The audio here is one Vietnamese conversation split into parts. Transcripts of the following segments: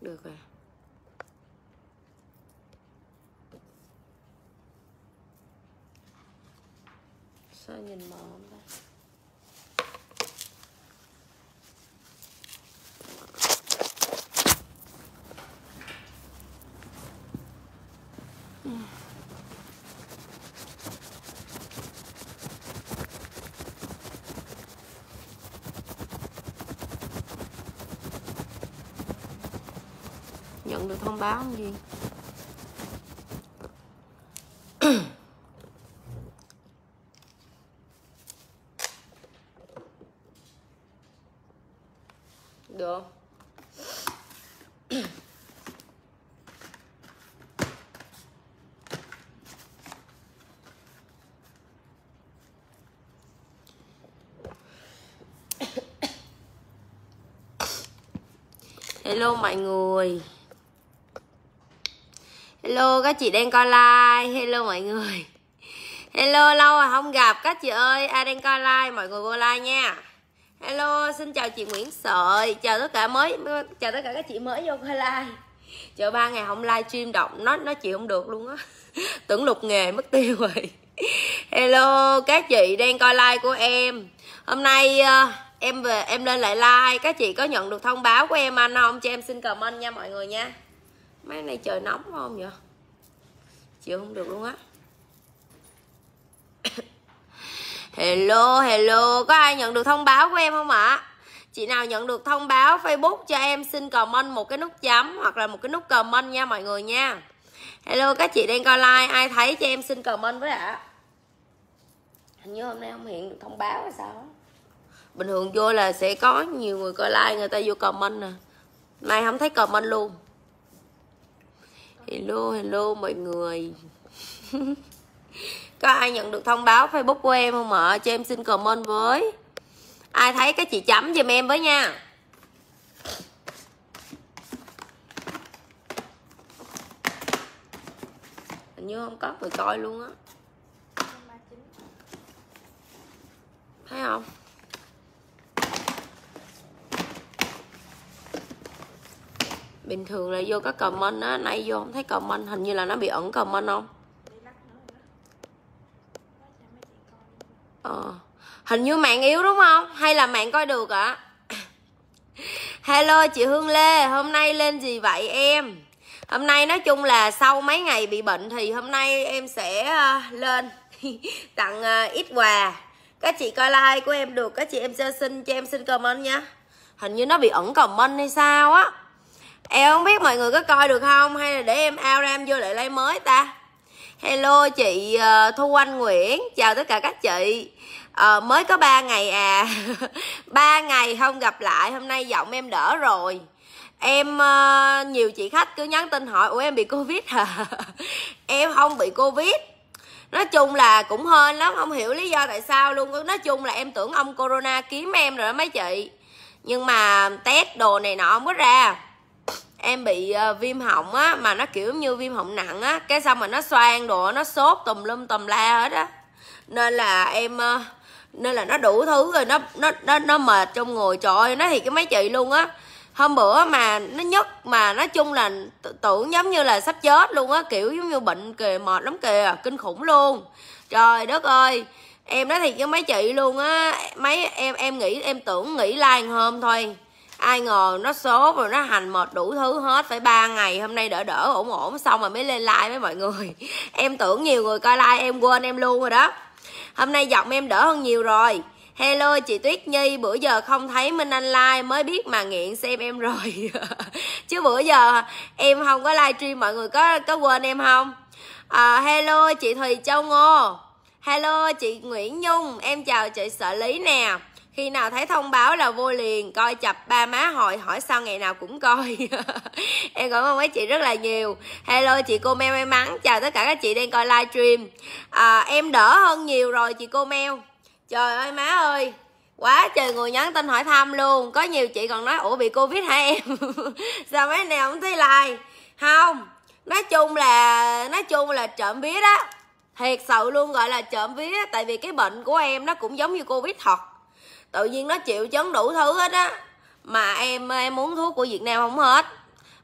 được à sao nhìn mỏng nhận được thông báo không Duyên được hello mọi người hello các chị đang coi like hello mọi người hello lâu rồi không gặp các chị ơi ai đang coi like mọi người vô like nha hello xin chào chị nguyễn sợi chào tất cả mới chào tất cả các chị mới vô coi like chờ ba ngày không live stream động nó nó chịu không được luôn á tưởng lục nghề mất tiêu rồi hello các chị đang coi like của em hôm nay ờ, em về em lên lại like các chị có nhận được thông báo của em anh không cho em xin comment nha mọi người nha mấy nay trời nóng không vậy chịu không được luôn á hello hello có ai nhận được thông báo của em không ạ à? chị nào nhận được thông báo facebook cho em xin comment một cái nút chấm hoặc là một cái nút comment nha mọi người nha hello các chị đang coi like ai thấy cho em xin comment với ạ hình như hôm nay không hiện được thông báo hay sao bình thường vô là sẽ có nhiều người coi like người ta vô comment nè mai không thấy comment luôn hello hello mọi người có ai nhận được thông báo facebook của em không ạ cho em xin comment với ai thấy cái chị chấm giùm em với nha hình như không có người coi luôn á thấy không bình thường là vô các comment á nay vô không thấy comment hình như là nó bị ẩn comment không ờ hình như mạng yếu đúng không hay là mạng coi được ạ à? hello chị hương lê hôm nay lên gì vậy em hôm nay nói chung là sau mấy ngày bị bệnh thì hôm nay em sẽ ờ, lên tặng ờ, ít quà các chị coi like của em được các chị em sẽ xin cho em xin comment nha hình như nó bị ẩn comment hay sao á em không biết mọi người có coi được không hay là để em ao ra em vô lại lấy mới ta hello chị ờ, thu anh nguyễn chào tất cả các chị à, mới có 3 ngày à 3 ngày không gặp lại hôm nay giọng em đỡ rồi em ờ, nhiều chị khách cứ nhắn tin hỏi ủa em bị covid hả em không bị covid nói chung là cũng hên lắm không hiểu lý do tại sao luôn nói chung là em tưởng ông corona kiếm em rồi đó mấy chị nhưng mà test đồ này nọ không có ra em bị uh, viêm họng á mà nó kiểu như viêm họng nặng á cái xong mà nó xoang đồ nó sốt tùm lum tùm la hết á nên là em uh, nên là nó đủ thứ rồi nó nó nó nó mệt trong người trời ơi nó thì cái mấy chị luôn á hôm bữa mà nó nhất mà nói chung là tưởng giống như là sắp chết luôn á kiểu giống như bệnh kìa mệt lắm kìa à, kinh khủng luôn trời đất ơi em nói thiệt với mấy chị luôn á mấy em em nghĩ em tưởng nghĩ like hôm thôi ai ngờ nó sốt rồi nó hành mệt đủ thứ hết phải ba ngày hôm nay đỡ đỡ ổn ổn xong rồi mới lên like với mọi người em tưởng nhiều người coi like em quên em luôn rồi đó hôm nay giọng em đỡ hơn nhiều rồi Hello chị Tuyết Nhi, bữa giờ không thấy Minh Anh like mới biết mà nghiện xem em rồi. Chứ bữa giờ em không có live stream mọi người có có quên em không? À, hello chị Thùy Châu Ngô. Hello chị Nguyễn Nhung, em chào chị Sở Lý nè khi nào thấy thông báo là vô liền coi chập ba má hồi hỏi sao ngày nào cũng coi em cảm ơn mấy chị rất là nhiều hello chị cô meo may mắn chào tất cả các chị đang coi livestream à, em đỡ hơn nhiều rồi chị cô meo trời ơi má ơi quá trời người nhắn tin hỏi thăm luôn có nhiều chị còn nói ủa bị covid hả em sao mấy này không thấy like không nói chung là nói chung là trộm vía đó thiệt sự luôn gọi là trộm vía tại vì cái bệnh của em nó cũng giống như covid thật tự nhiên nó chịu chấn đủ thứ hết á mà em em muốn thuốc của việt nam không hết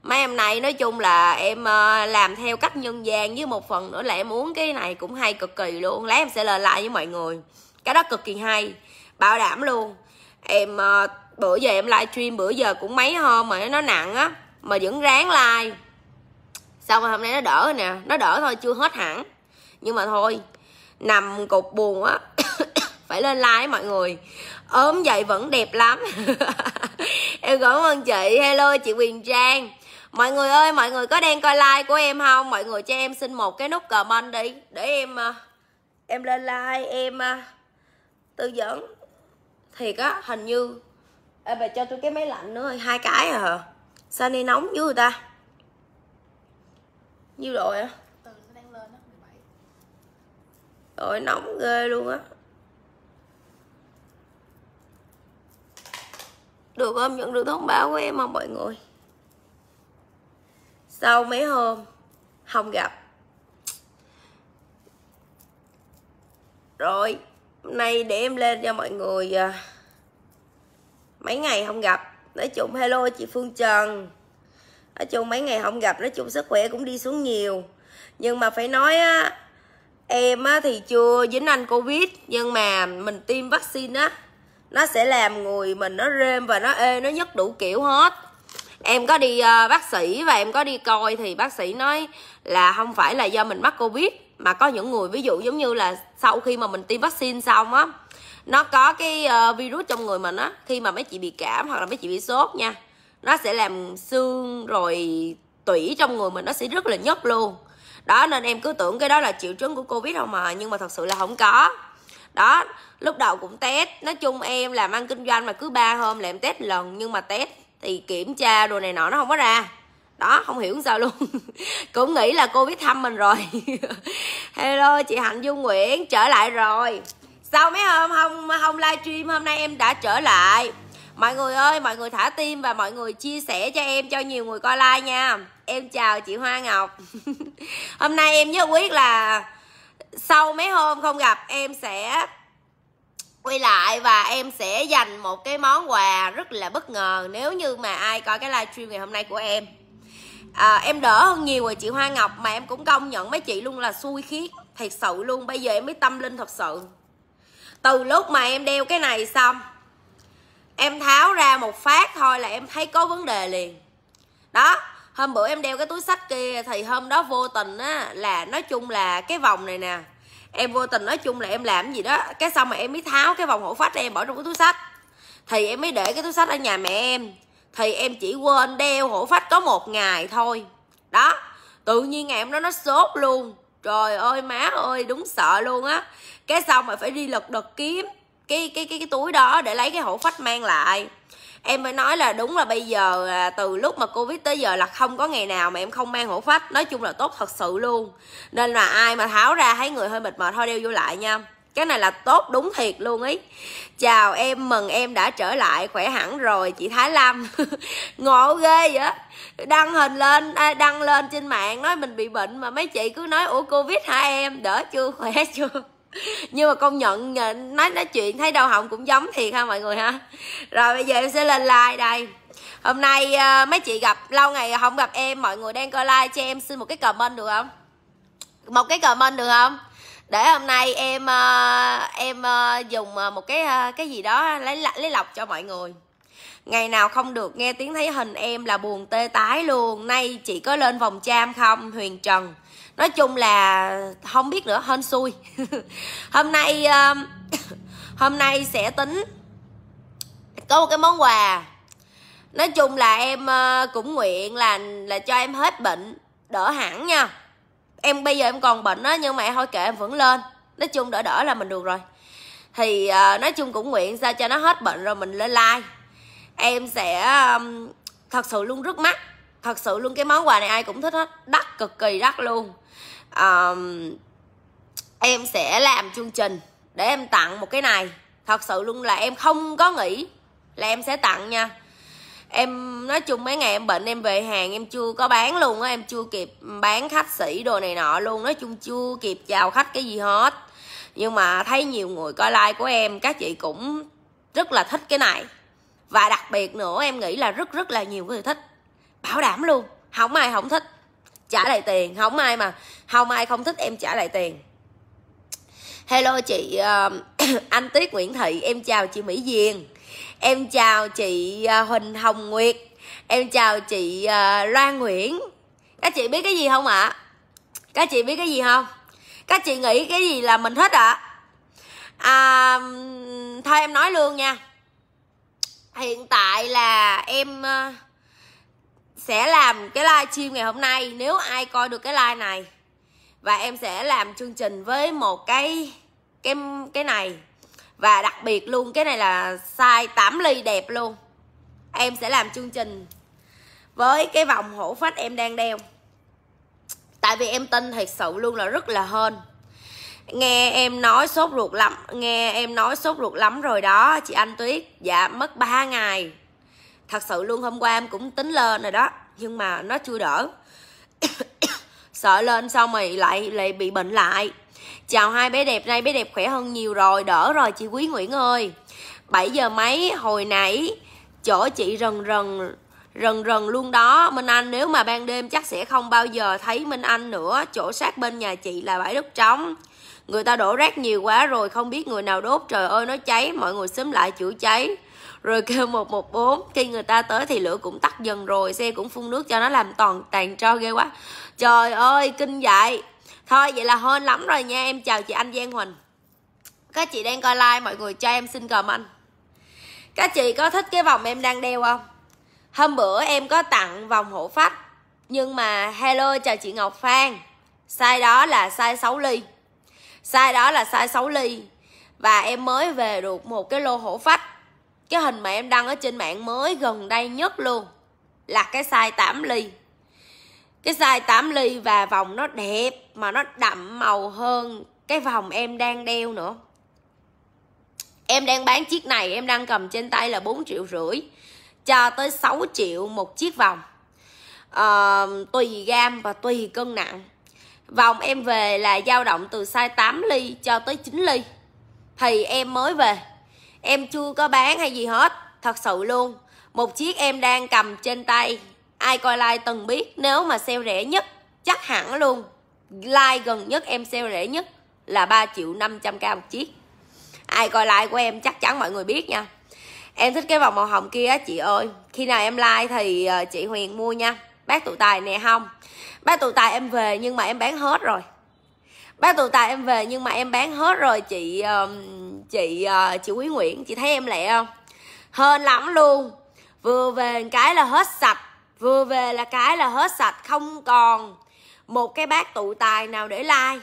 mấy em này nói chung là em ờ, làm theo cách nhân gian với một phần nữa là em muốn cái này cũng hay cực kỳ luôn lấy em sẽ lên lại với mọi người cái đó cực kỳ hay bảo đảm luôn em ờ, bữa giờ em stream bữa giờ cũng mấy hôm mà nó nặng á mà vẫn ráng like xong rồi hôm nay nó đỡ nè nó đỡ thôi chưa hết hẳn nhưng mà thôi nằm cục buồn á phải lên like mọi người ốm dậy vẫn đẹp lắm em cảm ơn chị hello chị Quyền Trang mọi người ơi mọi người có đang coi like của em không mọi người cho em xin một cái nút comment đi để em ờ, em lên like em ờ, tư vấn thiệt á hình như à, bà cho tôi cái máy lạnh nữa rồi hai cái à sao này nóng dữ người ta nhiêu độ á rồi nóng ghê luôn á được ôm nhận được thông báo của em không mọi người sau mấy hôm không gặp rồi nay để em lên cho mọi người à, mấy ngày không gặp nói chung hello chị phương trần nói chung mấy ngày không gặp nói chung sức khỏe cũng đi xuống nhiều nhưng mà phải nói á em á thì chưa dính anh covid nhưng mà mình tiêm vaccine á nó sẽ làm người mình nó rêm và nó ê nó nhất đủ kiểu hết em có đi uh, bác sĩ và em có đi coi thì bác sĩ nói là không phải là do mình mắc covid mà có những người ví dụ giống như là sau khi mà mình tiêm vaccine xong á nó có cái uh, virus trong người mình á khi mà mấy chị bị cảm hoặc là mấy chị bị sốt nha nó sẽ làm xương rồi tủy trong người mình nó sẽ rất là nhức luôn đó nên em cứ tưởng cái đó là triệu chứng của covid không mà nhưng mà thật sự là không có đó lúc đầu cũng test nói chung em làm ăn kinh doanh mà cứ ba hôm là em test lần nhưng mà test thì kiểm tra đồ này nọ nó không có ra đó không hiểu sao luôn cũng nghĩ là cô biết thăm mình rồi hello chị hạnh dung nguyễn trở lại rồi sau mấy hôm không không live stream hôm nay em đã trở lại mọi người ơi mọi người thả tim và mọi người chia sẻ cho em cho nhiều người coi like nha em chào chị hoa ngọc hôm nay em với quyết là sau mấy hôm không gặp em sẽ quay lại và em sẽ dành một cái món quà rất là bất ngờ nếu như mà ai coi cái livestream ngày hôm nay của em à, em đỡ hơn nhiều rồi chị Hoa Ngọc mà em cũng công nhận mấy chị luôn là xui khiết thiệt sự luôn bây giờ em mới tâm linh thật sự từ lúc mà em đeo cái này xong em tháo ra một phát thôi là em thấy có vấn đề liền đó hôm bữa em đeo cái túi sách kia thì hôm đó vô tình á là nói chung là cái vòng này nè em vô tình nói chung là em làm gì đó cái xong mà em mới tháo cái vòng hổ phách em bỏ trong cái túi sách thì em mới để cái túi sách ở nhà mẹ em thì em chỉ quên đeo hổ phách có một ngày thôi đó tự nhiên ngày em đó nó sốt luôn trời ơi má ơi đúng sợ luôn á cái xong mà phải đi lật đật kiếm cái cái cái cái túi đó để lấy cái hổ phách mang lại em mới nói là đúng là bây giờ à, từ lúc mà covid tới giờ là không có ngày nào mà em không mang hổ phách nói chung là tốt thật sự luôn nên là ai mà tháo ra thấy người hơi mệt mỏi thôi đeo vô lại nha cái này là tốt đúng thiệt luôn ý chào em mừng em đã trở lại khỏe hẳn rồi chị thái lâm ngộ ghê vậy đăng hình lên à, đăng lên trên mạng nói mình bị bệnh mà mấy chị cứ nói ủa covid hả em đỡ chưa khỏe chưa nhưng mà công nhận ờ, nói nói chuyện thấy đau họng cũng giống thiệt ha mọi người ha rồi bây giờ em sẽ lên like đây hôm nay ờ, mấy chị gặp lâu ngày không gặp em mọi người đang coi like cho em xin một cái comment được không một cái comment được không để hôm nay em ờ, em dùng một cái cái gì đó lấy lấy lọc cho mọi người ngày nào không được nghe tiếng thấy hình em là buồn tê tái luôn nay chị có lên vòng cham không huyền trần nói chung là không biết nữa hên xui hôm nay um, hôm nay sẽ tính có một cái món quà nói chung là em uh, cũng nguyện là là cho em hết bệnh đỡ hẳn nha em bây giờ em còn bệnh á nhưng mà em thôi kệ em vẫn lên nói chung đỡ đỡ là mình được rồi thì uh, nói chung cũng nguyện sao cho nó hết bệnh rồi mình lên like em sẽ um, thật sự luôn rất mắc thật sự luôn cái món quà này ai cũng thích hết đắt cực kỳ đắt luôn um, em sẽ làm chương trình để em tặng một cái này thật sự luôn là em không có nghĩ là em sẽ tặng nha em nói chung mấy ngày em bệnh em về hàng em chưa có bán luôn á em chưa kịp bán khách sĩ đồ này nọ luôn nói chung chưa kịp chào khách cái gì hết nhưng mà thấy nhiều người coi like của em các chị cũng rất là thích cái này và đặc biệt nữa em nghĩ là rất rất là nhiều người thích bảo đảm luôn không ai không thích trả lại tiền không ai mà không ai không thích em trả lại tiền hello chị uh, anh tuyết nguyễn thị em chào chị mỹ diền em chào chị uh, huỳnh hồng nguyệt em chào chị uh, loan nguyễn các chị biết cái gì không ạ à? các chị biết cái gì không các chị nghĩ cái gì là mình thích ạ à? à, thôi em nói luôn nha hiện tại là em uh, sẽ làm cái live stream ngày hôm nay nếu ai coi được cái live này và em sẽ làm chương trình với một cái cái cái này và đặc biệt luôn cái này là size 8 ly đẹp luôn em sẽ làm chương trình với cái vòng hổ phách em đang đeo tại vì em tin thật sự luôn là rất là hơn nghe em nói sốt ruột lắm nghe em nói sốt ruột lắm rồi đó chị anh tuyết dạ mất 3 ngày thật sự luôn hôm qua em cũng tính lên rồi đó nhưng mà nó chưa đỡ sợ lên xong rồi lại lại bị bệnh lại chào hai bé đẹp nay bé đẹp khỏe hơn nhiều rồi đỡ rồi chị quý nguyễn ơi 7 giờ mấy hồi nãy chỗ chị rần rần rần rần luôn đó minh anh nếu mà ban đêm chắc sẽ không bao giờ thấy minh anh nữa chỗ sát bên nhà chị là bãi đất trống người ta đổ rác nhiều quá rồi không biết người nào đốt trời ơi nó cháy mọi người xúm lại chữa cháy rồi kêu 114 khi người ta tới thì lửa cũng tắt dần rồi xe cũng phun nước cho nó làm toàn tàn tro ghê quá trời ơi kinh dại thôi vậy là hên lắm rồi nha em chào chị anh Giang Huỳnh các chị đang coi like mọi người cho em xin comment các chị có thích cái vòng em đang đeo không hôm bữa em có tặng vòng hổ phách nhưng mà hello chào chị Ngọc Phan sai đó là sai 6 ly sai đó là sai 6 ly và em mới về được một cái lô hổ phách cái hình mà em đăng ở trên mạng mới gần đây nhất luôn là cái size 8 ly cái size 8 ly và vòng nó đẹp mà nó đậm màu hơn cái vòng em đang đeo nữa em đang bán chiếc này em đang cầm trên tay là 4 triệu rưỡi cho tới 6 triệu một chiếc vòng à, tùy gam và tùy cân nặng vòng em về là dao động từ size 8 ly cho tới 9 ly thì em mới về em chưa có bán hay gì hết thật sự luôn một chiếc em đang cầm trên tay ai coi like từng biết nếu mà sale rẻ nhất chắc hẳn luôn like gần nhất em sale rẻ nhất là 3 triệu 500k một chiếc ai coi like của em chắc chắn mọi người biết nha em thích cái vòng màu hồng kia á chị ơi khi nào em like thì ờ, chị huyền mua nha bác tụ tài nè không bác tụ tài em về nhưng mà em bán hết rồi bác tụ tài em về nhưng mà em bán hết rồi chị chị ờ, chị quý nguyễn chị thấy em lẹ không hên lắm luôn vừa về cái là hết sạch vừa về là cái là hết sạch không còn một cái bác tụ tài nào để like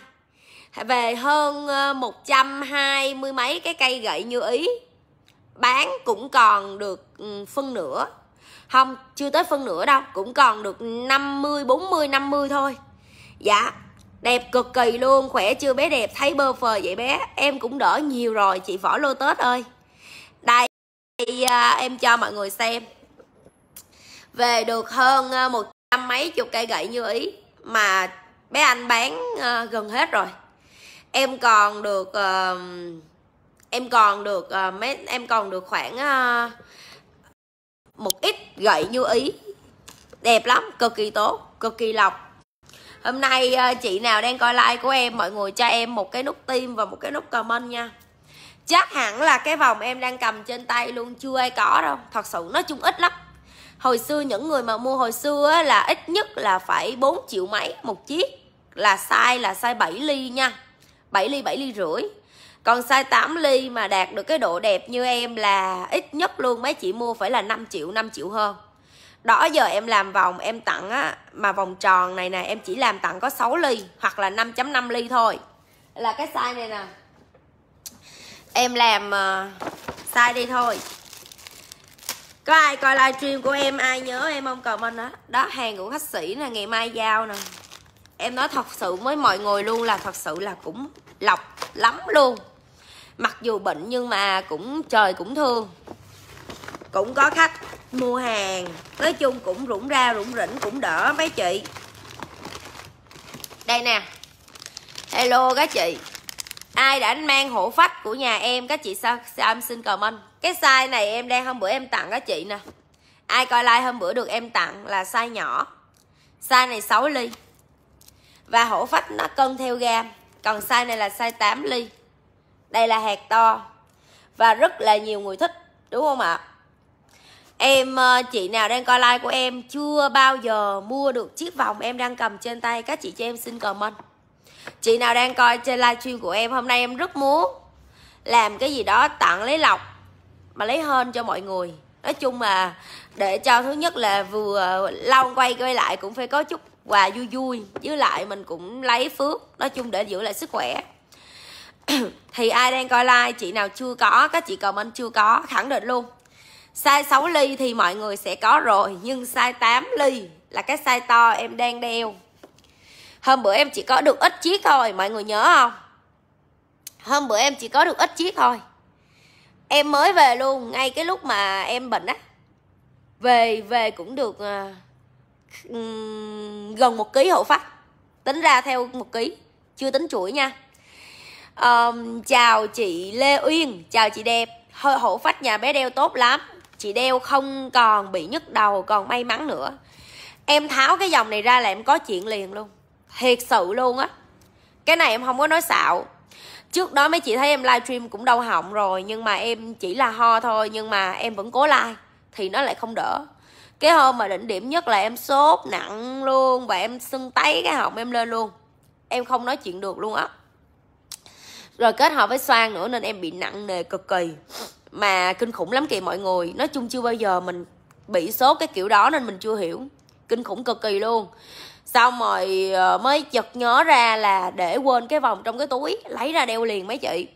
về hơn ờ, một trăm hai mươi mấy cái cây gậy như ý bán cũng còn được ừ, phân nửa không chưa tới phân nửa đâu cũng còn được 50 40 50 thôi dạ đẹp cực kỳ luôn khỏe chưa bé đẹp thấy bơ phờ vậy bé em cũng đỡ nhiều rồi chị võ lô tết ơi đây à, em cho mọi người xem về được hơn à, một trăm mấy chục cây gậy như ý mà bé anh bán à, gần hết rồi em còn được em còn được mấy em còn được khoảng một ít gậy như ý đẹp lắm cực kỳ tốt cực kỳ lọc hôm nay ờ, chị nào đang coi like của em mọi người cho em một cái nút tim và một cái nút comment nha chắc hẳn là cái vòng em đang cầm trên tay luôn chưa ai có đâu thật sự nói chung ít lắm hồi xưa những người mà mua hồi xưa là ít nhất là phải 4 triệu mấy một chiếc là sai là sai 7 ly nha 7 ly 7 ly rưỡi còn size 8 ly mà đạt được cái độ đẹp như em là ít nhất luôn mấy chị mua phải là 5 triệu 5 triệu hơn đó giờ em làm vòng em tặng á mà vòng tròn này nè em chỉ làm tặng có 6 ly hoặc là 5.5 ly thôi là cái size này nè em làm uh, size đi thôi có ai coi livestream của em ai nhớ em không comment á đó. đó hàng của khách sĩ nè ngày mai giao nè em nói thật sự với mọi người luôn là thật sự là cũng lọc lắm luôn mặc dù bệnh nhưng mà cũng trời cũng thương cũng có khách mua hàng nói chung cũng rủng ra rủng rỉnh cũng đỡ mấy chị đây nè hello các chị ai đã mang hộ phách của nhà em các chị sao, sao em xin comment cái size này em đang hôm bữa em tặng các chị nè ai coi like hôm bữa được em tặng là size nhỏ size này 6 ly và hổ phách nó cân theo gam còn size này là size 8 ly đây là hạt to và rất là nhiều người thích đúng không ạ em ờ, chị nào đang coi like của em chưa bao giờ mua được chiếc vòng em đang cầm trên tay các chị cho em xin comment chị nào đang coi trên livestream của em hôm nay em rất muốn làm cái gì đó tặng lấy lọc mà lấy hơn cho mọi người nói chung mà để cho thứ nhất là vừa lâu quay quay lại cũng phải có chút quà vui vui với lại mình cũng lấy phước nói chung để giữ lại sức khỏe thì ai đang coi like chị nào chưa có các chị comment chưa có khẳng định luôn size 6 ly thì mọi người sẽ có rồi nhưng size 8 ly là cái size to em đang đeo hôm bữa em chỉ có được ít chiếc thôi mọi người nhớ không hôm bữa em chỉ có được ít chiếc thôi em mới về luôn ngay cái lúc mà em bệnh á về về cũng được uh, gần một ký hậu phát tính ra theo một ký chưa tính chuỗi nha um, chào chị lê uyên chào chị đẹp hơi hổ phách nhà bé đeo tốt lắm chị đeo không còn bị nhức đầu còn may mắn nữa em tháo cái dòng này ra là em có chuyện liền luôn thiệt sự luôn á cái này em không có nói xạo trước đó mấy chị thấy em livestream cũng đau họng rồi nhưng mà em chỉ là ho thôi nhưng mà em vẫn cố like thì nó lại không đỡ cái hôm mà đỉnh điểm nhất là em sốt nặng luôn và em sưng tấy cái họng em lên luôn em không nói chuyện được luôn á rồi kết hợp với xoang nữa nên em bị nặng nề cực kỳ mà kinh khủng lắm kìa mọi người nói chung chưa bao giờ mình bị sốt cái kiểu đó nên mình chưa hiểu kinh khủng cực kỳ luôn sao rồi ờ, mới giật nhớ ra là để quên cái vòng trong cái túi lấy ra đeo liền mấy chị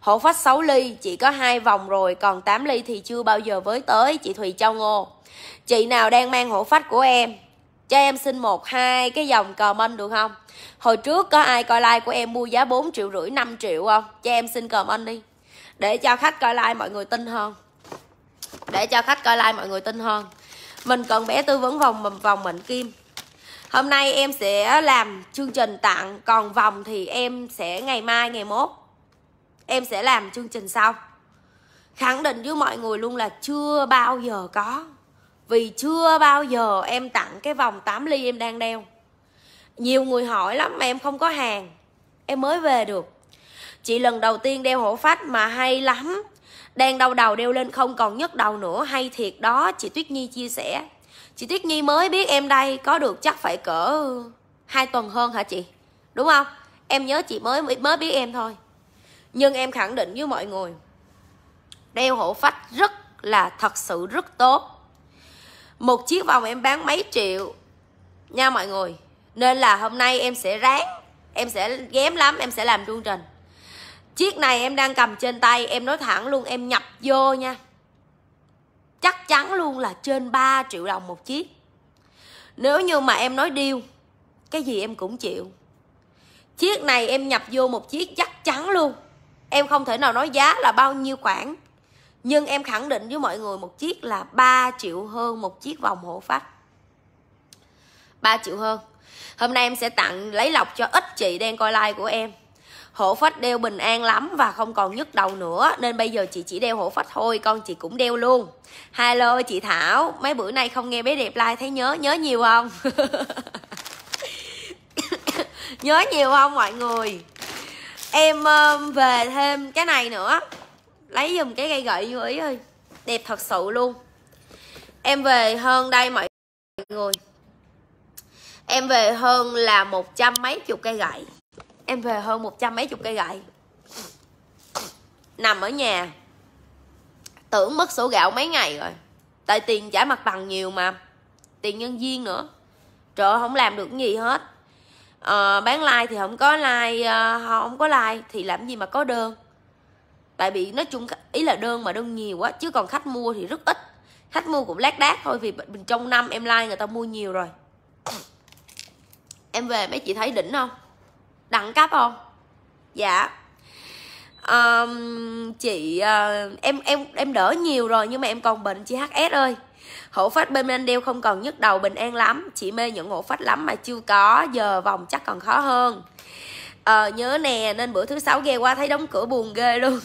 hộ phách 6 ly chị có hai vòng rồi còn 8 ly thì chưa bao giờ với tới chị thùy châu ngô chị nào đang mang hộ phách của em cho em xin một hai cái dòng comment được không hồi trước có ai coi like của em mua giá 4 triệu rưỡi 5 triệu không cho em xin comment đi để cho khách coi like mọi người tin hơn để cho khách coi like mọi người tin hơn mình cần bé tư vấn vòng vòng mệnh kim hôm nay em sẽ làm chương trình tặng còn vòng thì em sẽ ngày mai ngày mốt em sẽ làm chương trình sau khẳng định với mọi người luôn là chưa bao giờ có vì chưa bao giờ em tặng cái vòng 8 ly em đang đeo nhiều người hỏi lắm mà em không có hàng em mới về được Chị lần đầu tiên đeo hổ phách mà hay lắm Đang đau đầu đeo lên không còn nhức đầu nữa Hay thiệt đó chị Tuyết Nhi chia sẻ Chị Tuyết Nhi mới biết em đây Có được chắc phải cỡ hai tuần hơn hả chị Đúng không Em nhớ chị mới mới biết em thôi Nhưng em khẳng định với mọi người Đeo hổ phách rất là thật sự rất tốt Một chiếc vòng em bán mấy triệu Nha mọi người Nên là hôm nay em sẽ ráng Em sẽ ghém lắm Em sẽ làm chương trình chiếc này em đang cầm trên tay em nói thẳng luôn em nhập vô nha chắc chắn luôn là trên 3 triệu đồng một chiếc nếu như mà em nói điêu cái gì em cũng chịu chiếc này em nhập vô một chiếc chắc chắn luôn em không thể nào nói giá là bao nhiêu khoản nhưng em khẳng định với mọi người một chiếc là 3 triệu hơn một chiếc vòng hộ phách 3 triệu hơn hôm nay em sẽ tặng lấy lọc cho ít chị đang coi like của em hổ phách đeo bình an lắm và không còn nhức đầu nữa nên bây giờ chị chỉ đeo hổ phách thôi con chị cũng đeo luôn hello chị thảo mấy bữa nay không nghe bé đẹp like thấy nhớ nhớ nhiều không nhớ nhiều không mọi người em về thêm cái này nữa lấy dùm cái cây gậy vô ý ơi đẹp thật sự luôn em về hơn đây mọi người em về hơn là một trăm mấy chục cây gậy em về hơn một trăm mấy chục cây gậy nằm ở nhà tưởng mất sổ gạo mấy ngày rồi tại tiền trả mặt bằng nhiều mà tiền nhân viên nữa trời không làm được gì hết à, bán like thì không có like ờ, không có like thì làm gì mà có đơn tại vì nói chung ý là đơn mà đơn nhiều quá chứ còn khách mua thì rất ít khách mua cũng lác đác thôi vì trong năm em like người ta mua nhiều rồi em về mấy chị thấy đỉnh không đẳng cấp không dạ um, chị uh, em em em đỡ nhiều rồi nhưng mà em còn bệnh chị hs ơi hổ phách bên anh đeo không còn nhức đầu bình an lắm chị mê những hổ phách lắm mà chưa có giờ vòng chắc còn khó hơn ờ uh, nhớ nè nên bữa thứ sáu ghé qua thấy đóng cửa buồn ghê luôn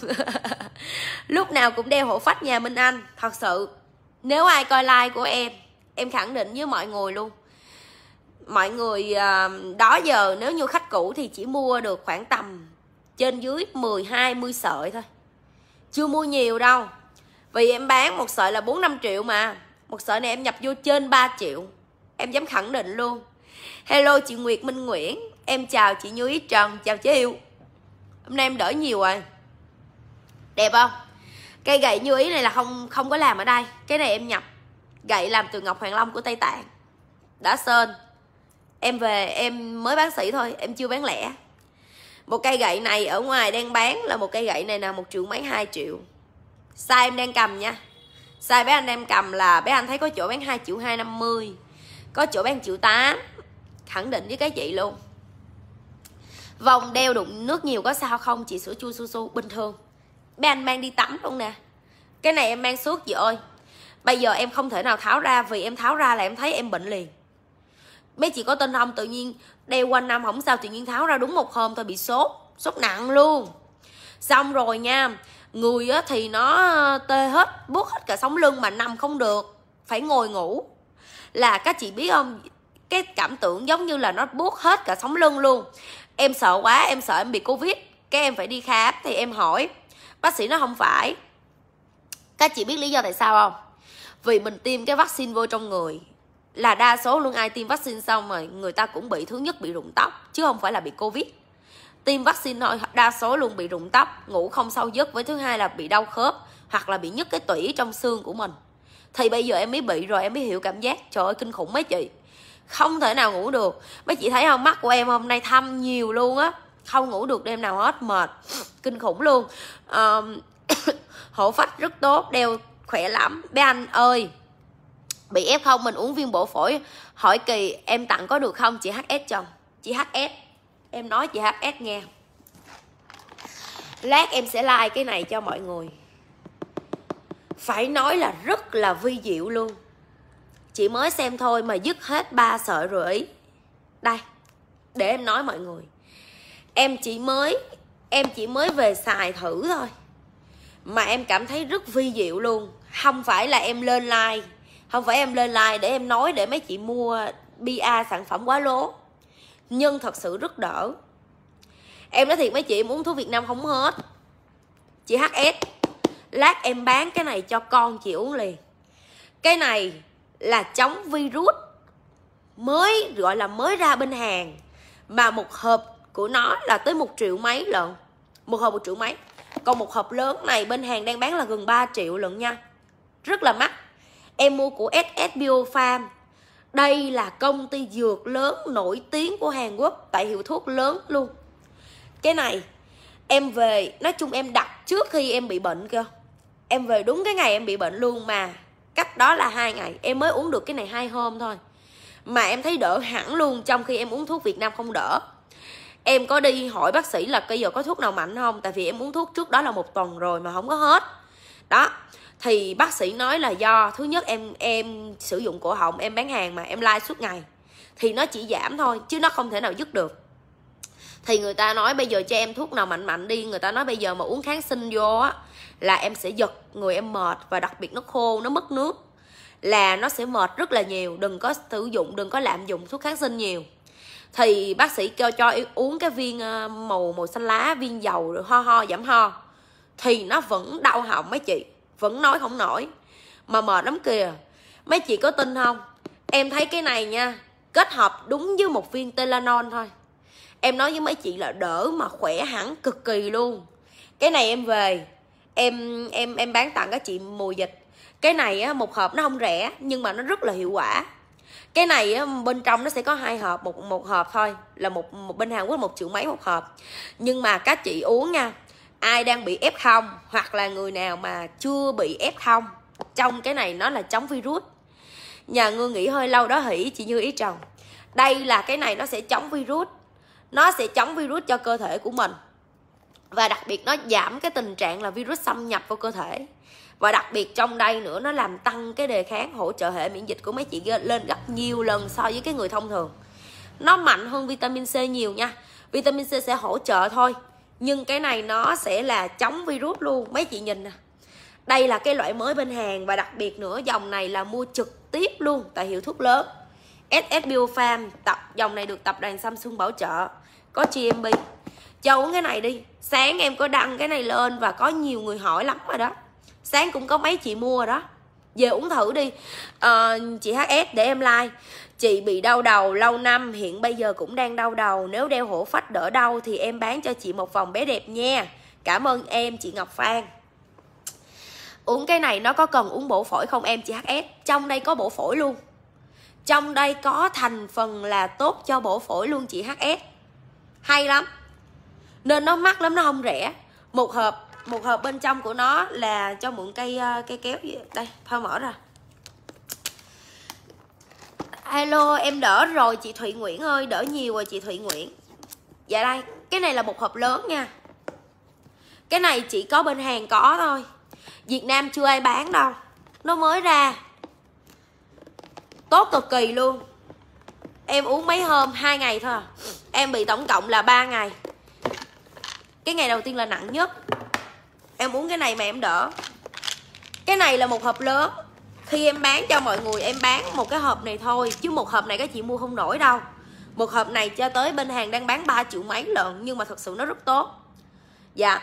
lúc nào cũng đeo hổ phách nhà minh anh thật sự nếu ai coi like của em em khẳng định với mọi người luôn mọi người à, đó giờ nếu như khách cũ thì chỉ mua được khoảng tầm trên dưới 10 20 sợi thôi chưa mua nhiều đâu vì em bán một sợi là 4 5 triệu mà một sợi này em nhập vô trên 3 triệu em dám khẳng định luôn hello chị Nguyệt Minh Nguyễn em chào chị Như Ý Trần chào chế yêu hôm nay em đỡ nhiều rồi đẹp không cây gậy như ý này là không không có làm ở đây cái này em nhập gậy làm từ ngọc hoàng long của tây tạng đã sơn em về em mới bán sỉ thôi em chưa bán lẻ một cây gậy này ở ngoài đang bán là một cây gậy này là một triệu mấy hai triệu size em đang cầm nha size bé anh em cầm là bé anh thấy có chỗ bán hai triệu hai năm mươi có chỗ bán triệu tám khẳng định với các chị luôn vòng đeo đụng nước nhiều có sao không chị sữa chua su su bình thường bé anh mang đi tắm luôn nè cái này em mang suốt chị ơi bây giờ em không thể nào tháo ra vì em tháo ra là em thấy em bệnh liền bé chị có tên không tự nhiên đeo quanh năm không sao tự nhiên tháo ra đúng một hôm thôi bị sốt sốt nặng luôn xong rồi nha người á thì nó ờ, tê hết buốt hết cả sống lưng mà nằm không được phải ngồi ngủ là các chị biết không cái cảm tưởng giống như là nó buốt hết cả sống lưng luôn em sợ quá em sợ em bị covid cái em phải đi khám thì em hỏi bác sĩ nó không phải các chị biết lý do tại sao không vì mình tiêm cái vaccine vô trong người là đa số luôn ai tiêm vaccine xong rồi người ta cũng bị thứ nhất bị rụng tóc chứ không phải là bị covid tiêm vaccine thôi đa số luôn bị rụng tóc ngủ không sâu giấc với thứ hai là bị đau khớp hoặc là bị nhức cái tủy trong xương của mình thì bây giờ em mới bị rồi em mới hiểu cảm giác trời ơi kinh khủng mấy chị không thể nào ngủ được mấy chị thấy không mắt của em hôm nay thâm nhiều luôn á không ngủ được đêm nào hết mệt kinh khủng luôn um, à, hộ phách rất tốt đeo khỏe lắm bé anh ơi bị F0 mình uống viên bổ phổi hỏi kỳ em tặng có được không chị HS chồng chị HS em nói chị HS nghe lát em sẽ like cái này cho mọi người phải nói là rất là vi diệu luôn chị mới xem thôi mà dứt hết ba sợi rưỡi đây để em nói mọi người em chỉ mới em chỉ mới về xài thử thôi mà em cảm thấy rất vi diệu luôn không phải là em lên like không phải em lên like để em nói để mấy chị mua ba sản phẩm quá lố nhưng thật sự rất đỡ em nói thiệt mấy chị muốn thuốc việt nam không hết chị hs lát em bán cái này cho con chị uống liền cái này là chống virus mới gọi là mới ra bên hàng mà một hộp của nó là tới một triệu mấy lận một hộp một triệu mấy còn một hộp lớn này bên hàng đang bán là gần 3 triệu lận nha rất là mắc em mua của SS Biofarm đây là công ty dược lớn nổi tiếng của Hàn Quốc tại hiệu thuốc lớn luôn cái này em về nói chung em đặt trước khi em bị bệnh cơ em về đúng cái ngày em bị bệnh luôn mà cách đó là hai ngày em mới uống được cái này hai hôm thôi mà em thấy đỡ hẳn luôn trong khi em uống thuốc Việt Nam không đỡ em có đi hỏi bác sĩ là bây giờ có thuốc nào mạnh không tại vì em uống thuốc trước đó là một tuần rồi mà không có hết đó thì bác sĩ nói là do thứ nhất em em sử dụng cổ họng em bán hàng mà em like suốt ngày thì nó chỉ giảm thôi chứ nó không thể nào dứt được thì người ta nói bây giờ cho em thuốc nào mạnh mạnh đi người ta nói bây giờ mà uống kháng sinh vô á là em sẽ giật người em mệt và đặc biệt nó khô nó mất nước là nó sẽ mệt rất là nhiều đừng có sử dụng đừng có lạm dụng thuốc kháng sinh nhiều thì bác sĩ kêu cho uống cái viên ờ, màu màu xanh lá viên dầu rồi ho ho giảm ho thì nó vẫn đau họng mấy chị vẫn nói không nổi mà mệt lắm kìa mấy chị có tin không em thấy cái này nha kết hợp đúng với một viên telanon thôi em nói với mấy chị là đỡ mà khỏe hẳn cực kỳ luôn cái này em về em em em bán tặng các chị mùa dịch cái này á một hộp nó không rẻ nhưng mà nó rất là hiệu quả cái này á, bên trong nó sẽ có hai hộp một một hộp thôi là một, một bên Hàn Quốc một triệu mấy một hộp nhưng mà các chị uống nha ai đang bị F0 hoặc là người nào mà chưa bị F0 trong cái này nó là chống virus nhà ngư nghỉ hơi lâu đó hỉ chị như ý chồng đây là cái này nó sẽ chống virus nó sẽ chống virus cho cơ thể của mình và đặc biệt nó giảm cái tình trạng là virus xâm nhập vào cơ thể và đặc biệt trong đây nữa nó làm tăng cái đề kháng hỗ trợ hệ miễn dịch của mấy chị lên gấp nhiều lần so với cái người thông thường nó mạnh hơn vitamin C nhiều nha vitamin C sẽ hỗ trợ thôi nhưng cái này nó sẽ là chống virus luôn mấy chị nhìn nè đây là cái loại mới bên hàng và đặc biệt nữa dòng này là mua trực tiếp luôn tại hiệu thuốc lớn SS Biofarm tập dòng này được tập đoàn Samsung bảo trợ có GMB cho uống cái này đi sáng em có đăng cái này lên và có nhiều người hỏi lắm rồi đó sáng cũng có mấy chị mua đó về uống thử đi à, chị HS để em like Chị bị đau đầu lâu năm, hiện bây giờ cũng đang đau đầu. Nếu đeo hổ phách đỡ đau thì em bán cho chị một vòng bé đẹp nha. Cảm ơn em, chị Ngọc Phan. Uống cái này nó có cần uống bổ phổi không em chị HS? Trong đây có bổ phổi luôn. Trong đây có thành phần là tốt cho bổ phổi luôn chị HS. Hay lắm. Nên nó mắc lắm, nó không rẻ. Một hộp, một hộp bên trong của nó là cho mượn cây ờ, cây kéo gì đây, thôi mở ra alo em đỡ rồi chị Thụy Nguyễn ơi, đỡ nhiều rồi chị Thụy Nguyễn. Dạ đây, cái này là một hộp lớn nha. Cái này chỉ có bên hàng có thôi. Việt Nam chưa ai bán đâu. Nó mới ra. Tốt cực kỳ luôn. Em uống mấy hôm, hai ngày thôi à. Em bị tổng cộng là 3 ngày. Cái ngày đầu tiên là nặng nhất. Em uống cái này mà em đỡ. Cái này là một hộp lớn khi em bán cho mọi người em bán một cái hộp này thôi chứ một hộp này các chị mua không nổi đâu một hộp này cho tới bên hàng đang bán 3 triệu mấy lợn nhưng mà thật sự nó rất tốt dạ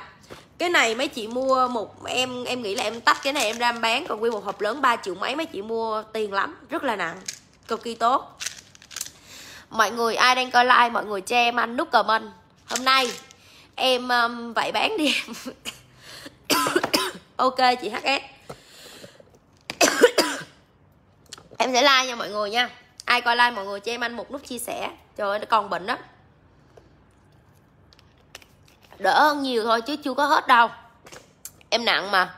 cái này mấy chị mua một em em nghĩ là em tách cái này em ra bán còn nguyên một hộp lớn 3 triệu mấy mấy chị mua tiền lắm rất là nặng cực kỳ tốt mọi người ai đang coi like mọi người cho em anh nút comment hôm nay em um, vậy bán đi ok chị hs em sẽ like nha mọi người nha ai coi like mọi người cho em anh một nút chia sẻ trời ơi nó còn bệnh đó đỡ hơn nhiều thôi chứ chưa có hết đâu em nặng mà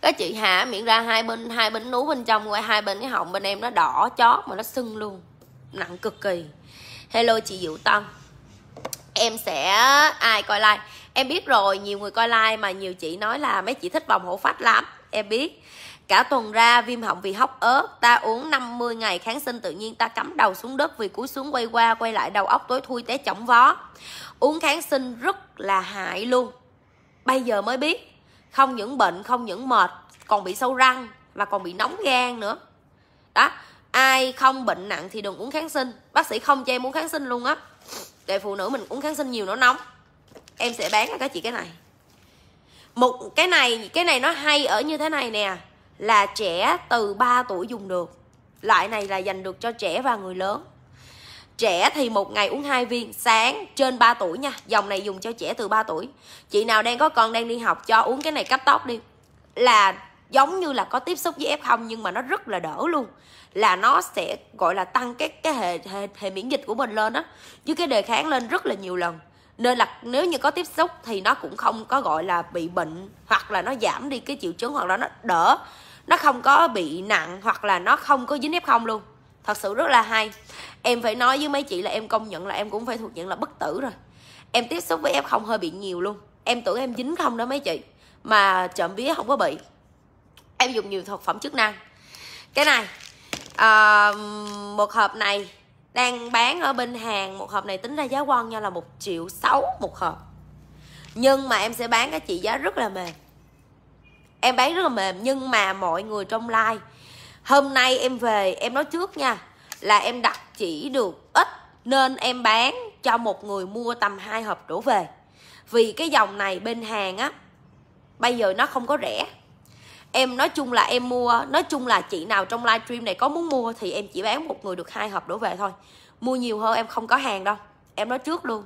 cái chị hà miệng ra hai bên hai bên núi bên trong ngoài hai bên cái họng bên em nó đỏ chót mà nó sưng luôn nặng cực kỳ hello chị diệu tâm em sẽ ai coi like em biết rồi nhiều người coi like mà nhiều chị nói là mấy chị thích vòng hổ phách lắm em biết Cả tuần ra viêm họng vì hóc ớt, ta uống 50 ngày kháng sinh tự nhiên ta cắm đầu xuống đất vì cúi xuống quay qua quay lại đầu óc tối thui té chỏng vó. Uống kháng sinh rất là hại luôn. Bây giờ mới biết, không những bệnh, không những mệt, còn bị sâu răng và còn bị nóng gan nữa. Đó, ai không bệnh nặng thì đừng uống kháng sinh. Bác sĩ không cho em uống kháng sinh luôn á. Để phụ nữ mình uống kháng sinh nhiều nó nóng. Em sẽ bán cho các chị cái này một cái này cái này nó hay ở như thế này nè là trẻ từ 3 tuổi dùng được loại này là dành được cho trẻ và người lớn trẻ thì một ngày uống hai viên sáng trên 3 tuổi nha dòng này dùng cho trẻ từ 3 tuổi chị nào đang có con đang đi học cho uống cái này cấp tóc đi là giống như là có tiếp xúc với f không nhưng mà nó rất là đỡ luôn là nó sẽ gọi là tăng cái cái hệ hệ, hệ miễn dịch của mình lên á chứ cái đề kháng lên rất là nhiều lần nên là nếu như có tiếp xúc thì nó cũng không có gọi là bị bệnh hoặc là nó giảm đi cái triệu chứng hoặc là nó đỡ nó không có bị nặng hoặc là nó không có dính f0 luôn thật sự rất là hay em phải nói với mấy chị là em công nhận là em cũng phải thuộc nhận là bất tử rồi em tiếp xúc với f0 hơi bị nhiều luôn em tưởng em dính không đó mấy chị mà trộm vía không có bị em dùng nhiều thực phẩm chức năng cái này uh, một hộp này đang bán ở bên hàng một hộp này tính ra giá quan nha là một triệu sáu một hộp nhưng mà em sẽ bán cái chị giá rất là mềm em bán rất là mềm nhưng mà mọi người trong like hôm nay em về em nói trước nha là em đặt chỉ được ít nên em bán cho một người mua tầm hai hộp đổ về vì cái dòng này bên hàng á bây giờ nó không có rẻ em nói chung là em mua nói chung là chị nào trong livestream này có muốn mua thì em chỉ bán một người được hai hộp đổ về thôi mua nhiều hơn em không có hàng đâu em nói trước luôn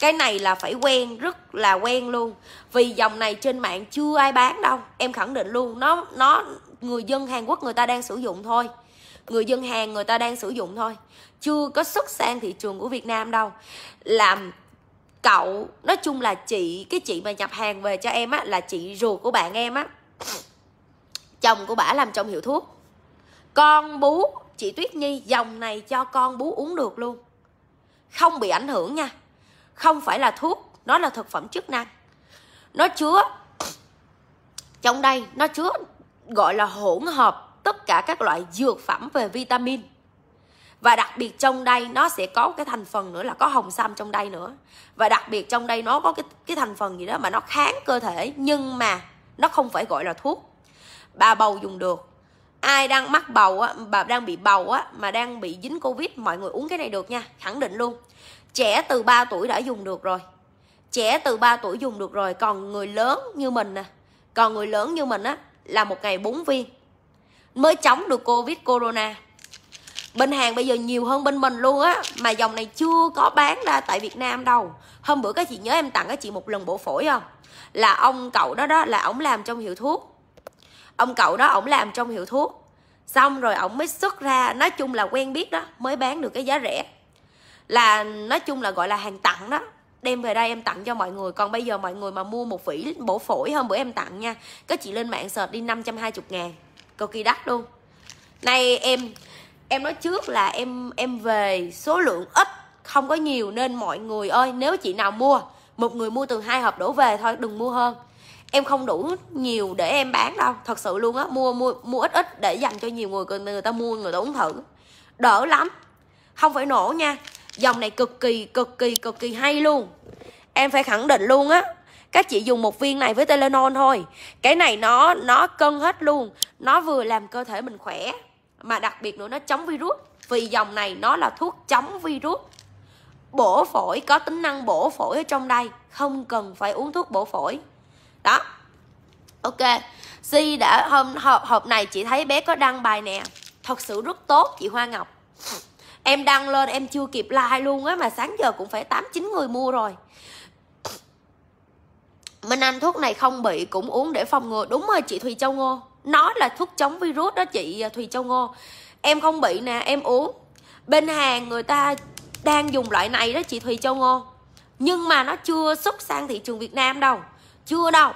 cái này là phải quen rất là quen luôn vì dòng này trên mạng chưa ai bán đâu em khẳng định luôn nó nó người dân hàn quốc người ta đang sử dụng thôi người dân hàng người ta đang sử dụng thôi chưa có xuất sang thị trường của việt nam đâu làm cậu nói chung là chị cái chị mà nhập hàng về cho em á là chị ruột của bạn em á chồng của bà làm trong hiệu thuốc con bú chị tuyết nhi dòng này cho con bú uống được luôn không bị ảnh hưởng nha không phải là thuốc nó là thực phẩm chức năng nó chứa trong đây nó chứa gọi là hỗn hợp tất cả các loại dược phẩm về vitamin và đặc biệt trong đây nó sẽ có cái thành phần nữa là có hồng sam trong đây nữa và đặc biệt trong đây nó có cái cái thành phần gì đó mà nó kháng cơ thể nhưng mà nó không phải gọi là thuốc bà bầu dùng được ai đang mắc bầu á bà đang bị bầu á mà đang bị dính covid mọi người uống cái này được nha khẳng định luôn trẻ từ 3 tuổi đã dùng được rồi trẻ từ 3 tuổi dùng được rồi còn người lớn như mình nè còn người lớn như mình á là một ngày 4 viên mới chống được covid corona bên hàng bây giờ nhiều hơn bên mình luôn á mà dòng này chưa có bán ra tại việt nam đâu hôm bữa các chị nhớ em tặng các chị một lần bộ phổi không là ông cậu đó đó là ổng làm trong hiệu thuốc ông cậu đó ổng làm trong hiệu thuốc xong rồi ổng mới xuất ra nói chung là quen biết đó mới bán được cái giá rẻ là nói chung là gọi là hàng tặng đó đem về đây em tặng cho mọi người còn bây giờ mọi người mà mua một vỉ bổ phổi hôm bữa em tặng nha các chị lên mạng search đi 520 ngàn cực kỳ đắt luôn nay em em nói trước là em em về số lượng ít không có nhiều nên mọi người ơi nếu chị nào mua một người mua từ hai hộp đổ về thôi đừng mua hơn em không đủ nhiều để em bán đâu thật sự luôn á mua mua mua ít ít để dành cho nhiều người người ta mua người ta uống thử đỡ lắm không phải nổ nha dòng này cực kỳ cực kỳ cực kỳ hay luôn em phải khẳng định luôn á các chị dùng một viên này với telenon thôi cái này nó nó cân hết luôn nó vừa làm cơ thể mình khỏe mà đặc biệt nữa nó chống virus vì dòng này nó là thuốc chống virus bổ phổi có tính năng bổ phổi ở trong đây không cần phải uống thuốc bổ phổi đó ok si đã hôm hộp này chị thấy bé có đăng bài nè thật sự rất tốt chị hoa ngọc em đăng lên em chưa kịp like luôn á mà sáng giờ cũng phải tám chín người mua rồi minh anh thuốc này không bị cũng uống để phòng ngừa đúng rồi chị thùy châu ngô nó là thuốc chống virus đó chị à, thùy châu ngô em không bị nè em uống bên hàng người ta đang dùng loại này đó chị thùy châu ngô nhưng mà nó chưa xuất sang thị trường việt nam đâu chưa đâu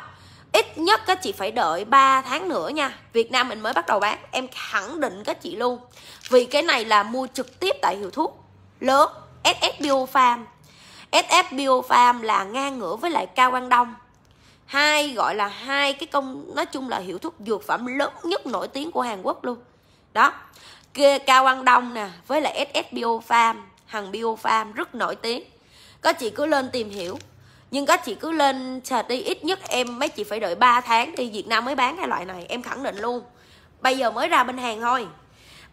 ít nhất các chị phải đợi 3 tháng nữa nha Việt Nam mình mới bắt đầu bán em khẳng định các chị luôn vì cái này là mua trực tiếp tại hiệu thuốc lớn SF Biofarm SF Biofarm là ngang ngửa với lại Cao Quang Đông hai gọi là hai cái công nói chung là hiệu thuốc dược phẩm lớn nhất nổi tiếng của Hàn Quốc luôn đó kia Cao Quang Đông nè với lại SS Biofarm Hằng Biofarm rất nổi tiếng các chị cứ lên tìm hiểu nhưng các chị cứ lên search đi ít nhất em mấy chị phải đợi 3 tháng thì Việt Nam mới bán cái loại này em khẳng định luôn bây giờ mới ra bên hàng thôi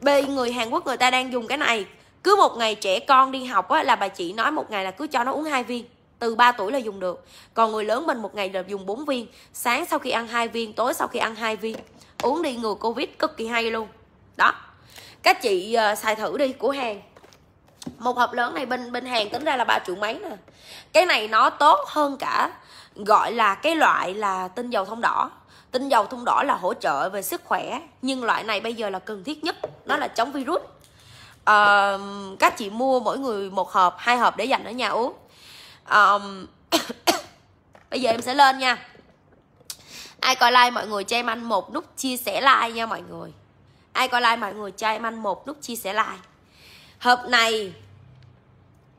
bây người Hàn Quốc người ta đang dùng cái này cứ một ngày trẻ con đi học á, là bà chị nói một ngày là cứ cho nó uống hai viên từ 3 tuổi là dùng được còn người lớn mình một ngày là dùng 4 viên sáng sau khi ăn hai viên tối sau khi ăn hai viên uống đi ngừa covid cực kỳ hay luôn đó các chị uh, xài thử đi của hàng một hộp lớn này bên bên hàng tính ra là ba triệu mấy nè cái này nó tốt hơn cả gọi là cái loại là tinh dầu thông đỏ tinh dầu thông đỏ là hỗ trợ về sức khỏe nhưng loại này bây giờ là cần thiết nhất nó là chống virus à, các chị mua mỗi người một hộp hai hộp để dành ở nhà uống à, bây giờ em sẽ lên nha ai coi like mọi người cho em anh một nút chia sẻ like nha mọi người ai coi like mọi người cho em anh một nút chia sẻ like hộp này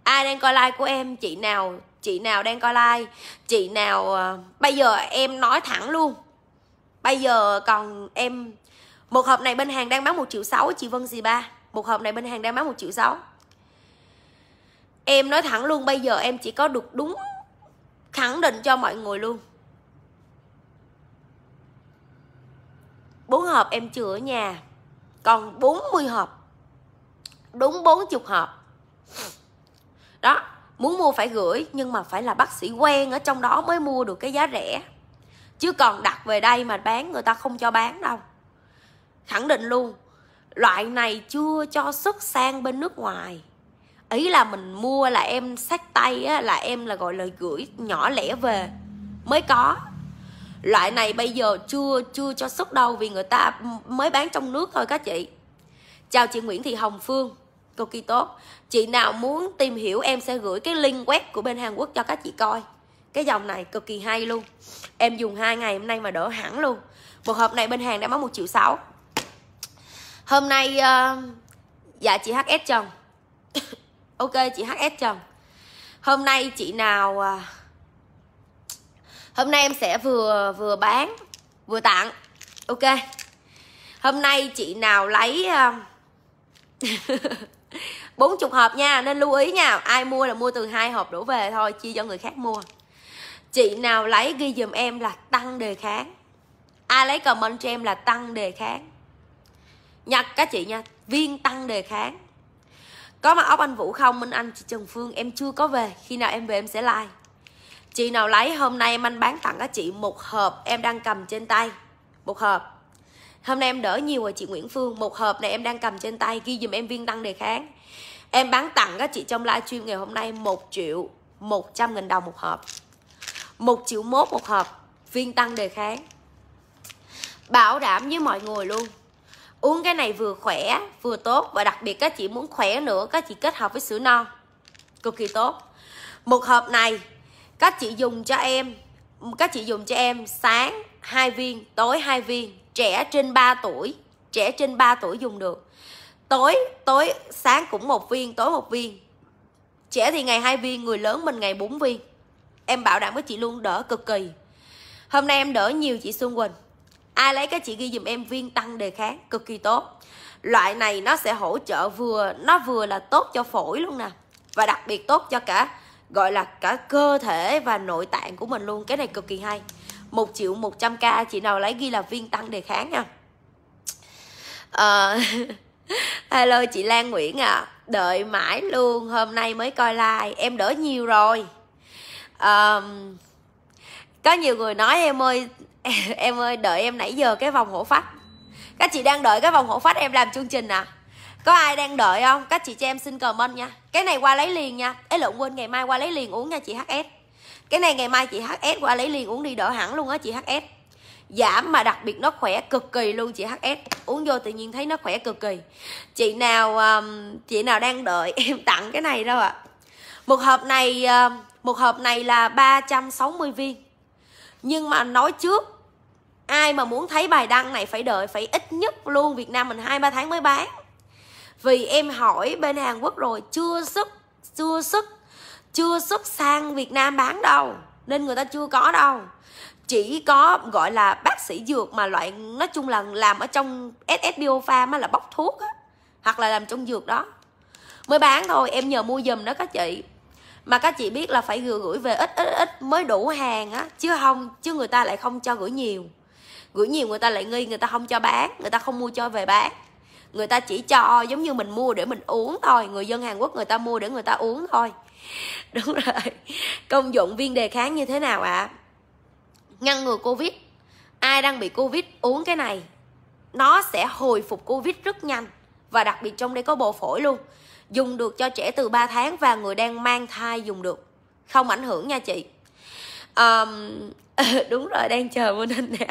ai đang coi like của em chị nào chị nào đang coi like chị nào ờ, bây giờ em nói thẳng luôn bây giờ còn em một hộp này bên hàng đang bán một triệu sáu chị vân gì ba một hộp này bên hàng đang bán một triệu sáu em nói thẳng luôn bây giờ em chỉ có được đúng khẳng định cho mọi người luôn bốn hộp em chữa ở nhà còn 40 hộp đúng 40 hộp đó muốn mua phải gửi nhưng mà phải là bác sĩ quen ở trong đó mới mua được cái giá rẻ chứ còn đặt về đây mà bán người ta không cho bán đâu khẳng định luôn loại này chưa cho xuất sang bên nước ngoài ý là mình mua là em sách tay á, là em là gọi là gửi nhỏ lẻ về mới có loại này bây giờ chưa chưa cho xuất đâu vì người ta mới bán trong nước thôi các chị chào chị nguyễn thị hồng phương cực kỳ tốt chị nào muốn tìm hiểu em sẽ gửi cái link web của bên Hàn Quốc cho các chị coi cái dòng này cực kỳ hay luôn em dùng hai ngày hôm nay mà đỡ hẳn luôn một hộp này bên hàng đã bán một triệu sáu hôm nay uh, dạ chị HS chồng ok chị HS chồng hôm nay chị nào uh, hôm nay em sẽ vừa vừa bán vừa tặng ok hôm nay chị nào lấy uh, bốn chục hộp nha nên lưu ý nha ai mua là mua từ hai hộp đổ về thôi chia cho người khác mua chị nào lấy ghi dùm em là tăng đề kháng ai lấy comment cho em là tăng đề kháng nhặt các chị nha viên tăng đề kháng có mà ốc anh vũ không minh anh chị trần phương em chưa có về khi nào em về em sẽ like chị nào lấy hôm nay em anh bán tặng các chị một hộp em đang cầm trên tay một hộp hôm nay em đỡ nhiều rồi chị Nguyễn Phương một hộp này em đang cầm trên tay ghi dùm em viên đăng đề kháng em bán tặng các chị trong livestream ngày hôm nay một triệu một trăm nghìn đồng một hộp một triệu mốt một hộp viên tăng đề kháng bảo đảm với mọi người luôn uống cái này vừa khỏe vừa tốt và đặc biệt các chị muốn khỏe nữa các chị kết hợp với sữa non cực kỳ tốt một hộp này các chị dùng cho em các chị dùng cho em sáng hai viên tối hai viên trẻ trên 3 tuổi trẻ trên 3 tuổi dùng được tối tối sáng cũng một viên tối một viên trẻ thì ngày hai viên người lớn mình ngày 4 viên em bảo đảm với chị luôn đỡ cực kỳ hôm nay em đỡ nhiều chị xuân quỳnh ai lấy cái chị ghi dùm em viên tăng đề kháng cực kỳ tốt loại này nó sẽ hỗ trợ vừa nó vừa là tốt cho phổi luôn nè và đặc biệt tốt cho cả gọi là cả cơ thể và nội tạng của mình luôn cái này cực kỳ hay 1 triệu 100k chị nào lấy ghi là viên tăng đề kháng nha à, ờ, hello chị Lan Nguyễn à đợi mãi luôn hôm nay mới coi like em đỡ nhiều rồi à, có nhiều người nói em ơi em ơi đợi em nãy giờ cái vòng hổ phách các chị đang đợi cái vòng hổ phách em làm chương trình à có ai đang đợi không các chị cho em xin comment nha cái này qua lấy liền nha ấy lộn quên ngày mai qua lấy liền uống nha chị hs cái này ngày mai chị hs qua lấy liền uống đi đỡ hẳn luôn á chị hs giảm mà đặc biệt nó khỏe cực kỳ luôn chị hs uống vô tự nhiên thấy nó khỏe cực kỳ chị nào um, chị nào đang đợi em tặng cái này đâu ạ một hộp này uh, một hộp này là 360 viên nhưng mà nói trước ai mà muốn thấy bài đăng này phải đợi phải ít nhất luôn việt nam mình hai ba tháng mới bán vì em hỏi bên hàn quốc rồi chưa sức chưa sức chưa xuất sang Việt Nam bán đâu nên người ta chưa có đâu chỉ có gọi là bác sĩ dược mà loại nói chung là làm ở trong SS Biopharm là bóc thuốc á, hoặc là làm trong dược đó mới bán thôi em nhờ mua giùm đó các chị mà các chị biết là phải gửi gửi về ít ít ít mới đủ hàng á chứ không chứ người ta lại không cho gửi nhiều gửi nhiều người ta lại nghi người ta không cho bán người ta không mua cho về bán người ta chỉ cho giống như mình mua để mình uống thôi người dân hàn quốc người ta mua để người ta uống thôi đúng rồi công dụng viên đề kháng như thế nào ạ à? ngăn ngừa covid ai đang bị covid uống cái này nó sẽ hồi phục covid rất nhanh và đặc biệt trong đây có bộ phổi luôn dùng được cho trẻ từ 3 tháng và người đang mang thai dùng được không ảnh hưởng nha chị um, đúng rồi đang chờ bên anh nè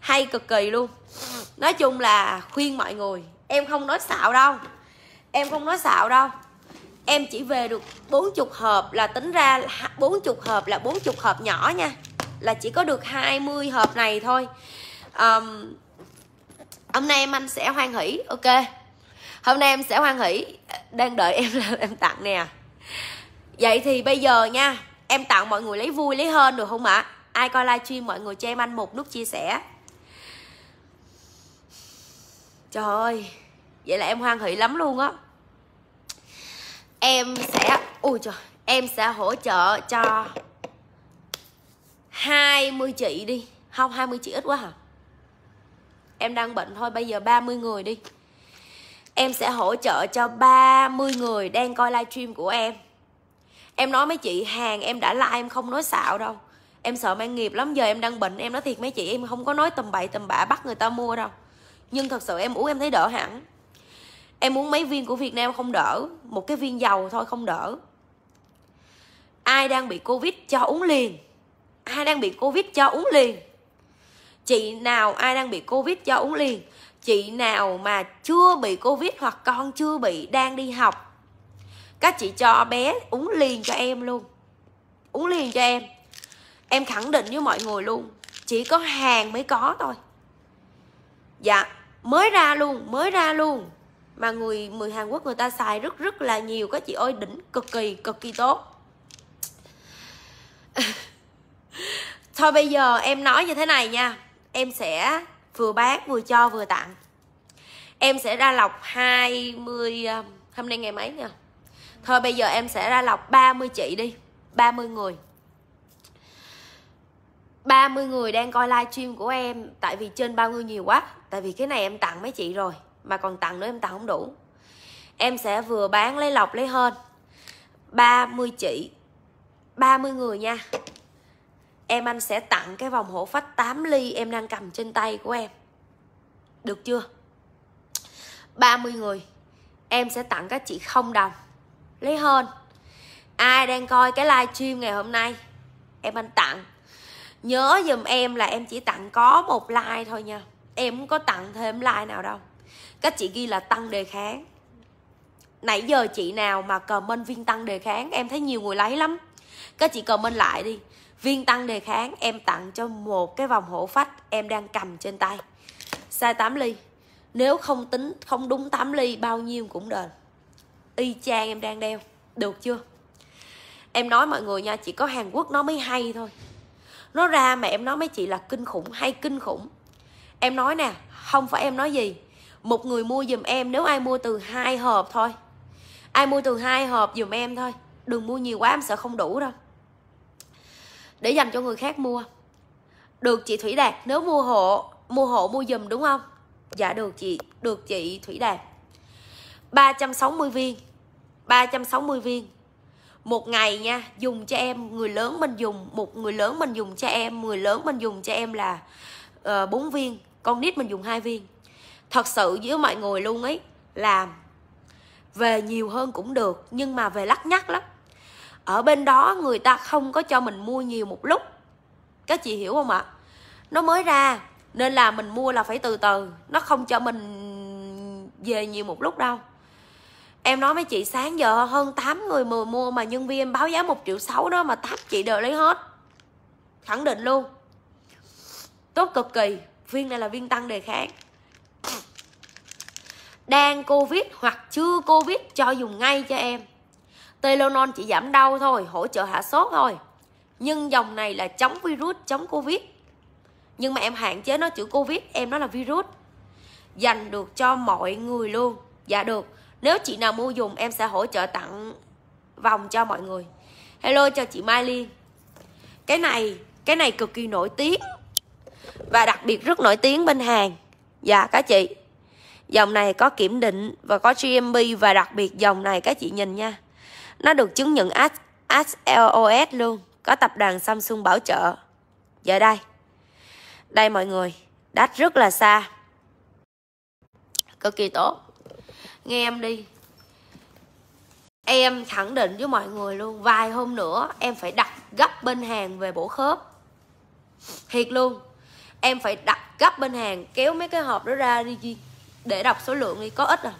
hay cực kỳ luôn nói chung là khuyên mọi người em không nói xạo đâu em không nói xạo đâu em chỉ về được 40 hộp là tính ra 40 hộp là 40 hộp nhỏ nha là chỉ có được 20 hộp này thôi um, hôm nay em anh sẽ hoan hỷ ok hôm nay em sẽ hoan hỷ đang đợi em là em tặng nè vậy thì bây giờ nha em tặng mọi người lấy vui lấy hơn được không ạ ai coi livestream mọi người cho em anh một nút chia sẻ trời ơi vậy là em hoan hỷ lắm luôn á em sẽ ui trời em sẽ hỗ trợ cho 20 chị đi không 20 chị ít quá hả em đang bệnh thôi bây giờ 30 người đi em sẽ hỗ trợ cho 30 người đang coi livestream của em em nói mấy chị hàng em đã like em không nói xạo đâu em sợ mang nghiệp lắm giờ em đang bệnh em nói thiệt mấy chị em không có nói tầm bậy tầm bạ bắt người ta mua đâu nhưng thật sự em uống em thấy đỡ hẳn em muốn mấy viên của việt nam không đỡ một cái viên dầu thôi không đỡ ai đang bị covid cho uống liền ai đang bị covid cho uống liền chị nào ai đang bị covid cho uống liền chị nào mà chưa bị covid hoặc con chưa bị đang đi học các chị cho bé uống liền cho em luôn uống liền cho em em khẳng định với mọi người luôn chỉ có hàng mới có thôi dạ mới ra luôn mới ra luôn mà người người Hàn Quốc người ta xài rất rất là nhiều các chị ơi đỉnh cực kỳ cực kỳ tốt thôi bây giờ em nói như thế này nha em sẽ vừa bán vừa cho vừa tặng em sẽ ra lọc 20 à, hôm nay ngày mấy nha thôi bây giờ em sẽ ra lọc 30 chị đi 30 người 30 người đang coi livestream của em tại vì trên bao nhiêu nhiều quá tại vì cái này em tặng mấy chị rồi mà còn tặng nữa em tặng không đủ em sẽ vừa bán lấy lọc lấy hơn 30 chị 30 người nha em anh sẽ tặng cái vòng hổ phách 8 ly em đang cầm trên tay của em được chưa 30 người em sẽ tặng các chị không đồng lấy hơn ai đang coi cái live stream ngày hôm nay em anh tặng nhớ giùm em là em chỉ tặng có một like thôi nha em không có tặng thêm like nào đâu các chị ghi là tăng đề kháng nãy giờ chị nào mà comment viên tăng đề kháng em thấy nhiều người lấy lắm các chị comment lại đi viên tăng đề kháng em tặng cho một cái vòng hổ phách em đang cầm trên tay sai 8 ly nếu không tính không đúng 8 ly bao nhiêu cũng đền y chang em đang đeo được chưa em nói mọi người nha chỉ có hàn quốc nó mới hay thôi nó ra mà em nói mấy chị là kinh khủng hay kinh khủng em nói nè không phải em nói gì một người mua giùm em nếu ai mua từ hai hộp thôi ai mua từ hai hộp giùm em thôi đừng mua nhiều quá em sợ không đủ đâu để dành cho người khác mua được chị thủy đạt nếu mua hộ mua hộ mua giùm đúng không dạ được chị được chị thủy đạt 360 viên 360 viên một ngày nha dùng cho em người lớn mình dùng một người lớn mình dùng cho em người lớn mình dùng cho em là uh, viên con nít mình dùng hai viên thật sự với mọi người luôn ấy là về nhiều hơn cũng được nhưng mà về lắc nhắc lắm ở bên đó người ta không có cho mình mua nhiều một lúc các chị hiểu không ạ nó mới ra nên là mình mua là phải từ từ nó không cho mình về nhiều một lúc đâu em nói mấy chị sáng giờ hơn 8 người 10 mua mà nhân viên báo giá một triệu sáu đó mà tám chị đều lấy hết khẳng định luôn tốt cực kỳ viên này là viên tăng đề kháng đang covid hoặc chưa covid cho dùng ngay cho em telonon chỉ giảm đau thôi hỗ trợ hạ sốt thôi nhưng dòng này là chống virus chống covid nhưng mà em hạn chế nó chữ covid em nó là virus dành được cho mọi người luôn dạ được nếu chị nào mua dùng em sẽ hỗ trợ tặng vòng cho mọi người hello chào chị mai liên cái này cái này cực kỳ nổi tiếng và đặc biệt rất nổi tiếng bên hàng dạ các chị Dòng này có kiểm định và có GMP và đặc biệt dòng này các chị nhìn nha. Nó được chứng nhận HLOS luôn, có tập đoàn Samsung bảo trợ. Giờ đây. Đây mọi người, đắt rất là xa. Cực kỳ tốt. Nghe em đi. Em khẳng định với mọi người luôn, vài hôm nữa em phải đặt gấp bên hàng về bổ khớp. Thiệt luôn. Em phải đặt gấp bên hàng kéo mấy cái hộp đó ra đi để đọc số lượng đi có ít à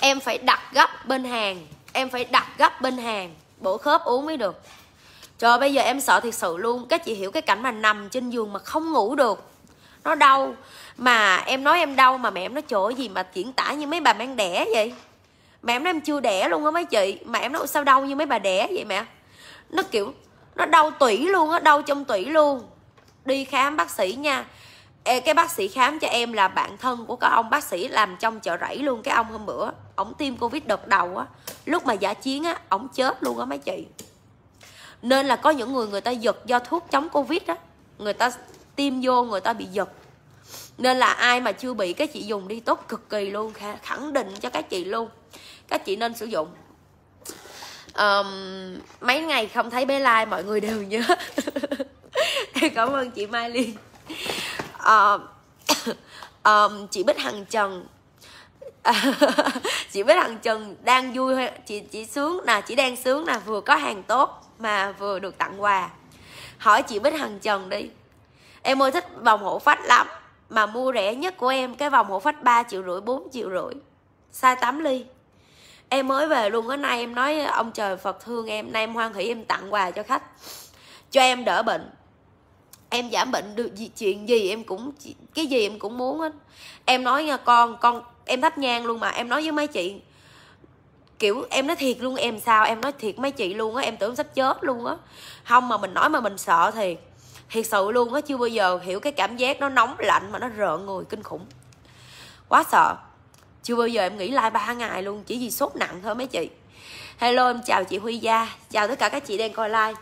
em phải đặt gấp bên hàng em phải đặt gấp bên hàng bổ khớp uống mới được trời bây giờ em sợ thiệt sự luôn các chị hiểu cái cảnh mà nằm trên giường mà không ngủ được nó đau mà em nói em đau mà mẹ em nói chỗ gì mà diễn tả như mấy bà mang đẻ vậy Mẹ em nói em chưa đẻ luôn á mấy chị mà em nói sao đau như mấy bà đẻ vậy mẹ nó kiểu nó đau tủy luôn á đau trong tủy luôn đi khám bác sĩ nha cái bác sĩ khám cho em là bạn thân của cái ông bác sĩ làm trong chợ rẫy luôn cái ông hôm bữa ổng tiêm covid đợt đầu á lúc mà giả chiến á ổng chết luôn á mấy chị nên là có những người người ta giật do thuốc chống covid á người ta tiêm vô người ta bị giật nên là ai mà chưa bị cái chị dùng đi tốt cực kỳ luôn khẳng định cho các chị luôn các chị nên sử dụng um, mấy ngày không thấy bé like mọi người đều nhớ cảm ơn chị mai liên uh, um, chị bích hằng trần chị biết hằng trần đang vui chị chị sướng nè chị đang sướng nè vừa có hàng tốt mà vừa được tặng quà hỏi chị biết hằng trần đi em ơi thích vòng hổ phách lắm mà mua rẻ nhất của em cái vòng hổ phách 3 triệu rưỡi 4 triệu rưỡi size 8 ly em mới về luôn hôm nay em nói ông trời phật thương em nay em hoan hỷ em tặng quà cho khách cho em đỡ bệnh em giảm bệnh được gì chuyện gì em cũng cái gì em cũng muốn hết em nói nha à, con con em thắp nhang luôn mà em nói với mấy chị kiểu em nói thiệt luôn em sao em nói thiệt mấy chị luôn á em tưởng sắp chết luôn á không mà mình nói mà mình sợ thì thiệt sự luôn á chưa bao giờ hiểu cái cảm giác nó nóng lạnh mà nó rợn người kinh khủng quá sợ chưa bao giờ em nghĩ lại ba ngày luôn chỉ vì sốt nặng thôi mấy chị hello em chào chị huy gia chào tất cả các chị đang coi like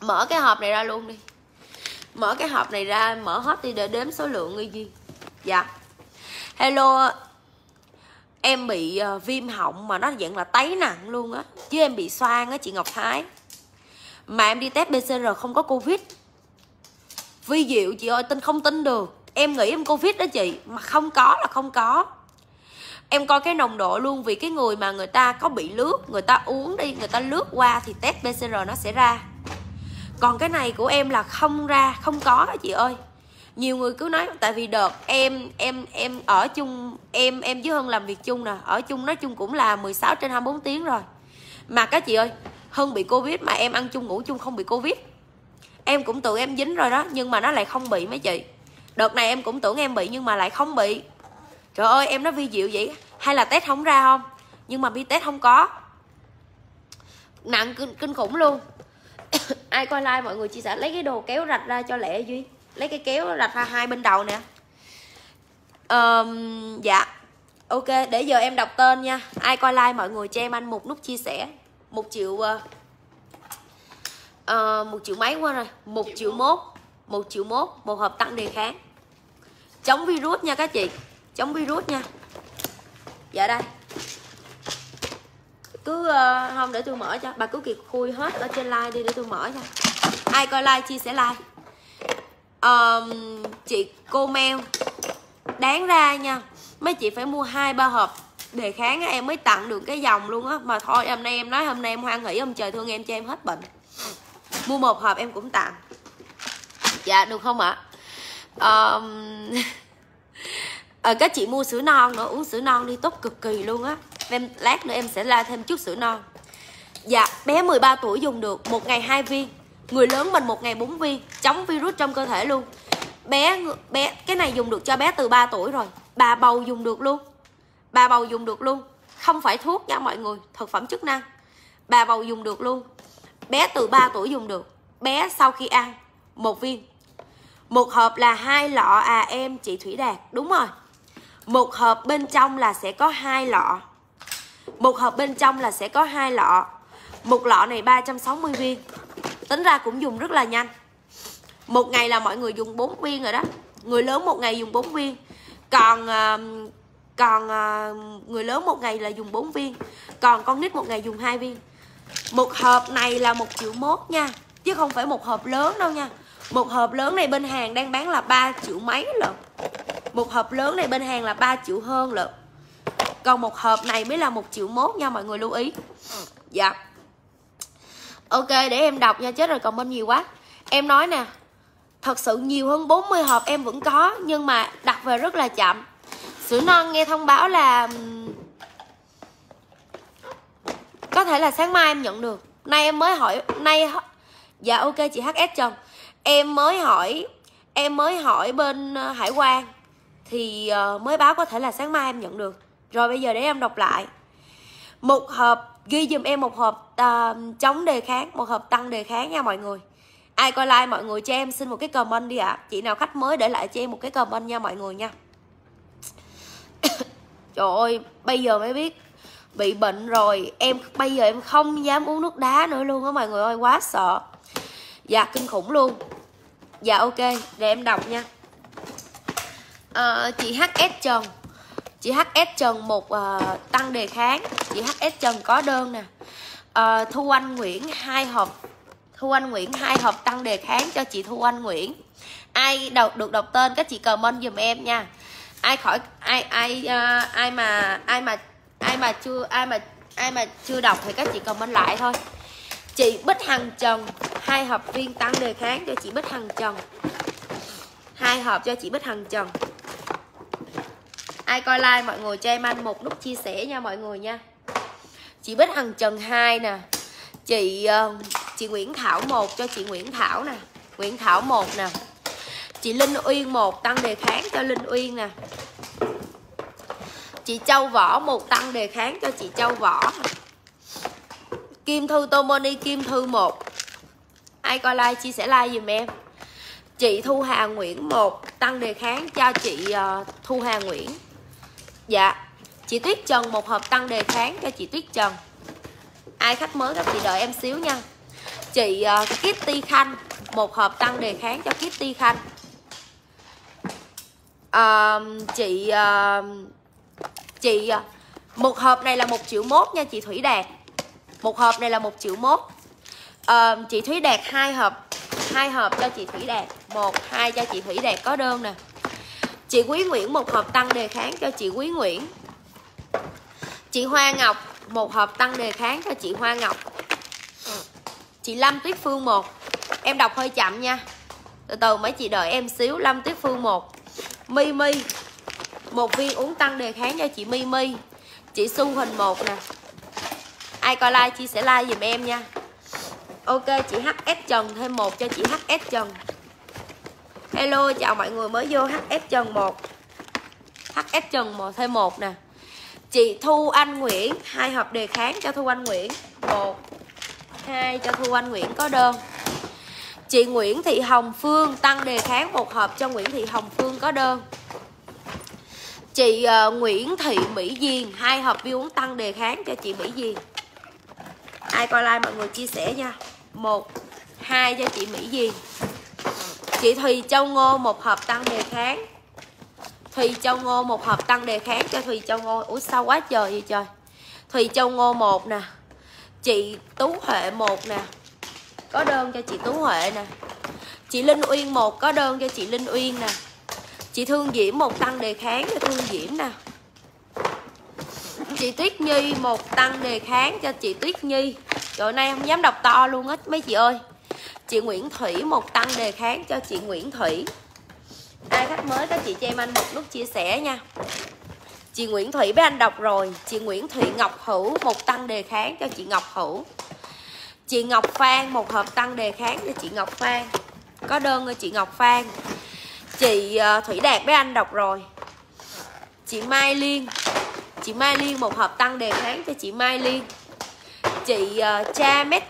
mở cái hộp này ra luôn đi mở cái hộp này ra mở hết đi để đếm số lượng người gì, dạ hello em bị ờ, viêm họng mà nó dạng là tấy nặng luôn á chứ em bị xoang á chị ngọc thái mà em đi test pcr không có covid vi diệu chị ơi tin không tin được em nghĩ em covid đó chị mà không có là không có em coi cái nồng độ luôn vì cái người mà người ta có bị lướt người ta uống đi người ta lướt qua thì test pcr nó sẽ ra còn cái này của em là không ra không có chị ơi nhiều người cứ nói tại vì đợt em em em ở chung em em với hơn làm việc chung nè ở chung nói chung cũng là 16 trên 24 tiếng rồi mà các chị ơi hơn bị covid mà em ăn chung ngủ chung không bị covid em cũng tưởng em dính rồi đó nhưng mà nó lại không bị mấy chị đợt này em cũng tưởng em bị nhưng mà lại không bị trời ơi em nó vi diệu vậy hay là test không ra không nhưng mà bi test không có nặng kinh, kinh khủng luôn ai coi like mọi người chia sẻ lấy cái đồ kéo rạch ra cho lẹ duy lấy cái kéo rạch ra hai bên đầu nè um, dạ ok để giờ em đọc tên nha ai coi like mọi người cho em anh một nút chia sẻ một triệu uh, một triệu mấy quá rồi một triệu, triệu mốt một triệu mốt một hộp tăng đề kháng chống virus nha các chị chống virus nha dạ đây cứ uh, không để tôi mở cho bà cứ kiệt khui hết ở trên like đi để tôi mở cho ai coi like chia sẻ like um, chị cô mèo đáng ra nha mấy chị phải mua hai ba hộp đề kháng em mới tặng được cái dòng luôn á mà thôi hôm nay em nói hôm nay em hoan hỷ ông trời thương em cho em hết bệnh mua một hộp em cũng tặng dạ được không ạ à? um... à, các chị mua sữa non nữa uống sữa non đi tốt cực kỳ luôn á em lát nữa em sẽ la thêm chút sữa non Dạ, bé 13 tuổi dùng được một ngày 2 viên Người lớn mình một ngày 4 viên Chống virus trong cơ thể luôn Bé, bé cái này dùng được cho bé từ 3 tuổi rồi Bà bầu dùng được luôn Bà bầu dùng được luôn Không phải thuốc nha mọi người Thực phẩm chức năng Bà bầu dùng được luôn Bé từ 3 tuổi dùng được Bé sau khi ăn một viên Một hộp là hai lọ à em chị Thủy Đạt Đúng rồi Một hộp bên trong là sẽ có hai lọ một hộp bên trong là sẽ có hai lọ Một lọ này 360 viên Tính ra cũng dùng rất là nhanh Một ngày là mọi người dùng 4 viên rồi đó Người lớn một ngày dùng 4 viên Còn ờ, còn ờ, người lớn một ngày là dùng 4 viên Còn con nít một ngày dùng hai viên Một hộp này là một triệu mốt nha Chứ không phải một hộp lớn đâu nha Một hộp lớn này bên hàng đang bán là 3 triệu mấy lận Một hộp lớn này bên hàng là 3 triệu hơn lận còn một hộp này mới là một triệu mốt nha mọi người lưu ý ừ, dạ ok để em đọc nha chết rồi còn bên nhiều quá em nói nè thật sự nhiều hơn 40 hộp em vẫn có nhưng mà đặt về rất là chậm sữa non nghe thông báo là có thể là sáng mai em nhận được nay em mới hỏi nay dạ ok chị hs chồng em mới hỏi em mới hỏi bên ờ, hải quan thì ờ, mới báo có thể là sáng mai em nhận được rồi bây giờ để em đọc lại. Một hộp ghi dùm em một hộp uh, chống đề kháng, một hộp tăng đề kháng nha mọi người. Ai coi like mọi người cho em xin một cái comment đi ạ. À. Chị nào khách mới để lại cho em một cái comment nha mọi người nha. Trời ơi, bây giờ mới biết bị bệnh rồi em bây giờ em không dám uống nước đá nữa luôn á mọi người ơi quá sợ dạ kinh khủng luôn dạ ok để em đọc nha à, chị hs trần chị HS Trần một uh, tăng đề kháng chị HS Trần có đơn nè uh, Thu Anh Nguyễn hai hộp Thu Anh Nguyễn hai hộp tăng đề kháng cho chị Thu Anh Nguyễn ai đọc được đọc tên các chị comment giùm em nha ai khỏi ai ai uh, ai mà ai mà ai mà chưa ai mà ai mà chưa đọc thì các chị comment lại thôi chị Bích Hằng Trần hai hộp viên tăng đề kháng cho chị Bích Hằng Trần hai hộp cho chị Bích Hằng Trần ai coi like mọi người cho em anh một nút chia sẻ nha mọi người nha chị Bích Hằng Trần 2 nè chị ờ, chị Nguyễn Thảo một cho chị Nguyễn Thảo nè Nguyễn Thảo một nè chị Linh Uyên một tăng đề kháng cho Linh Uyên nè chị Châu Võ một tăng đề kháng cho chị Châu Võ Kim Thư Tomoni Kim Thư một ai coi like chia sẻ like dùm em chị Thu Hà Nguyễn một tăng đề kháng cho chị ờ, Thu Hà Nguyễn Dạ Chị Tuyết Trần một hộp tăng đề kháng cho chị Tuyết Trần Ai khách mới các chị đợi em xíu nha Chị uh, Kitty Khanh một hộp tăng đề kháng cho Kitty Khanh uh, Chị uh, Chị uh, Một hộp này là một triệu mốt nha chị Thủy Đạt Một hộp này là một triệu mốt uh, Chị thủy Đạt hai hộp hai hộp cho chị Thủy Đạt một hai cho chị Thủy Đạt có đơn nè chị Quý Nguyễn một hộp tăng đề kháng cho chị Quý Nguyễn chị Hoa Ngọc một hộp tăng đề kháng cho chị Hoa Ngọc chị Lâm Tuyết Phương một em đọc hơi chậm nha từ từ mấy chị đợi em xíu Lâm Tuyết Phương một Mi Mi một viên uống tăng đề kháng cho chị Mi Mi chị Su Huỳnh một nè ai coi like chị sẽ like dùm em nha ok chị hs trần thêm một cho chị hs trần Hello chào mọi người mới vô HF Trần 1 HF Trần 1 thêm 1 nè Chị Thu Anh Nguyễn hai hộp đề kháng cho Thu Anh Nguyễn một hai cho Thu Anh Nguyễn có đơn Chị Nguyễn Thị Hồng Phương tăng đề kháng một hộp cho Nguyễn Thị Hồng Phương có đơn Chị uh, Nguyễn Thị Mỹ Diền hai hộp viên uống tăng đề kháng cho chị Mỹ Diền Ai coi like mọi người chia sẻ nha một hai cho chị Mỹ Diền chị Thùy Châu Ngô một hộp tăng đề kháng Thùy Châu Ngô một hộp tăng đề kháng cho Thùy Châu Ngô Ủa sao quá trời vậy trời Thùy Châu Ngô một nè Chị Tú Huệ một nè Có đơn cho chị Tú Huệ nè Chị Linh Uyên một có đơn cho chị Linh Uyên nè Chị Thương Diễm một tăng đề kháng cho Thương Diễm nè Chị Tuyết Nhi một tăng đề kháng cho chị Tuyết Nhi Trời nay không dám đọc to luôn á mấy chị ơi chị Nguyễn Thủy một tăng đề kháng cho chị Nguyễn Thủy ai khách mới các chị cho em anh một lúc chia sẻ nha chị Nguyễn Thủy với anh đọc rồi chị Nguyễn Thủy Ngọc Hữu một tăng đề kháng cho chị Ngọc Hữu chị Ngọc Phan một hộp tăng đề kháng cho chị Ngọc Phan có đơn rồi chị Ngọc Phan chị ờ, Thủy Đạt với anh đọc rồi chị Mai Liên chị Mai Liên một hộp tăng đề kháng cho chị Mai Liên chị uh, cha mét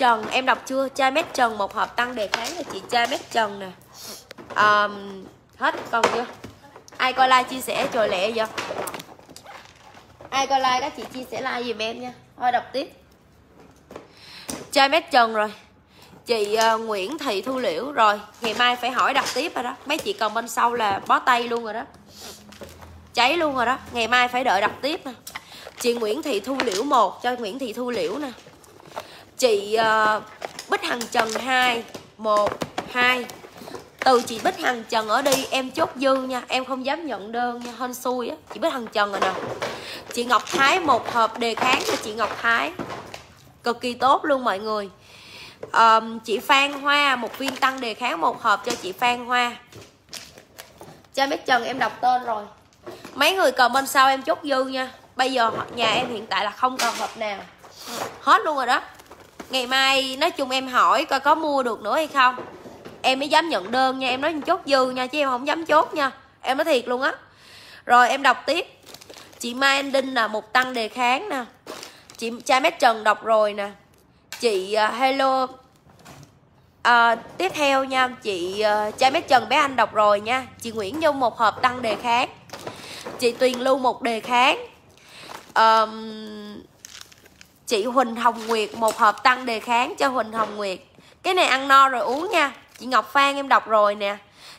trần em đọc chưa chai mét trần một hộp tăng đề kháng là chị chai mét trần nè um, hết còn chưa ai coi like chia sẻ trời lẹ giờ ai coi like các chị chia sẻ like dùm em nha thôi đọc tiếp chai mét trần rồi chị uh, Nguyễn Thị Thu Liễu rồi ngày mai phải hỏi đọc tiếp rồi đó mấy chị còn bên sau là bó tay luôn rồi đó cháy luôn rồi đó ngày mai phải đợi đọc tiếp nè chị Nguyễn Thị Thu Liễu một cho Nguyễn Thị Thu Liễu nè chị uh, Bích Hằng Trần 2 1 2 từ chị Bích Hằng Trần ở đi em chốt dư nha em không dám nhận đơn nha hên xui á chị Bích Hằng Trần rồi nè chị Ngọc Thái một hộp đề kháng cho chị Ngọc Thái cực kỳ tốt luôn mọi người um, chị Phan Hoa một viên tăng đề kháng một hộp cho chị Phan Hoa cho biết Trần em đọc tên rồi mấy người còn bên sau em chốt dư nha bây giờ nhà em hiện tại là không còn hộp nào hết luôn rồi đó ngày mai nói chung em hỏi coi có mua được nữa hay không em mới dám nhận đơn nha em nói chốt dư nha chứ em không dám chốt nha em nói thiệt luôn á rồi em đọc tiếp chị mai anh đinh là một tăng đề kháng nè chị cha mét trần đọc rồi nè chị uh, hello à, tiếp theo nha chị uh, cha mét trần bé anh đọc rồi nha chị nguyễn Dung một hộp tăng đề kháng chị tuyền lưu một đề kháng um, chị Huỳnh Hồng Nguyệt một hộp tăng đề kháng cho Huỳnh Hồng Nguyệt cái này ăn no rồi uống nha chị Ngọc Phan em đọc rồi nè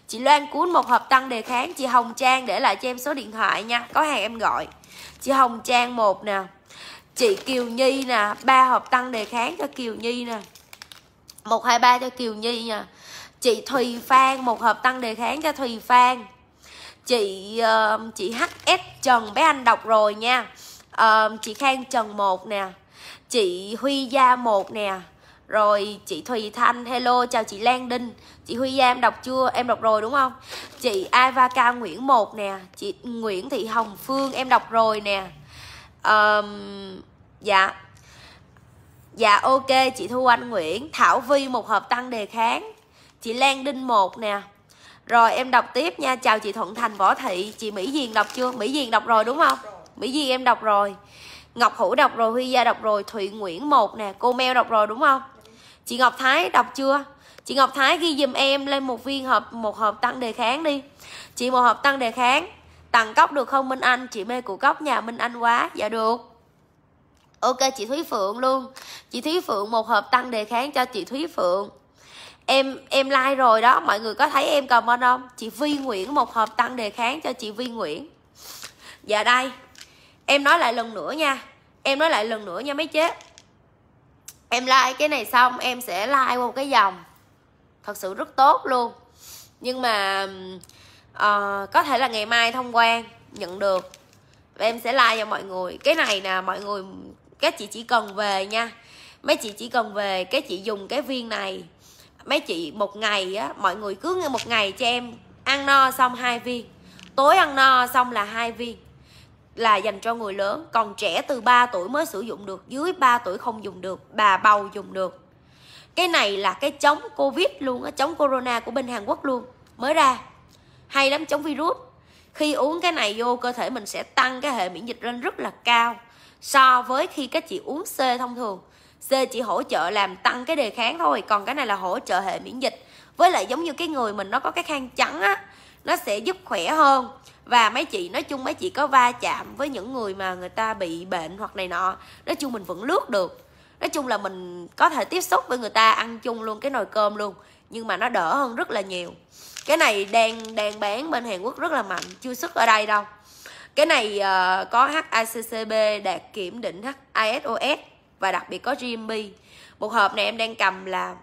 chị Loan Cuốn một hộp tăng đề kháng chị Hồng Trang để lại cho em số điện thoại nha có hàng em gọi chị Hồng Trang một nè chị Kiều Nhi nè ba hộp tăng đề kháng cho Kiều Nhi nè một hai ba cho Kiều Nhi nha chị Thùy Phan một hộp tăng đề kháng cho Thùy Phan chị uh, chị HS Trần bé anh đọc rồi nha uh, chị Khang Trần một nè chị Huy Gia một nè rồi chị Thùy Thanh hello chào chị Lan Đinh chị Huy Gia em đọc chưa em đọc rồi đúng không chị Avaka Nguyễn một nè chị Nguyễn Thị Hồng Phương em đọc rồi nè um, dạ dạ ok chị Thu Anh Nguyễn Thảo Vi một hợp tăng đề kháng chị Lan Đinh một nè rồi em đọc tiếp nha chào chị Thuận Thành Võ Thị chị Mỹ Diền đọc chưa Mỹ Diền đọc rồi đúng không Mỹ diền em đọc rồi Ngọc Hữu đọc rồi, Huy Gia đọc rồi, Thụy Nguyễn một nè, cô Mel đọc rồi đúng không? Chị Ngọc Thái đọc chưa? Chị Ngọc Thái ghi dùm em lên một viên hộp một hộp tăng đề kháng đi. Chị một hộp tăng đề kháng. Tặng cốc được không Minh Anh? Chị mê củ cốc nhà Minh Anh quá. Dạ được. Ok chị Thúy Phượng luôn. Chị Thúy Phượng một hộp tăng đề kháng cho chị Thúy Phượng. Em em like rồi đó, mọi người có thấy em comment không? Chị Vi Nguyễn một hộp tăng đề kháng cho chị Vi Nguyễn. Dạ đây, em nói lại lần nữa nha em nói lại lần nữa nha mấy chế em like cái này xong em sẽ like qua một cái dòng thật sự rất tốt luôn nhưng mà uh, có thể là ngày mai thông quan nhận được và em sẽ like cho mọi người cái này nè mọi người các chị chỉ cần về nha mấy chị chỉ cần về cái chị dùng cái viên này mấy chị một ngày á mọi người cứ một ngày cho em ăn no xong hai viên tối ăn no xong là hai viên là dành cho người lớn còn trẻ từ 3 tuổi mới sử dụng được dưới 3 tuổi không dùng được bà bầu dùng được cái này là cái chống covid luôn á chống corona của bên hàn quốc luôn mới ra hay lắm chống virus khi uống cái này vô cơ thể mình sẽ tăng cái hệ miễn dịch lên rất là cao so với khi các chị uống c thông thường c chỉ hỗ trợ làm tăng cái đề kháng thôi còn cái này là hỗ trợ hệ miễn dịch với lại giống như cái người mình nó có cái khang trắng á nó sẽ giúp khỏe hơn và mấy chị nói chung mấy chị có va chạm với những người mà người ta bị bệnh hoặc này nọ nói chung mình vẫn lướt được nói chung là mình có thể tiếp xúc với người ta ăn chung luôn cái nồi cơm luôn nhưng mà nó đỡ hơn rất là nhiều cái này đang đang bán bên Hàn Quốc rất là mạnh chưa xuất ở đây đâu cái này uh, có HACCP đạt kiểm định HISOS và đặc biệt có GMP một hộp này em đang cầm là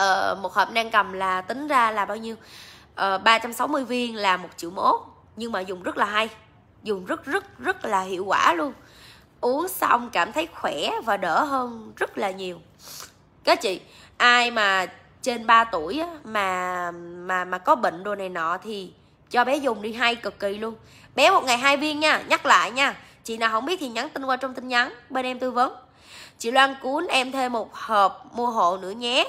uh, một hộp đang cầm là tính ra là bao nhiêu 360 ờ, viên là một triệu mốt nhưng mà dùng rất là hay dùng rất rất rất là hiệu quả luôn uống xong cảm thấy khỏe và đỡ hơn rất là nhiều các chị ai mà trên 3 tuổi á, mà mà mà có bệnh đồ này nọ thì cho bé dùng đi hay cực kỳ luôn bé một ngày hai viên nha nhắc lại nha chị nào không biết thì nhắn tin qua trong tin nhắn bên em tư vấn chị loan cuốn em thêm một hộp mua hộ nữa nhé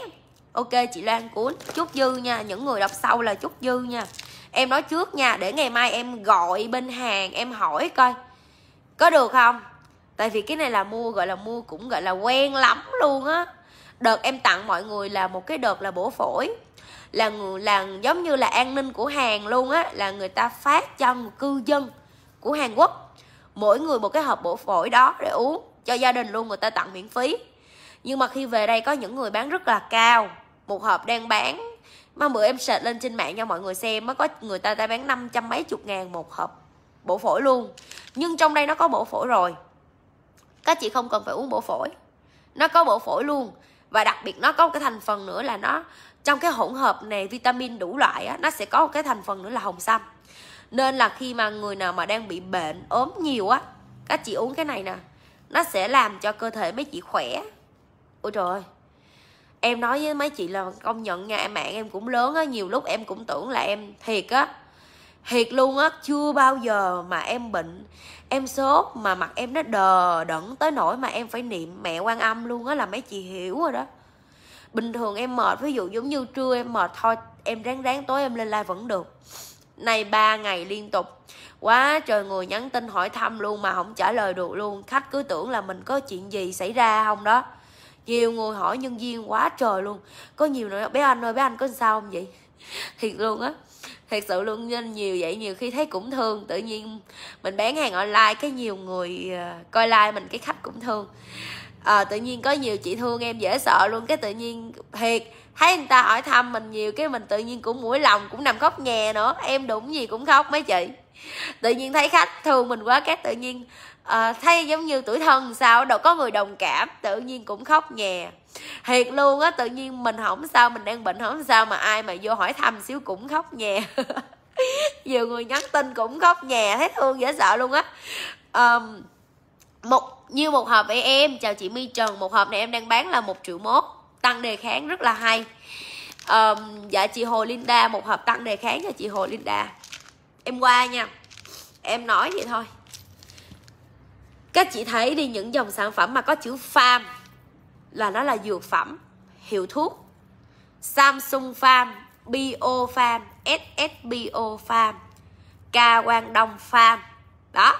ok chị Loan cuốn chúc dư nha những người đọc sau là chúc dư nha em nói trước nha để ngày mai em gọi bên hàng em hỏi coi có được không tại vì cái này là mua gọi là mua cũng gọi là quen lắm luôn á đợt em tặng mọi người là một cái đợt là bổ phổi là là giống như là an ninh của hàng luôn á là người ta phát cho cư dân của Hàn Quốc mỗi người một cái hộp bổ phổi đó để uống cho gia đình luôn người ta tặng miễn phí nhưng mà khi về đây có những người bán rất là cao một hộp đang bán mà bữa em sệt lên trên mạng cho mọi người xem mới có người ta ta bán năm trăm mấy chục ngàn một hộp bổ phổi luôn nhưng trong đây nó có bổ phổi rồi các chị không cần phải uống bổ phổi nó có bổ phổi luôn và đặc biệt nó có một cái thành phần nữa là nó trong cái hỗn hợp này vitamin đủ loại á, nó sẽ có một cái thành phần nữa là hồng xăm nên là khi mà người nào mà đang bị bệnh ốm nhiều á các chị uống cái này nè nó sẽ làm cho cơ thể mấy chị khỏe ôi trời ơi em nói với mấy chị là công nhận nha em mạng em cũng lớn á nhiều lúc em cũng tưởng là em thiệt á thiệt luôn á chưa bao giờ mà em bệnh em sốt mà mặt em nó đờ đẫn tới nỗi mà em phải niệm mẹ quan âm luôn á là mấy chị hiểu rồi đó bình thường em mệt ví dụ giống như trưa em mệt thôi em ráng ráng tối em lên live vẫn được này ba ngày liên tục quá trời người nhắn tin hỏi thăm luôn mà không trả lời được luôn khách cứ tưởng là mình có chuyện gì xảy ra không đó nhiều người hỏi nhân viên quá trời luôn có nhiều nữa bé anh ơi bé anh có sao không vậy thiệt luôn á thật sự luôn nên nhiều vậy nhiều khi thấy cũng thương tự nhiên mình bán hàng online cái nhiều người à, coi like mình cái khách cũng thương à, tự nhiên có nhiều chị thương em dễ sợ luôn cái tự nhiên thiệt thấy người ta hỏi thăm mình nhiều cái mình tự nhiên cũng mũi lòng cũng nằm khóc nhè nữa em đụng gì cũng khóc mấy chị tự nhiên thấy khách thương mình quá cái tự nhiên à, thấy giống như tuổi thân sao đâu có người đồng cảm tự nhiên cũng khóc nhè thiệt luôn á tự nhiên mình không sao mình đang bệnh không sao mà ai mà vô hỏi thăm xíu cũng khóc nhè nhiều người nhắn tin cũng khóc nhè thấy thương dễ sợ luôn á um, một như một hộp em chào chị My Trần một hộp này em đang bán là một triệu mốt tăng đề kháng rất là hay um, dạ chị Hồ Linda một hộp tăng đề kháng cho chị Hồ Linda em qua nha em nói vậy thôi các chị thấy đi những dòng sản phẩm mà có chữ farm là nó là dược phẩm hiệu thuốc Samsung Farm, Bio Farm, SSBio Farm, ca Quang Đông Farm. Đó.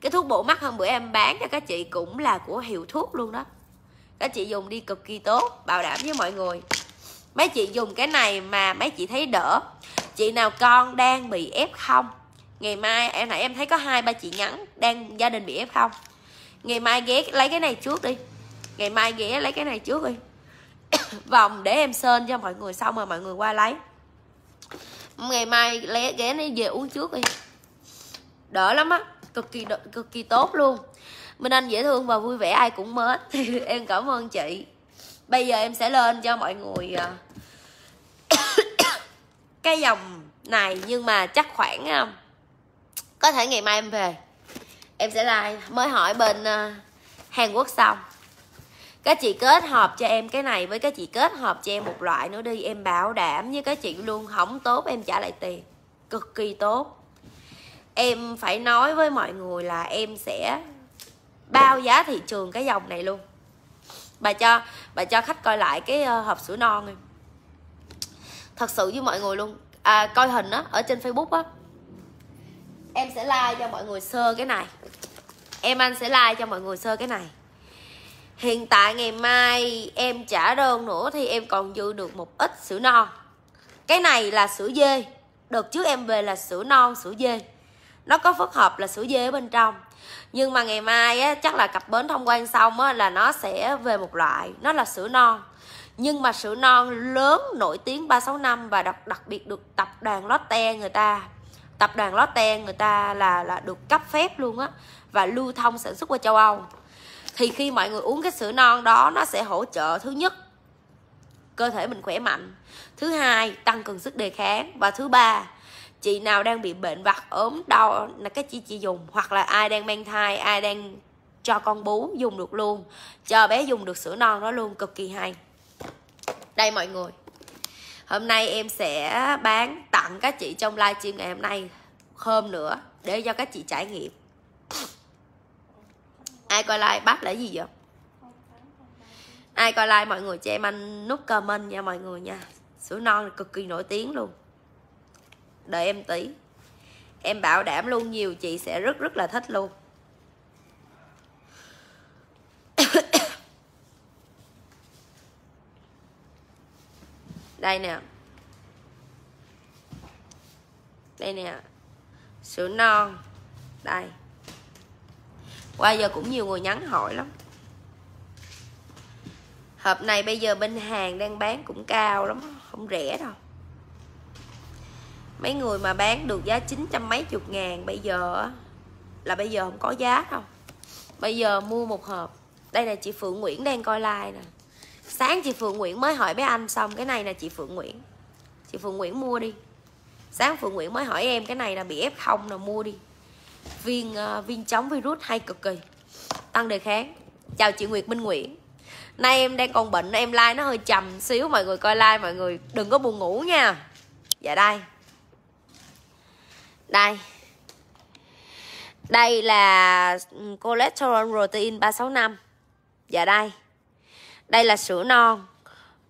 Cái thuốc bổ mắt hôm bữa em bán cho các chị cũng là của hiệu thuốc luôn đó. Các chị dùng đi cực kỳ tốt, bảo đảm với mọi người. Mấy chị dùng cái này mà mấy chị thấy đỡ. Chị nào con đang bị ép không ngày mai em nãy em thấy có hai ba chị nhắn đang gia đình bị ép không ngày mai ghé lấy cái này trước đi ngày mai ghé lấy cái này trước đi vòng để em sơn cho mọi người xong rồi mọi người qua lấy ngày mai lé ghé nó về uống trước đi đỡ lắm á cực kỳ cực kỳ tốt luôn minh anh dễ thương và vui vẻ ai cũng mến em cảm ơn chị bây giờ em sẽ lên cho mọi người à, cái dòng này nhưng mà chắc khoảng à, có thể ngày mai em về em sẽ like mới hỏi bên uh, hàn quốc xong các chị kết hợp cho em cái này với các chị kết hợp cho em một loại nữa đi em bảo đảm với các chị luôn hỏng tốt em trả lại tiền cực kỳ tốt em phải nói với mọi người là em sẽ bao giá thị trường cái dòng này luôn bà cho bà cho khách coi lại cái ờ, hộp sữa non em thật sự với mọi người luôn à, coi hình á ở trên facebook á em sẽ like cho mọi người sơ cái này em anh sẽ like cho mọi người sơ cái này hiện tại ngày mai em trả đơn nữa thì em còn dư được một ít sữa non cái này là sữa dê đợt trước em về là sữa non sữa dê nó có phức hợp là sữa dê ở bên trong nhưng mà ngày mai á, chắc là cặp bến thông quan xong á, là nó sẽ về một loại nó là sữa non nhưng mà sữa non lớn nổi tiếng 365 và đặc đặc biệt được tập đoàn Lotte người ta tập đoàn Lotte người ta là là được cấp phép luôn á và lưu thông sản xuất qua châu Âu thì khi mọi người uống cái sữa non đó nó sẽ hỗ trợ thứ nhất cơ thể mình khỏe mạnh thứ hai tăng cường sức đề kháng và thứ ba chị nào đang bị bệnh vặt ốm đau là cái chị chị dùng hoặc là ai đang mang thai ai đang cho con bú dùng được luôn cho bé dùng được sữa non đó luôn cực kỳ hay đây mọi người hôm nay em sẽ bán tặng các chị trong livestream ngày hôm nay hôm nữa để cho các chị trải nghiệm ai coi like bắt là gì vậy ai coi like mọi người cho em anh nút comment nha mọi người nha sữa non cực kỳ nổi tiếng luôn đợi em tí em bảo đảm luôn nhiều chị sẽ rất rất là thích luôn đây nè đây nè sữa non đây qua giờ cũng nhiều người nhắn hỏi lắm hộp này bây giờ bên hàng đang bán cũng cao lắm không rẻ đâu mấy người mà bán được giá chín trăm mấy chục ngàn bây giờ là bây giờ không có giá đâu bây giờ mua một hộp đây là chị phượng nguyễn đang coi like nè sáng chị phượng nguyễn mới hỏi bé anh xong cái này là chị phượng nguyễn chị phượng nguyễn mua đi sáng phượng nguyễn mới hỏi em cái này là bị ép không là mua đi viên uh, viên chống virus hay cực kỳ tăng đề kháng chào chị nguyệt minh nguyễn nay em đang còn bệnh em like nó hơi chầm xíu mọi người coi like mọi người đừng có buồn ngủ nha dạ đây đây đây là ừ, cholesterol protein 365 dạ đây đây là sữa non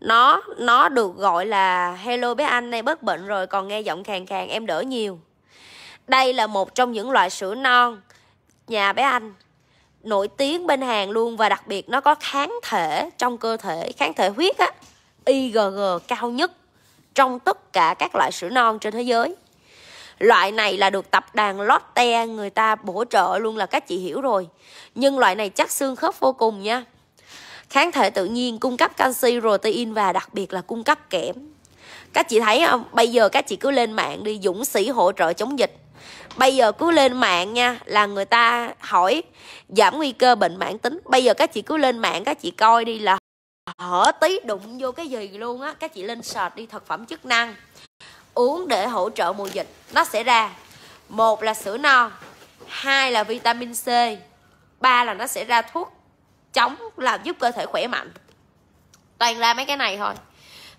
nó nó được gọi là hello bé anh này bớt bệnh rồi còn nghe giọng khàn khàn em đỡ nhiều đây là một trong những loại sữa non nhà bé anh nổi tiếng bên hàng luôn và đặc biệt nó có kháng thể trong cơ thể kháng thể huyết á igg cao nhất trong tất cả các loại sữa non trên thế giới loại này là được tập đoàn Lotte người ta bổ trợ luôn là các chị hiểu rồi nhưng loại này chắc xương khớp vô cùng nha kháng thể tự nhiên cung cấp canxi protein và đặc biệt là cung cấp kẽm các chị thấy không ờ, bây giờ các chị cứ lên mạng đi dũng sĩ hỗ trợ chống dịch bây giờ cứ lên mạng nha là người ta hỏi giảm nguy cơ bệnh mãn tính bây giờ các chị cứ lên mạng các chị coi đi là hở tí đụng vô cái gì luôn á các chị lên search đi thực phẩm chức năng uống để hỗ trợ mùa dịch nó sẽ ra một là sữa non, hai là vitamin c ba là nó sẽ ra thuốc chống làm giúp cơ thể khỏe mạnh toàn là mấy cái này thôi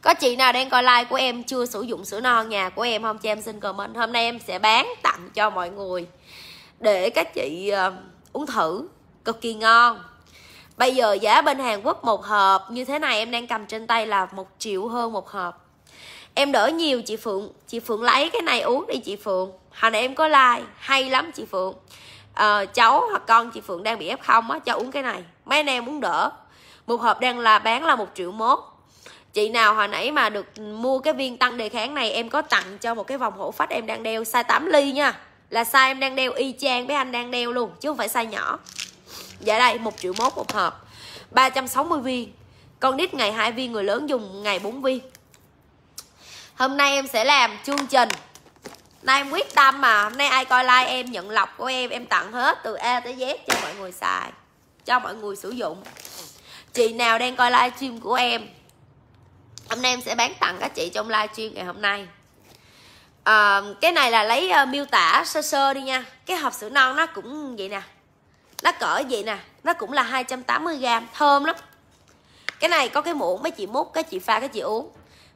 có chị nào đang coi like của em chưa sử dụng sữa non nhà của em không cho em xin comment hôm nay em sẽ bán tặng cho mọi người để các chị uh, uống thử cực kỳ ngon bây giờ giá bên Hàn Quốc một hộp như thế này em đang cầm trên tay là một triệu hơn một hộp em đỡ nhiều chị Phượng chị Phượng lấy cái này uống đi chị Phượng hồi nãy em có like hay lắm chị Phượng uh, cháu hoặc con chị Phượng đang bị f không á cho uống cái này mấy anh em muốn đỡ một hộp đang là bán là một triệu mốt chị nào hồi nãy mà được mua cái viên tăng đề kháng này em có tặng cho một cái vòng hổ phách em đang đeo size 8 ly nha là size em đang đeo y chang với anh đang đeo luôn chứ không phải size nhỏ dạ đây một triệu mốt một hộp 360 viên con nít ngày hai viên người lớn dùng ngày 4 viên hôm nay em sẽ làm chương trình nay em quyết tâm mà hôm nay ai coi like em nhận lọc của em em tặng hết từ a tới z cho mọi người xài cho mọi người sử dụng chị nào đang coi livestream của em hôm nay em sẽ bán tặng các chị trong livestream ngày hôm nay à, cái này là lấy uh, miêu tả sơ sơ đi nha cái hộp sữa non nó cũng vậy nè nó cỡ vậy nè nó cũng là 280 g thơm lắm cái này có cái muỗng mấy chị múc các chị pha các chị uống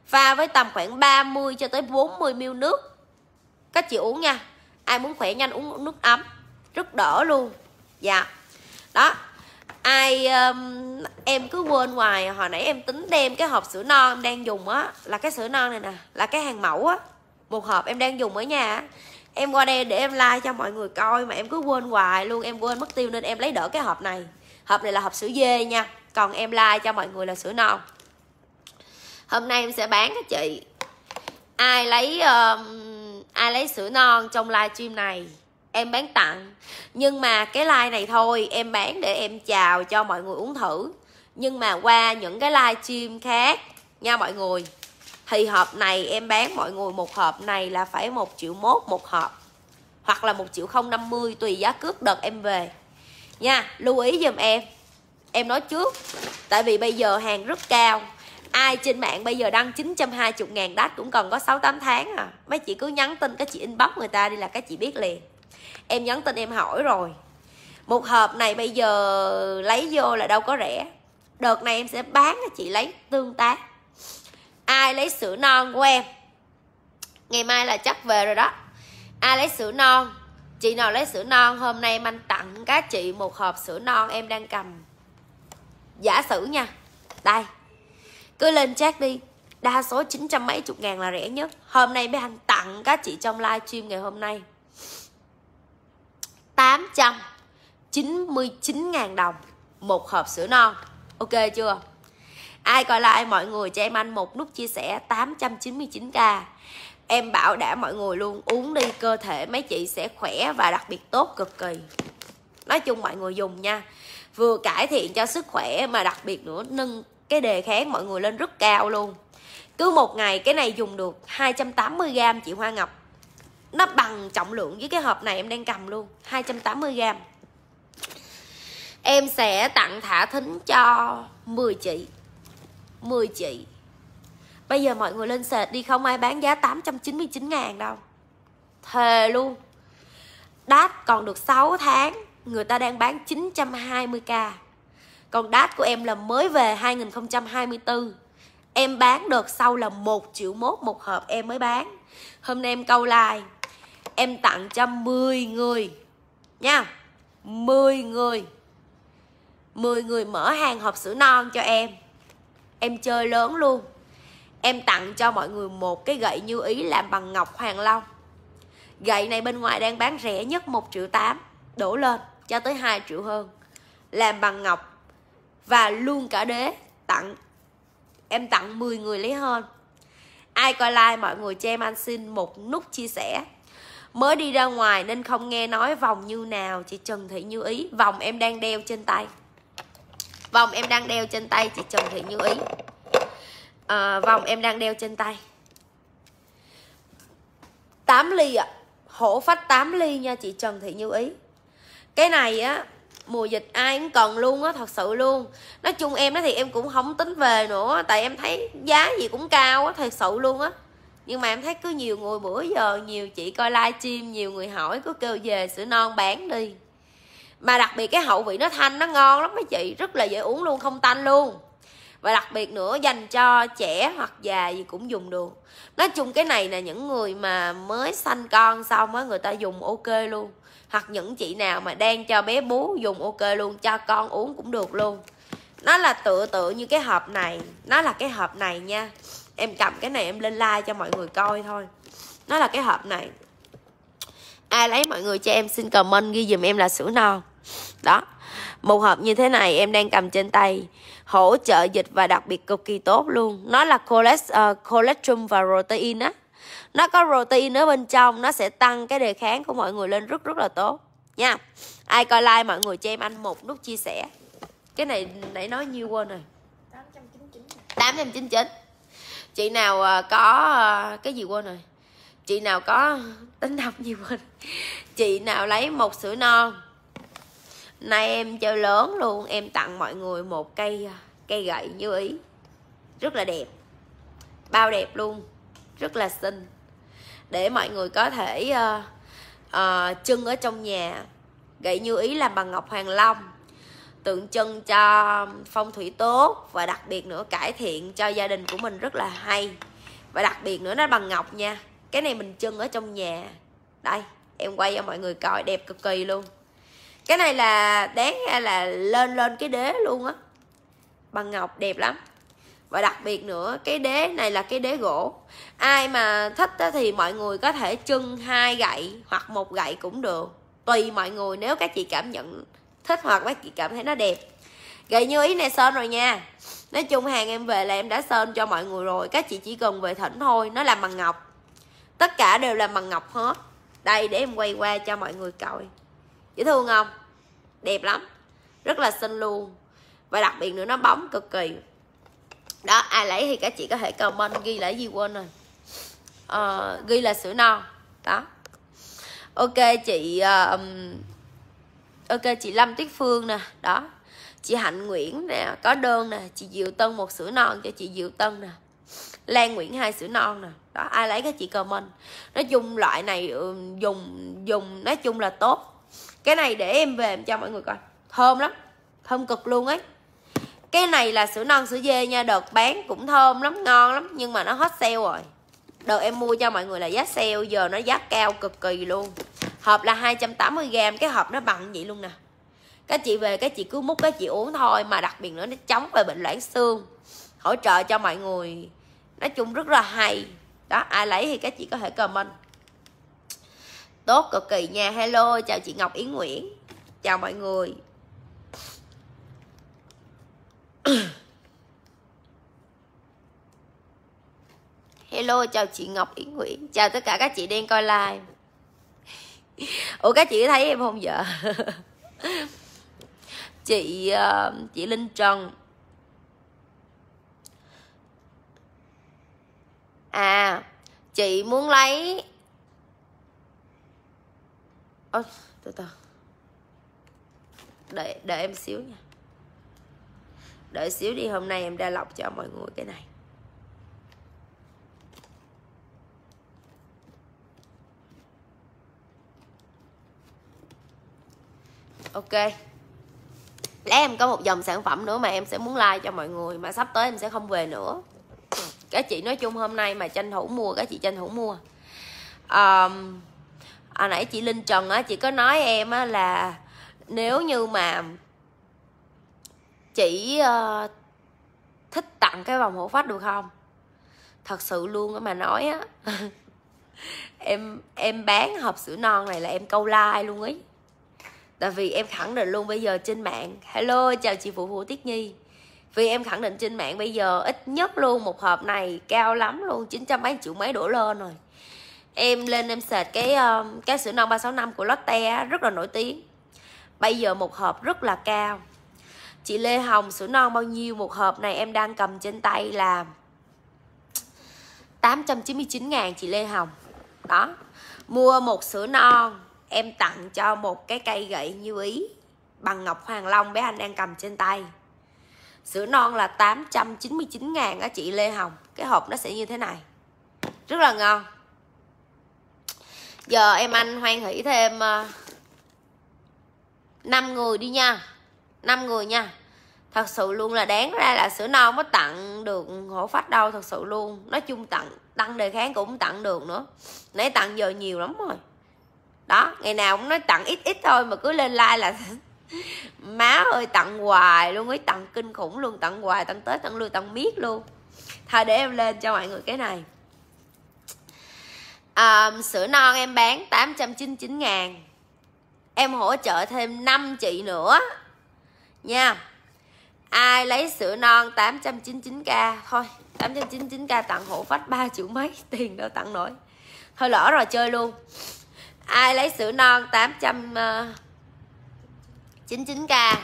pha với tầm khoảng 30 cho tới 40 ml nước các chị uống nha ai muốn khỏe nhanh uống nước ấm rất đỡ luôn dạ đó ai um, em cứ quên hoài hồi nãy em tính đem cái hộp sữa non em đang dùng á là cái sữa non này nè là cái hàng mẫu á một hộp em đang dùng ở nhà em qua đây để em like cho mọi người coi mà em cứ quên hoài luôn em quên mất tiêu nên em lấy đỡ cái hộp này hộp này là hộp sữa dê nha còn em like cho mọi người là sữa non hôm nay em sẽ bán các chị ai lấy um, ai lấy sữa non trong livestream này em bán tặng nhưng mà cái like này thôi em bán để em chào cho mọi người uống thử nhưng mà qua những cái live stream khác nha mọi người thì hộp này em bán mọi người một hộp này là phải một triệu mốt một hộp hoặc là một triệu không năm mươi tùy giá cước đợt em về nha lưu ý giùm em em nói trước tại vì bây giờ hàng rất cao ai trên mạng bây giờ đăng 920 ngàn đắt cũng cần có sáu tám tháng à mấy chị cứ nhắn tin các chị inbox người ta đi là các chị biết liền em nhắn tin em hỏi rồi một hộp này bây giờ lấy vô là đâu có rẻ đợt này em sẽ bán cho chị lấy tương tác ai lấy sữa non của em ngày mai là chắc về rồi đó ai lấy sữa non chị nào lấy sữa non hôm nay em anh tặng các chị một hộp sữa non em đang cầm giả sử nha đây cứ lên chat đi đa số chín trăm mấy chục ngàn là rẻ nhất hôm nay bé anh tặng các chị trong livestream ngày hôm nay 899.000 đồng một hộp sữa non ok chưa ai coi like mọi người cho em anh một nút chia sẻ 899k em bảo đã mọi người luôn uống đi cơ thể mấy chị sẽ khỏe và đặc biệt tốt cực kỳ nói chung mọi người dùng nha vừa cải thiện cho sức khỏe mà đặc biệt nữa nâng cái đề kháng mọi người lên rất cao luôn cứ một ngày cái này dùng được 280 g chị Hoa Ngọc nó bằng trọng lượng với cái hộp này em đang cầm luôn 280 gram em sẽ tặng thả thính cho 10 chị 10 chị bây giờ mọi người lên sệt đi không ai bán giá 899 ngàn đâu thề luôn đát còn được 6 tháng người ta đang bán 920k còn đát của em là mới về 2024 em bán đợt sau là 1 triệu mốt một hộp em mới bán hôm nay em câu like em tặng cho 10 người nha 10 người 10 người mở hàng hộp sữa non cho em em chơi lớn luôn em tặng cho mọi người một cái gậy như ý làm bằng ngọc hoàng long gậy này bên ngoài đang bán rẻ nhất 1 triệu 8 đổ lên cho tới 2 triệu hơn làm bằng ngọc và luôn cả đế tặng em tặng 10 người lấy hơn ai coi like mọi người cho em anh xin một nút chia sẻ mới đi ra ngoài nên không nghe nói vòng như nào chị trần thị như ý vòng em đang đeo trên tay vòng em đang đeo trên tay chị trần thị như ý à, vòng em đang đeo trên tay 8 ly ạ hổ phách 8 ly nha chị trần thị như ý cái này á mùa dịch ai cũng cần luôn á thật sự luôn nói chung em đó thì em cũng không tính về nữa tại em thấy giá gì cũng cao á thật sự luôn á nhưng mà em thấy cứ nhiều người bữa giờ nhiều chị coi livestream nhiều người hỏi cứ kêu về sữa non bán đi mà đặc biệt cái hậu vị nó thanh nó ngon lắm mấy chị rất là dễ uống luôn không tanh luôn và đặc biệt nữa dành cho trẻ hoặc già gì cũng dùng được nói chung cái này là những người mà mới sanh con xong á người ta dùng ok luôn hoặc những chị nào mà đang cho bé bú dùng ok luôn cho con uống cũng được luôn nó là tựa tựa như cái hộp này nó là cái hộp này nha em cầm cái này em lên like cho mọi người coi thôi nó là cái hộp này ai à, lấy mọi người cho em xin comment ghi dùm em là sữa non đó một hộp như thế này em đang cầm trên tay hỗ trợ dịch và đặc biệt cực kỳ tốt luôn nó là ờ, cholesterol và protein á nó có protein ở bên trong nó sẽ tăng cái đề kháng của mọi người lên rất rất là tốt nha ai coi like mọi người cho em anh một nút chia sẻ cái này nãy nói nhiêu quên rồi 899 899 chị nào ờ, có ờ, cái gì quên rồi chị nào có tính đọc gì quên chị nào lấy một sữa non nay em chơi lớn luôn em tặng mọi người một cây ờ, cây gậy như ý rất là đẹp bao đẹp luôn rất là xinh để mọi người có thể uh, uh, trưng ở trong nhà gậy như ý làm bằng ngọc hoàng long tượng trưng cho phong thủy tốt và đặc biệt nữa cải thiện cho gia đình của mình rất là hay và đặc biệt nữa nó bằng ngọc nha cái này mình trưng ở trong nhà đây em quay cho mọi người coi đẹp cực kỳ luôn cái này là đáng ra là lên lên cái đế luôn á bằng ngọc đẹp lắm và đặc biệt nữa cái đế này là cái đế gỗ ai mà thích thì mọi người có thể trưng hai gậy hoặc một gậy cũng được tùy mọi người nếu các chị cảm nhận thích hoặc bác chị cảm thấy nó đẹp Gợi như ý này sơn rồi nha nói chung hàng em về là em đã sơn cho mọi người rồi các chị chỉ cần về thỉnh thôi nó làm bằng ngọc tất cả đều làm bằng ngọc hết đây để em quay qua cho mọi người coi dễ thương không đẹp lắm rất là xinh luôn và đặc biệt nữa nó bóng cực kỳ đó ai lấy thì các chị có thể comment ghi lại gì quên rồi à, ghi là sữa non đó ok chị uh, ok chị lâm tuyết phương nè đó chị hạnh nguyễn nè có đơn nè chị diệu tân một sữa non cho chị diệu tân nè lan nguyễn hai sữa non nè đó ai lấy cái chị comment nói chung loại này ừ, dùng dùng nói chung là tốt cái này để em về em cho mọi người coi thơm lắm thơm cực luôn ấy cái này là sữa non sữa dê nha đợt bán cũng thơm lắm ngon lắm nhưng mà nó hết sale rồi đợt em mua cho mọi người là giá sale giờ nó giá cao cực kỳ luôn hộp là 280 gram cái hộp nó bằng vậy luôn nè các chị về các chị cứ múc các chị uống thôi mà đặc biệt nữa nó chống về bệnh loãng xương hỗ trợ cho mọi người nói chung rất là hay đó ai lấy thì các chị có thể comment tốt cực kỳ nha hello chào chị ngọc yến nguyễn chào mọi người hello chào chị ngọc yến nguyễn chào tất cả các chị đang coi live ủa các chị thấy em không vợ chị ờ, chị linh trần à chị muốn lấy Ôi, từ từ đợi đợi em xíu nha đợi xíu đi hôm nay em ra lọc cho mọi người cái này ok lẽ em có một dòng sản phẩm nữa mà em sẽ muốn like cho mọi người mà sắp tới em sẽ không về nữa các chị nói chung hôm nay mà tranh thủ mua các chị tranh thủ mua um, à, nãy chị linh trần á chị có nói em á là nếu như mà chị uh, thích tặng cái vòng hổ phách được không thật sự luôn á mà nói á em em bán hộp sữa non này là em câu like luôn ấy tại vì em khẳng định luôn bây giờ trên mạng hello chào chị phụ phụ tiết nhi vì em khẳng định trên mạng bây giờ ít nhất luôn một hộp này cao lắm luôn chín trăm mấy triệu mấy đổ lên rồi em lên em sệt cái um, cái sữa non 365 của Lotte rất là nổi tiếng bây giờ một hộp rất là cao chị Lê Hồng sữa non bao nhiêu một hộp này em đang cầm trên tay là 899 ngàn chị Lê Hồng đó mua một sữa non em tặng cho một cái cây gậy như ý bằng ngọc hoàng long bé anh đang cầm trên tay sữa non là 899 ngàn á chị Lê Hồng cái hộp nó sẽ như thế này rất là ngon giờ em anh hoan hỷ thêm ờ, năm người đi nha năm người nha thật sự luôn là đáng ra là sữa non mới tặng được hổ phách đâu thật sự luôn nói chung tặng tăng đề kháng cũng tặng được nữa nãy tặng giờ nhiều lắm rồi đó ngày nào cũng nói tặng ít ít thôi mà cứ lên like là má ơi tặng hoài luôn ấy tặng kinh khủng luôn tặng hoài tặng tết tặng lui tặng miết luôn thôi để em lên cho mọi người cái này à, sữa non em bán 899 ngàn em hỗ trợ thêm 5 chị nữa nha ai lấy sữa non 899k thôi 899k tặng hộ phách 3 triệu mấy tiền đâu tặng nổi thôi lỡ rồi chơi luôn ai lấy sữa non 899k ờ,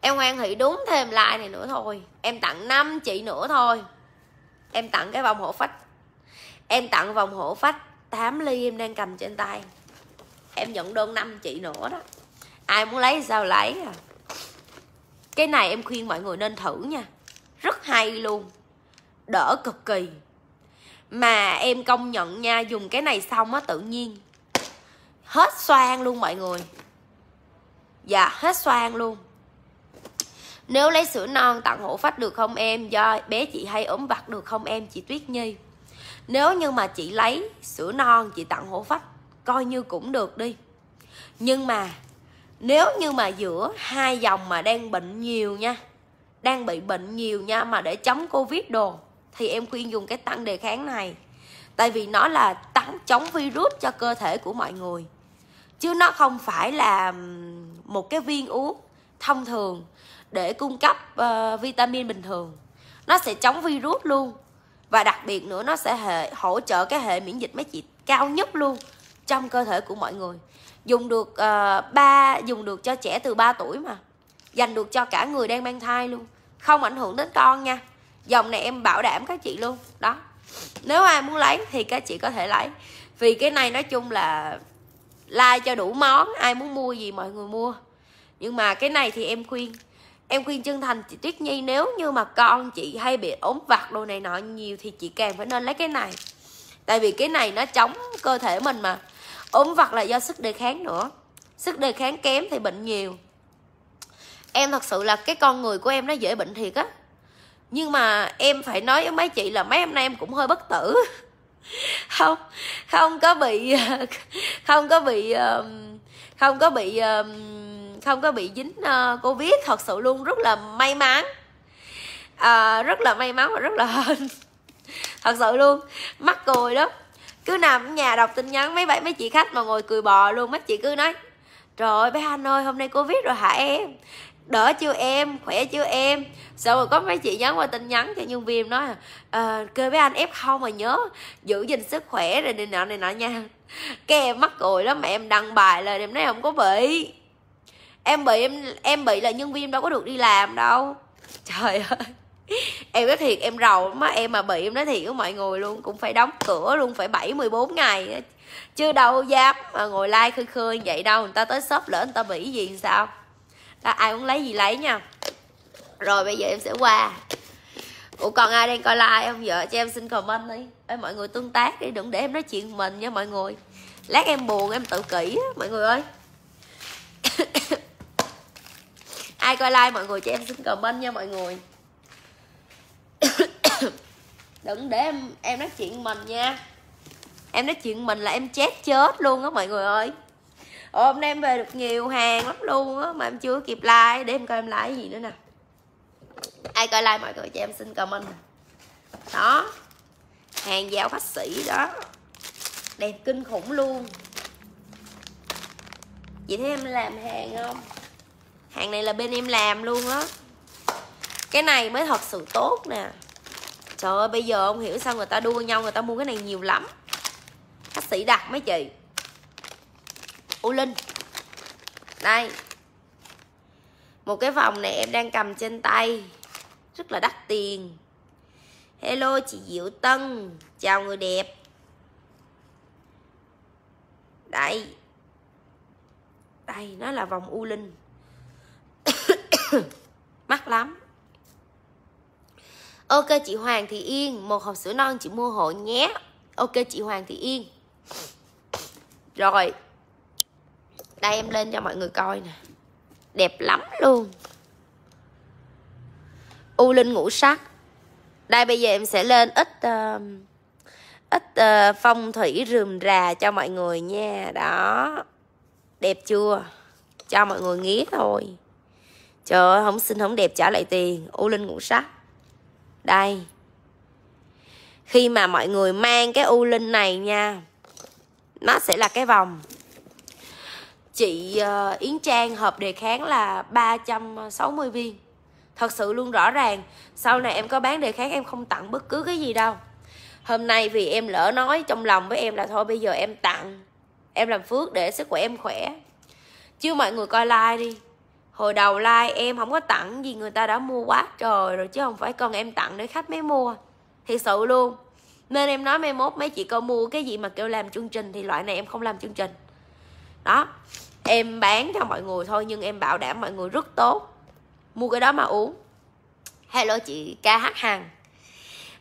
em ngoan thị đúng thêm like này nữa thôi em tặng 5 chị nữa thôi em tặng cái vòng hổ phách em tặng vòng hổ phách 8 ly em đang cầm trên tay em nhận đơn 5 chị nữa đó ai muốn lấy sao lấy à cái này em khuyên mọi người nên thử nha rất hay luôn đỡ cực kỳ mà em công nhận nha dùng cái này xong á tự nhiên hết xoang luôn mọi người dạ hết xoang luôn nếu lấy sữa non tặng hổ phách được không em do bé chị hay ốm vặt được không em chị tuyết nhi nếu như mà chị lấy sữa non chị tặng hổ phách coi như cũng được đi nhưng mà nếu như mà giữa hai dòng mà đang bệnh nhiều nha đang bị bệnh nhiều nha mà để chống covid đồ thì em khuyên dùng cái tăng đề kháng này tại vì nó là tăng chống virus cho cơ thể của mọi người chứ nó không phải là một cái viên uống thông thường để cung cấp uh, vitamin bình thường nó sẽ chống virus luôn và đặc biệt nữa nó sẽ hệ, hỗ trợ cái hệ miễn dịch mấy chị cao nhất luôn trong cơ thể của mọi người dùng được uh, ba dùng được cho trẻ từ 3 tuổi mà dành được cho cả người đang mang thai luôn không ảnh hưởng đến con nha dòng này em bảo đảm các chị luôn đó nếu ai muốn lấy thì các chị có thể lấy vì cái này nói chung là like cho đủ món ai muốn mua gì mọi người mua nhưng mà cái này thì em khuyên em khuyên chân thành chị tuyết nhi nếu như mà con chị hay bị ốm vặt đồ này nọ nhiều thì chị càng phải nên lấy cái này tại vì cái này nó chống cơ thể mình mà ốm vặt là do sức đề kháng nữa sức đề kháng kém thì bệnh nhiều em thật sự là cái con người của em nó dễ bệnh thiệt á nhưng mà em phải nói với mấy chị là mấy hôm nay em cũng hơi bất tử không không có bị không có bị không có bị không có bị dính ờ, covid thật sự luôn rất là may mắn à, rất là may mắn và rất là hên thật sự luôn mắc cười đó cứ nằm ở nhà đọc tin nhắn mấy bạn mấy chị khách mà ngồi cười bò luôn mấy chị cứ nói trời ơi bé anh ơi hôm nay covid rồi hả em đỡ chưa em khỏe chưa em sau rồi có mấy chị nhắn qua tin nhắn cho nhân viên nói à, kêu với anh ép không mà nhớ giữ gìn sức khỏe rồi này nọ này nọ nha cái em mắc cười lắm mà em đăng bài lên em nói không có bị em bị em em bị là nhân viên đâu có được đi làm đâu trời ơi em nói thiệt em rầu mà em mà bị em nói thiệt với mọi người luôn cũng phải đóng cửa luôn phải bảy mười bốn ngày chứ đâu dám mà ngồi like khơi khơi vậy đâu người ta tới shop lỡ người ta bị gì sao đó, ai muốn lấy gì lấy nha rồi bây giờ em sẽ qua ủa còn ai đang coi like không vợ cho em xin comment đi Ê, mọi người tương tác đi đừng để em nói chuyện mình nha mọi người lát em buồn em tự kỷ á mọi người ơi ai coi like mọi người cho em xin comment nha mọi người đừng để em em nói chuyện mình nha em nói chuyện mình là em chết chết luôn á mọi người ơi Ủa, hôm nay em về được nhiều hàng lắm luôn á mà em chưa kịp like để em coi em like gì nữa nè ai coi like mọi người cho em xin comment đó hàng dao bác sĩ đó đẹp kinh khủng luôn chị thấy em làm hàng không hàng này là bên em làm luôn á cái này mới thật sự tốt nè trời ơi bây giờ không hiểu sao người ta đua nhau người ta mua cái này nhiều lắm bác sĩ đặt mấy chị u linh đây một cái vòng này em đang cầm trên tay rất là đắt tiền hello chị diệu tân chào người đẹp đây đây nó là vòng u linh mắc lắm ok chị hoàng thị yên một hộp sữa non chị mua hộ nhé ok chị hoàng thị yên rồi đây em lên cho mọi người coi nè đẹp lắm luôn u linh ngũ sắc đây bây giờ em sẽ lên ít uh, ít uh, phong thủy rườm rà cho mọi người nha đó đẹp chưa cho mọi người nghía thôi trời ơi không xin không đẹp trả lại tiền u linh ngũ sắc đây khi mà mọi người mang cái u linh này nha nó sẽ là cái vòng chị ờ, Yến Trang hợp đề kháng là 360 viên thật sự luôn rõ ràng sau này em có bán đề kháng em không tặng bất cứ cái gì đâu hôm nay vì em lỡ nói trong lòng với em là thôi bây giờ em tặng em làm phước để sức khỏe em khỏe chứ mọi người coi like đi hồi đầu like em không có tặng gì người ta đã mua quá trời rồi chứ không phải cần em tặng để khách mới mua thì sự luôn nên em nói mai mốt mấy chị coi mua cái gì mà kêu làm chương trình thì loại này em không làm chương trình đó em bán cho mọi người thôi nhưng em bảo đảm mọi người rất tốt mua cái đó mà uống hello chị kh hằng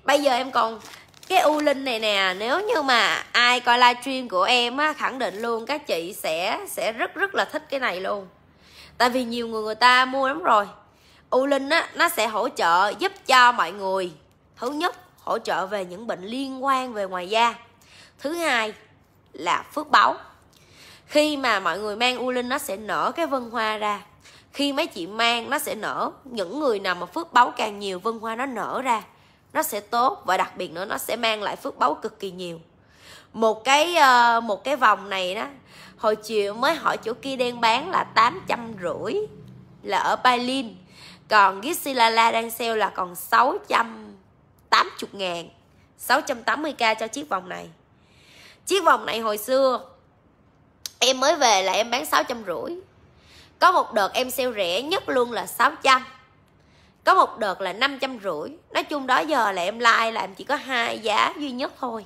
bây giờ em còn cái u linh này nè nếu như mà ai coi livestream của em á khẳng định luôn các chị sẽ sẽ rất rất là thích cái này luôn tại vì nhiều người người ta mua lắm rồi u linh á nó sẽ hỗ trợ giúp cho mọi người thứ nhất hỗ trợ về những bệnh liên quan về ngoài da thứ hai là phước báu khi mà mọi người mang u linh nó sẽ nở cái vân hoa ra khi mấy chị mang nó sẽ nở những người nào mà phước báu càng nhiều vân hoa nó nở ra nó sẽ tốt và đặc biệt nữa nó sẽ mang lại phước báu cực kỳ nhiều một cái ờ, một cái vòng này đó hồi chiều mới hỏi chỗ kia đang bán là tám trăm rưỡi là ở Berlin còn Gisilala đang sale là còn 680 ngàn 680k cho chiếc vòng này Chiếc vòng này hồi xưa em mới về là em bán sáu trăm rưỡi có một đợt em sale rẻ nhất luôn là 600 có một đợt là 500 rưỡi nói chung đó giờ là em like là em chỉ có hai giá duy nhất thôi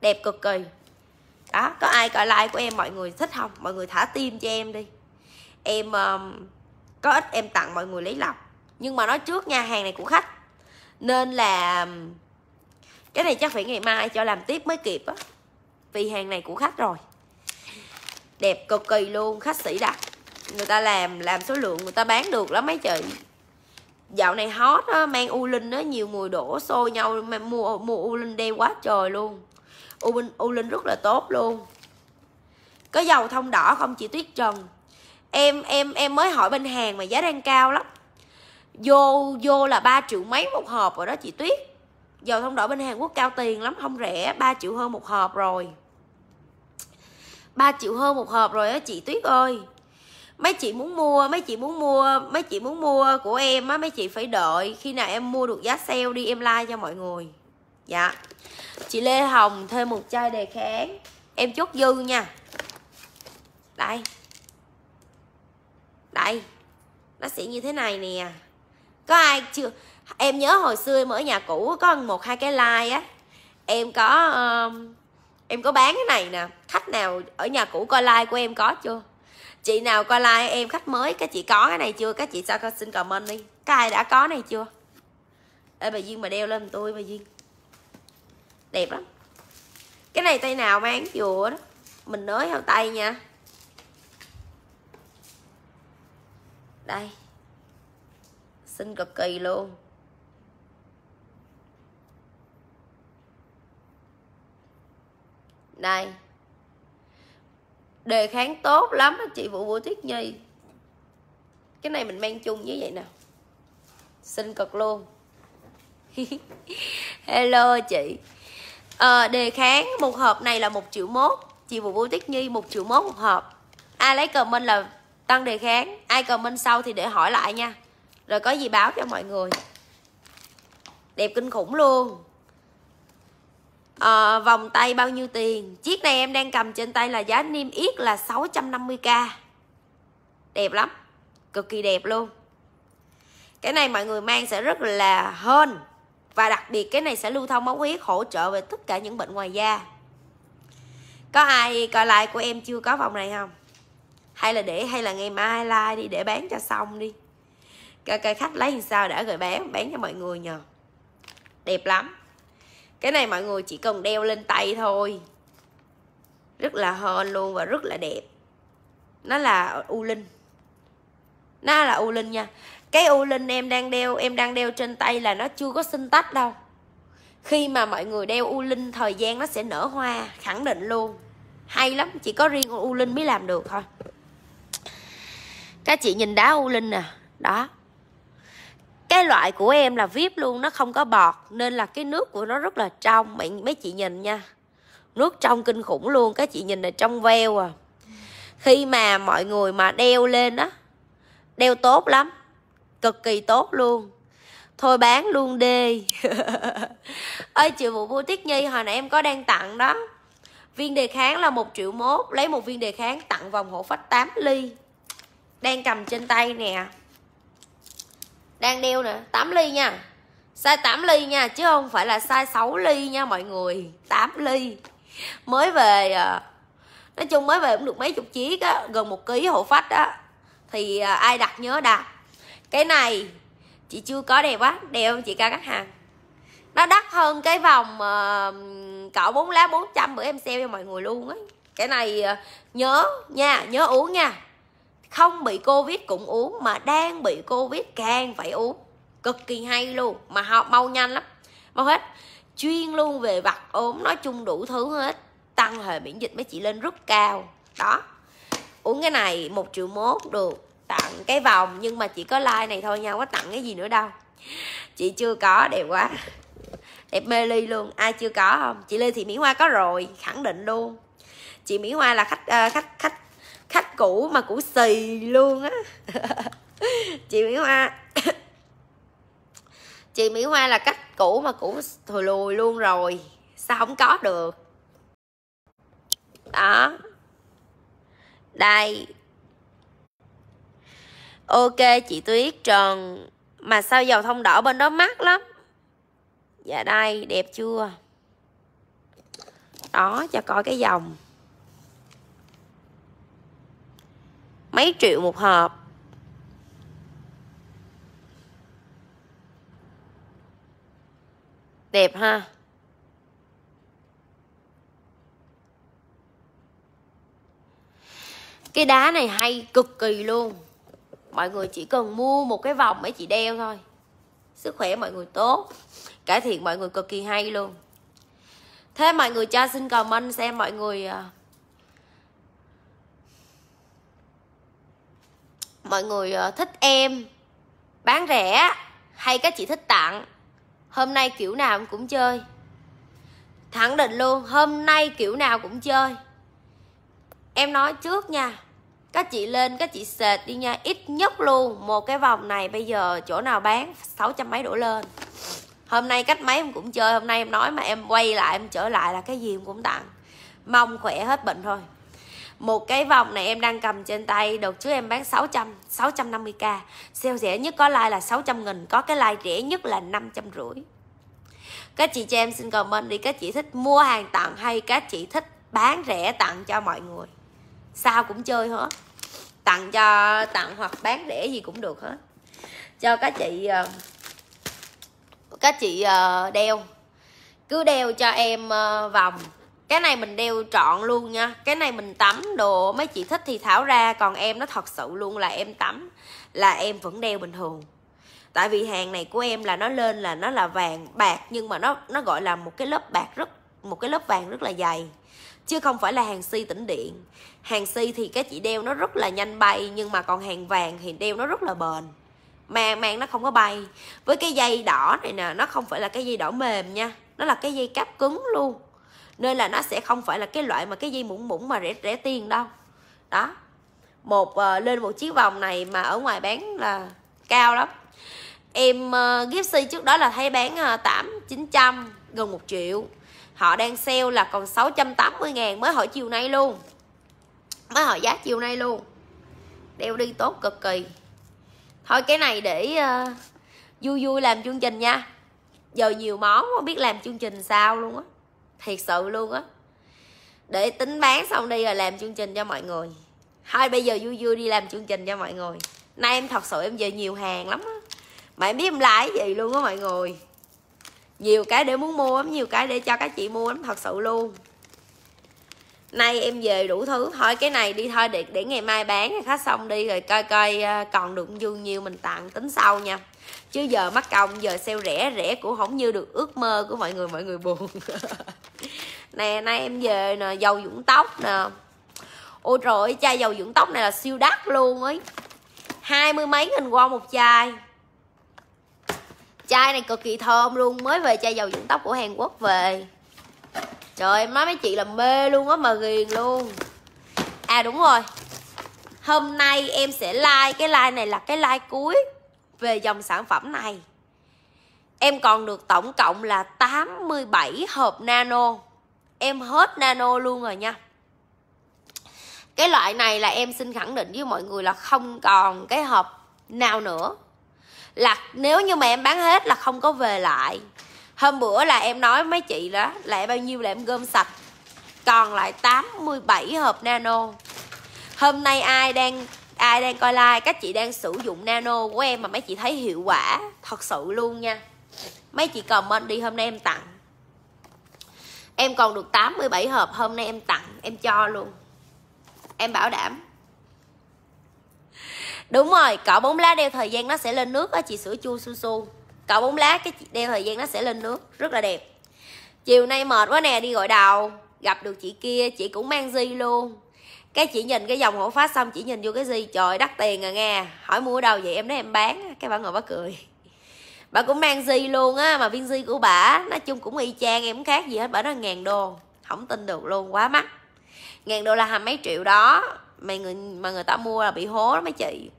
đẹp cực kỳ đó có ai coi like của em mọi người thích không mọi người thả tim cho em đi em um, có ít em tặng mọi người lấy lọc nhưng mà nói trước nha hàng này của khách nên là um, cái này chắc phải ngày mai cho làm tiếp mới kịp á vì hàng này của khách rồi đẹp cực kỳ luôn khách sĩ đặt người ta làm làm số lượng người ta bán được lắm mấy chị dạo này hot á mang u linh á nhiều người đổ xô nhau mua mua u linh đeo quá trời luôn u linh u linh rất là tốt luôn có dầu thông đỏ không chị tuyết trần em em em mới hỏi bên hàng mà giá đang cao lắm vô vô là 3 triệu mấy một hộp rồi đó chị tuyết dầu thông đỏ bên hàn quốc cao tiền lắm không rẻ 3 triệu hơn một hộp rồi 3 triệu hơn một hộp rồi á chị tuyết ơi mấy chị muốn mua mấy chị muốn mua mấy chị muốn mua của em á mấy chị phải đợi khi nào em mua được giá sale đi em like cho mọi người dạ chị lê hồng thêm một chai đề kháng em chốt dư nha đây đây nó sẽ như thế này nè có ai chưa em nhớ hồi xưa em ở nhà cũ có một hai cái like á em có uh, em có bán cái này nè khách nào ở nhà cũ coi like của em có chưa chị nào coi like em khách mới các chị có cái này chưa các chị sao coi xin comment đi các ai đã có này chưa Ê bà Duyên mà đeo lên tôi bà Duyên Đẹp lắm Cái này tay nào mang chùa đó Mình nới theo tay nha Đây Xinh cực kỳ luôn này đề kháng tốt lắm đó chị Vũ Vũ Thiết Nhi cái này mình mang chung như vậy nè xin cực luôn hello chị à, đề kháng một hộp này là một triệu mốt chị Vũ Vũ Thiết Nhi một triệu mốt một hộp ai lấy comment là tăng đề kháng ai comment sau thì để hỏi lại nha rồi có gì báo cho mọi người đẹp kinh khủng luôn à, vòng tay bao nhiêu tiền chiếc này em đang cầm trên tay là giá niêm yết là 650k đẹp lắm cực kỳ đẹp luôn cái này mọi người mang sẽ rất là hơn và đặc biệt cái này sẽ lưu thông máu huyết hỗ trợ về tất cả những bệnh ngoài da có ai coi lại của em chưa có vòng này không hay là để hay là ngày mai like đi để bán cho xong đi coi coi khách lấy làm sao đã gửi bán bán cho mọi người nhờ đẹp lắm cái này mọi người chỉ cần đeo lên tay thôi rất là hên luôn và rất là đẹp nó là u linh nó là u linh nha cái u linh em đang đeo em đang đeo trên tay là nó chưa có sinh tách đâu khi mà mọi người đeo u linh thời gian nó sẽ nở hoa khẳng định luôn hay lắm chỉ có riêng u linh mới làm được thôi các chị nhìn đá u linh nè đó cái loại của em là vip luôn nó không có bọt nên là cái nước của nó rất là trong mấy, mấy chị nhìn nha nước trong kinh khủng luôn các chị nhìn là trong veo à khi mà mọi người mà đeo lên đó đeo tốt lắm cực kỳ tốt luôn thôi bán luôn đi ơi chị vụ vui tiết nhi hồi nãy em có đang tặng đó viên đề kháng là một triệu mốt lấy một viên đề kháng tặng vòng hộ phách 8 ly đang cầm trên tay nè đang đeo nè 8 ly nha size 8 ly nha chứ không phải là size 6 ly nha mọi người 8 ly mới về à, nói chung mới về cũng được mấy chục chiếc á gần một ký hộ phách á thì à, ai đặt nhớ đặt cái này chị chưa có đẹp quá đeo chị ca các hàng nó đắt hơn cái vòng uh, à, cỏ bốn lá 400 bữa em xem cho mọi người luôn á cái này uh, nhớ nha nhớ uống nha không bị covid cũng uống mà đang bị covid càng phải uống cực kỳ hay luôn mà họ mau nhanh lắm mau hết chuyên luôn về vặt ốm nói chung đủ thứ hết tăng hệ miễn dịch mấy chị lên rất cao đó uống cái này một triệu mốt được tặng cái vòng nhưng mà chỉ có like này thôi nha có tặng cái gì nữa đâu chị chưa có đẹp quá đẹp mê ly luôn ai chưa có không chị lê thị mỹ hoa có rồi khẳng định luôn chị mỹ hoa là khách uh, khách khách khách cũ mà cũ xì luôn á chị mỹ hoa chị mỹ hoa là cách cũ mà cũ thùi lùi luôn rồi sao không có được đó đây ok chị tuyết trần mà sao dầu thông đỏ bên đó mắc lắm dạ đây đẹp chưa đó cho coi cái dòng mấy triệu một hộp đẹp ha cái đá này hay cực kỳ luôn mọi người chỉ cần mua một cái vòng mấy chị đeo thôi sức khỏe mọi người tốt cải thiện mọi người cực kỳ hay luôn thế mọi người cho xin comment xem mọi người à, mọi người ờ, thích em bán rẻ hay các chị thích tặng hôm nay kiểu nào em cũng chơi thẳng định luôn hôm nay kiểu nào cũng chơi em nói trước nha các chị lên các chị sệt đi nha ít nhất luôn một cái vòng này bây giờ chỗ nào bán sáu trăm mấy đổ lên hôm nay cách mấy em cũng chơi hôm nay em nói mà em quay lại em trở lại là cái gì em cũng tặng mong khỏe hết bệnh thôi một cái vòng này em đang cầm trên tay đợt trước em bán 600 650k sale rẻ nhất có like là 600 nghìn có cái like rẻ nhất là 500 rưỡi. các chị cho em xin comment đi các chị thích mua hàng tặng hay các chị thích bán rẻ tặng cho mọi người sao cũng chơi hết tặng cho tặng hoặc bán rẻ gì cũng được hết cho các chị ờ, các chị ờ, đeo cứ đeo cho em ờ, vòng cái này mình đeo trọn luôn nha cái này mình tắm đồ mấy chị thích thì tháo ra còn em nó thật sự luôn là em tắm là em vẫn đeo bình thường tại vì hàng này của em là nó lên là nó là vàng bạc nhưng mà nó nó gọi là một cái lớp bạc rất một cái lớp vàng rất là dày chứ không phải là hàng si tĩnh điện hàng si thì cái chị đeo nó rất là nhanh bay nhưng mà còn hàng vàng thì đeo nó rất là bền mang mang nó không có bay với cái dây đỏ này nè nó không phải là cái dây đỏ mềm nha nó là cái dây cáp cứng luôn nên là nó sẽ không phải là cái loại mà cái dây mũng mũng mà rẻ rẻ tiền đâu đó một uh, lên một chiếc vòng này mà ở ngoài bán là cao lắm em uh, Gipsy trước đó là thấy bán uh, chín 900 gần một triệu họ đang sale là còn 680 ngàn mới hỏi chiều nay luôn mới hỏi giá chiều nay luôn đeo đi tốt cực kỳ thôi cái này để uh, vui vui làm chương trình nha giờ nhiều món không biết làm chương trình sao luôn á thiệt sự luôn á để tính bán xong đi rồi làm chương trình cho mọi người thôi bây giờ vui vui đi làm chương trình cho mọi người nay em thật sự em về nhiều hàng lắm á mà em biết em lái gì luôn á mọi người nhiều cái để muốn mua lắm nhiều cái để cho các chị mua lắm thật sự luôn nay em về đủ thứ thôi cái này đi thôi để để ngày mai bán khách xong đi rồi coi coi ờ, còn được dương nhiêu mình tặng tính sau nha chứ giờ mắc công giờ sale rẻ rẻ cũng không như được ước mơ của mọi người mọi người buồn nè nay em về nè dầu dưỡng tóc nè ôi trời ơi chai dầu dưỡng tóc này là siêu đắt luôn ấy hai mươi mấy nghìn won một chai chai này cực kỳ thơm luôn mới về chai dầu dưỡng tóc của hàn quốc về trời em nói mấy chị là mê luôn á mà ghiền luôn à đúng rồi hôm nay em sẽ like cái like này là cái like cuối về dòng sản phẩm này em còn được tổng cộng là 87 hộp nano em hết nano luôn rồi nha cái loại này là em xin khẳng định với mọi người là không còn cái hộp nào nữa là nếu như mà em bán hết là không có về lại hôm bữa là em nói mấy chị đó là bao nhiêu là em gom sạch còn lại 87 hộp nano hôm nay ai đang ai đang coi like các chị đang sử dụng nano của em mà mấy chị thấy hiệu quả thật sự luôn nha mấy chị comment đi hôm nay em tặng em còn được 87 hộp hôm nay em tặng em cho luôn em bảo đảm đúng rồi cỏ bóng lá đeo thời gian nó sẽ lên nước á chị sữa chua su su cỏ bóng lá cái chị đeo thời gian nó sẽ lên nước rất là đẹp chiều nay mệt quá nè đi gọi đầu gặp được chị kia chị cũng mang di luôn cái chị nhìn cái dòng hộ phát xong chị nhìn vô cái gì trời đắt tiền à nghe hỏi mua ở đâu vậy em nói em bán cái bà ngồi bà cười bà cũng mang gì luôn á mà viên di của bà nói chung cũng y chang em khác gì hết bà nói ngàn đô không tin được luôn quá mắc ngàn đô là hàng mấy triệu đó mà người mà người ta mua là bị hố đó mấy chị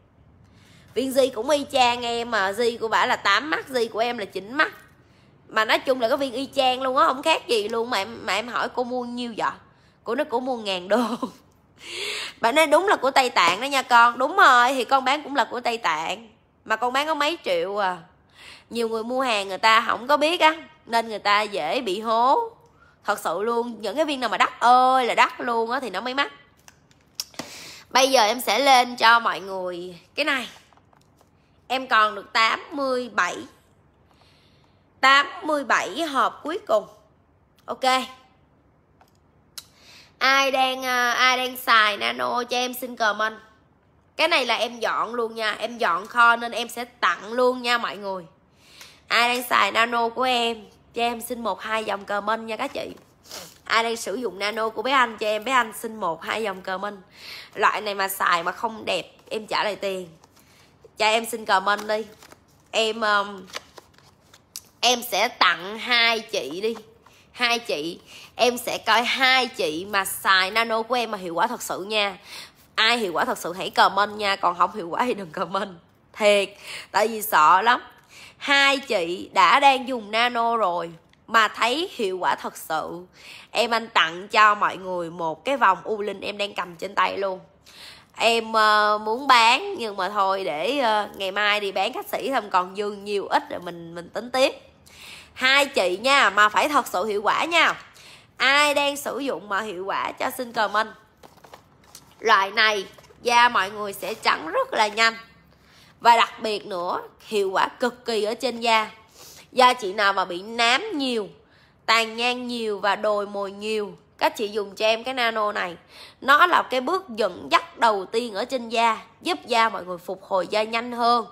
viên di cũng y chang em mà di của bà là 8 mắt di của em là 9 mắt mà nói chung là có viên y chang luôn á không khác gì luôn mà em mà em hỏi cô mua nhiêu vậy cô nó cũng mua ngàn đô bạn nên đúng là của tây tạng đó nha con đúng rồi thì con bán cũng là của tây tạng mà con bán có mấy triệu à nhiều người mua hàng người ta không có biết á nên người ta dễ bị hố thật sự luôn những cái viên nào mà đắt ơi là đắt luôn á thì nó mới mắc bây giờ em sẽ lên cho mọi người cái này em còn được 87 87 hộp cuối cùng ok ai đang à, ai đang xài nano cho em xin comment cái này là em dọn luôn nha em dọn kho nên em sẽ tặng luôn nha mọi người ai đang xài nano của em cho em xin một hai dòng comment nha các chị ai đang sử dụng nano của bé anh cho em bé anh xin một hai dòng comment loại này mà xài mà không đẹp em trả lại tiền cho em xin comment đi em um, em sẽ tặng hai chị đi hai chị em sẽ coi hai chị mà xài nano của em mà hiệu quả thật sự nha ai hiệu quả thật sự hãy comment nha còn không hiệu quả thì đừng comment thiệt tại vì sợ lắm hai chị đã đang dùng nano rồi mà thấy hiệu quả thật sự em anh tặng cho mọi người một cái vòng u linh em đang cầm trên tay luôn em uh, muốn bán nhưng mà thôi để uh, ngày mai đi bán khách sĩ không còn dư nhiều ít rồi mình mình tính tiếp hai chị nha mà phải thật sự hiệu quả nha ai đang sử dụng mà hiệu quả cho xin comment loại này da mọi người sẽ trắng rất là nhanh và đặc biệt nữa hiệu quả cực kỳ ở trên da da chị nào mà bị nám nhiều tàn nhang nhiều và đồi mồi nhiều các chị dùng cho em cái nano này nó là cái bước dẫn dắt đầu tiên ở trên da giúp da mọi người phục hồi da nhanh hơn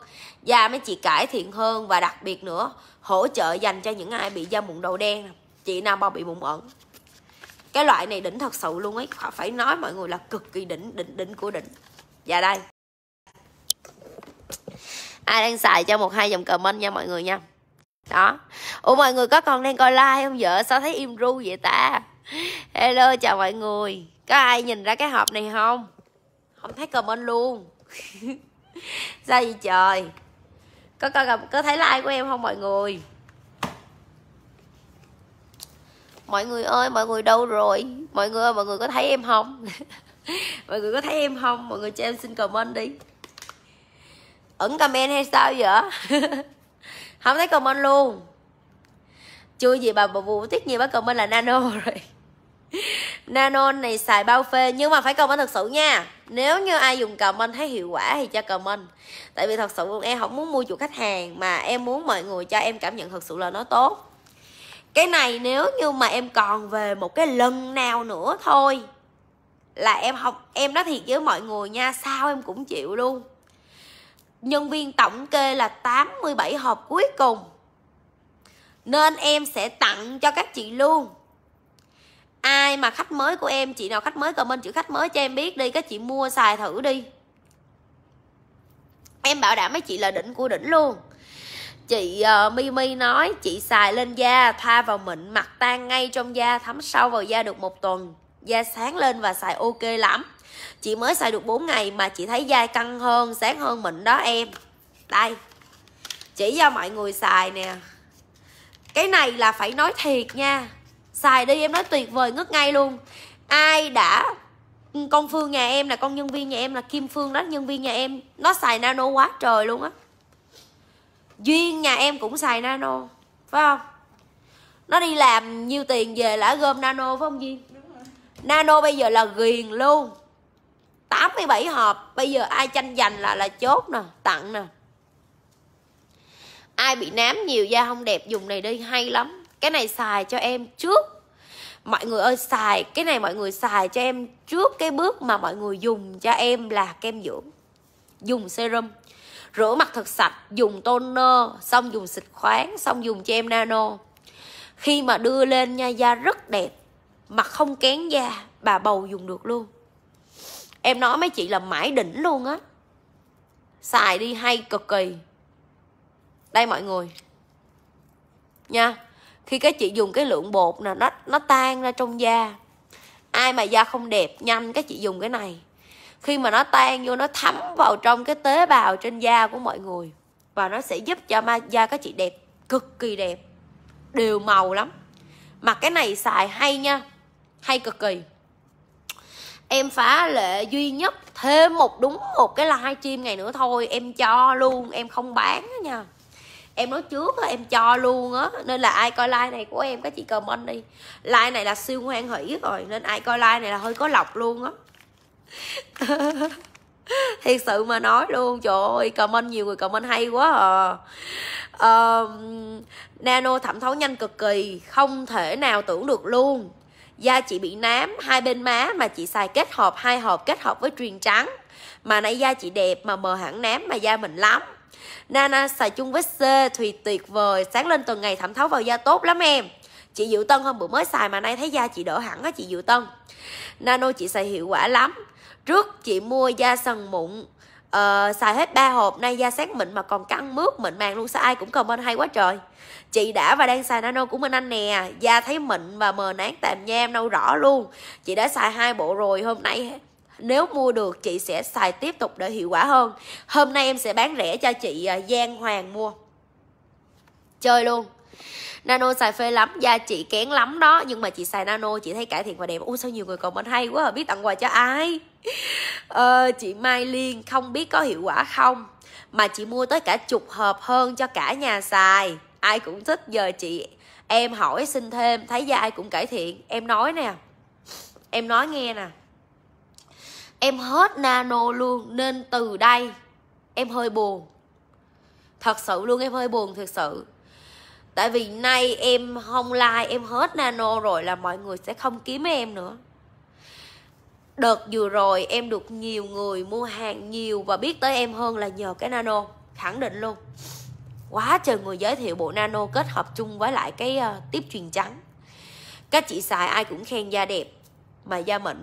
da mấy chị cải thiện hơn và đặc biệt nữa hỗ trợ dành cho những ai bị da mụn đầu đen chị nào mà bị mụn ẩn cái loại này đỉnh thật sự luôn ấy họ phải nói mọi người là cực kỳ đỉnh đỉnh đỉnh của đỉnh dạ đây ai đang xài cho một hai dòng comment nha mọi người nha đó ủa mọi người có còn đang coi like không vợ sao thấy im ru vậy ta hello chào mọi người có ai nhìn ra cái hộp này không không thấy comment luôn sao vậy trời có coi có thấy like của em không mọi người mọi người ơi mọi người đâu rồi mọi người ơi mọi người có thấy em không mọi người có thấy em không mọi người cho em xin comment đi ẩn comment hay sao vậy không thấy comment luôn chưa gì bà vụ tiết nhiều bác comment là nano rồi nano này xài bao phê nhưng mà phải comment thật sự nha nếu như ai dùng comment thấy hiệu quả thì cho comment tại vì thật sự em không muốn mua chuộc khách hàng mà em muốn mọi người cho em cảm nhận thật sự là nó tốt cái này nếu như mà em còn về một cái lần nào nữa thôi là em học em nói thiệt với mọi người nha sao em cũng chịu luôn nhân viên tổng kê là 87 hộp cuối cùng nên em sẽ tặng cho các chị luôn ai mà khách mới của em chị nào khách mới comment chữ khách mới cho em biết đi các chị mua xài thử đi em bảo đảm mấy chị là đỉnh của đỉnh luôn chị uh, Mimi nói chị xài lên da thoa vào mịn mặt tan ngay trong da thấm sâu vào da được một tuần da sáng lên và xài ok lắm chị mới xài được 4 ngày mà chị thấy da căng hơn sáng hơn mịn đó em đây chỉ cho mọi người xài nè cái này là phải nói thiệt nha xài đi em nói tuyệt vời ngất ngay luôn ai đã con phương nhà em là con nhân viên nhà em là kim phương đó nhân viên nhà em nó xài nano quá trời luôn á duyên nhà em cũng xài nano phải không nó đi làm nhiêu tiền về là gom nano phải không duyên nano bây giờ là ghiền luôn 87 hộp bây giờ ai tranh giành là là chốt nè tặng nè ai bị nám nhiều da không đẹp dùng này đi hay lắm cái này xài cho em trước mọi người ơi xài cái này mọi người xài cho em trước cái bước mà mọi người dùng cho em là kem dưỡng dùng serum rửa mặt thật sạch dùng toner xong dùng xịt khoáng xong dùng cho em nano khi mà đưa lên nha da rất đẹp mặt không kén da bà bầu dùng được luôn em nói mấy chị là mãi đỉnh luôn á xài đi hay cực kỳ đây mọi người nha khi các chị dùng cái lượng bột nè nó nó tan ra trong da ai mà da không đẹp nhanh các chị dùng cái này khi mà nó tan vô nó thấm vào trong cái tế bào trên da của mọi người và nó sẽ giúp cho ma da các chị đẹp cực kỳ đẹp đều màu lắm mà cái này xài hay nha hay cực kỳ em phá lệ duy nhất thêm một đúng một cái live stream ngày nữa thôi em cho luôn em không bán đó nha em nói trước đó, em cho luôn á nên là ai coi like này của em các chị comment đi like này là siêu hoan hỷ rồi nên ai coi like này là hơi có lọc luôn á thiệt sự mà nói luôn trời ơi comment nhiều người comment hay quá à uh, nano thẩm thấu nhanh cực kỳ không thể nào tưởng được luôn da chị bị nám hai bên má mà chị xài kết hợp hai hộp kết hợp với truyền trắng mà nãy da chị đẹp mà mờ hẳn nám mà da mình lắm Nana xài chung với C thì tuyệt vời Sáng lên từng ngày thẩm thấu vào da tốt lắm em Chị Diệu Tân hôm bữa mới xài mà nay thấy da chị đỡ hẳn á chị Diệu Tân Nano chị xài hiệu quả lắm trước chị mua da sần mụn uh, xài hết ba hộp nay da sáng mịn mà còn căng mướt mịn màng luôn sao ai cũng comment hay quá trời chị đã và đang xài nano của minh anh nè da thấy mịn và mờ nán tạm nham nâu rõ luôn chị đã xài hai bộ rồi hôm nay nếu mua được chị sẽ xài tiếp tục để hiệu quả hơn hôm nay em sẽ bán rẻ cho chị ờ, giang hoàng mua chơi luôn nano xài phê lắm da chị kén lắm đó nhưng mà chị xài nano chị thấy cải thiện và đẹp ui sao nhiều người còn comment hay quá à, biết tặng quà cho ai ờ, chị Mai Liên không biết có hiệu quả không mà chị mua tới cả chục hộp hơn cho cả nhà xài ai cũng thích giờ chị em hỏi xin thêm thấy da ai cũng cải thiện em nói nè em nói nghe nè em hết nano luôn nên từ đây em hơi buồn thật sự luôn em hơi buồn thật sự tại vì nay em không like em hết nano rồi là mọi người sẽ không kiếm em nữa đợt vừa rồi em được nhiều người mua hàng nhiều và biết tới em hơn là nhờ cái nano khẳng định luôn quá trời người giới thiệu bộ nano kết hợp chung với lại cái uh, tiếp truyền trắng các chị xài ai cũng khen da đẹp mà da mịn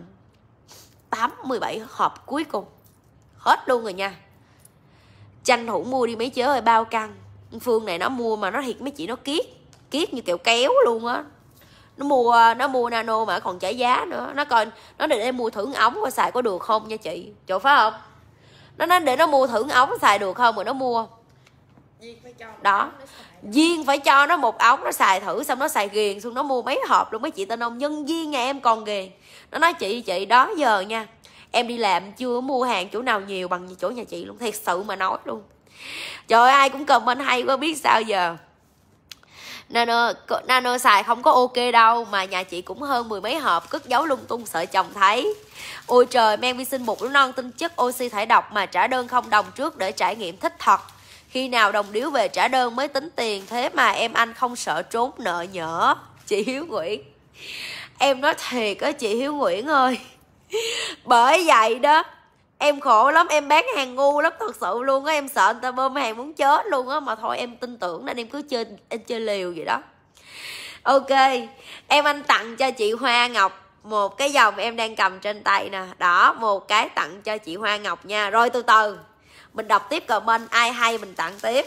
87 hộp cuối cùng hết luôn rồi nha tranh thủ mua đi mấy chớ ơi bao căng phương này nó mua mà nó thiệt mấy chị nó kiết kiết như kẹo kéo luôn á nó mua nó mua nano mà còn trả giá nữa nó coi nó định để mua thử ống coi xài có được không nha chị chỗ phải không nó nó để nó mua thử ống xài được không rồi nó mua đó viên phải cho nó một ống nó xài thử xong nó xài ghiền xong nó mua mấy hộp luôn mấy chị tên ông nhân viên nhà em còn ghiền nó nói chị chị đó giờ nha em đi làm chưa mua hàng chỗ nào nhiều bằng chỗ nhà chị luôn thiệt sự mà nói luôn trời ơi, ai cũng comment hay quá biết sao giờ nano nano xài không có ok đâu mà nhà chị cũng hơn mười mấy hộp cất giấu lung tung sợ chồng thấy ôi trời men vi sinh bột lúa non tinh chất oxy thải độc mà trả đơn không đồng trước để trải nghiệm thích thật khi nào đồng điếu về trả đơn mới tính tiền thế mà em anh không sợ trốn nợ nhỡ. chị hiếu nguyễn em nói thiệt á chị hiếu nguyễn ơi bởi vậy đó em khổ lắm em bán hàng ngu lắm thật sự luôn á em sợ người ta bơm hàng muốn chết luôn á mà thôi em tin tưởng nên em cứ chơi em chơi liều vậy đó ok em anh tặng cho chị hoa ngọc một cái dòng em đang cầm trên tay nè đó một cái tặng cho chị hoa ngọc nha rồi từ từ mình đọc tiếp comment ai hay mình tặng tiếp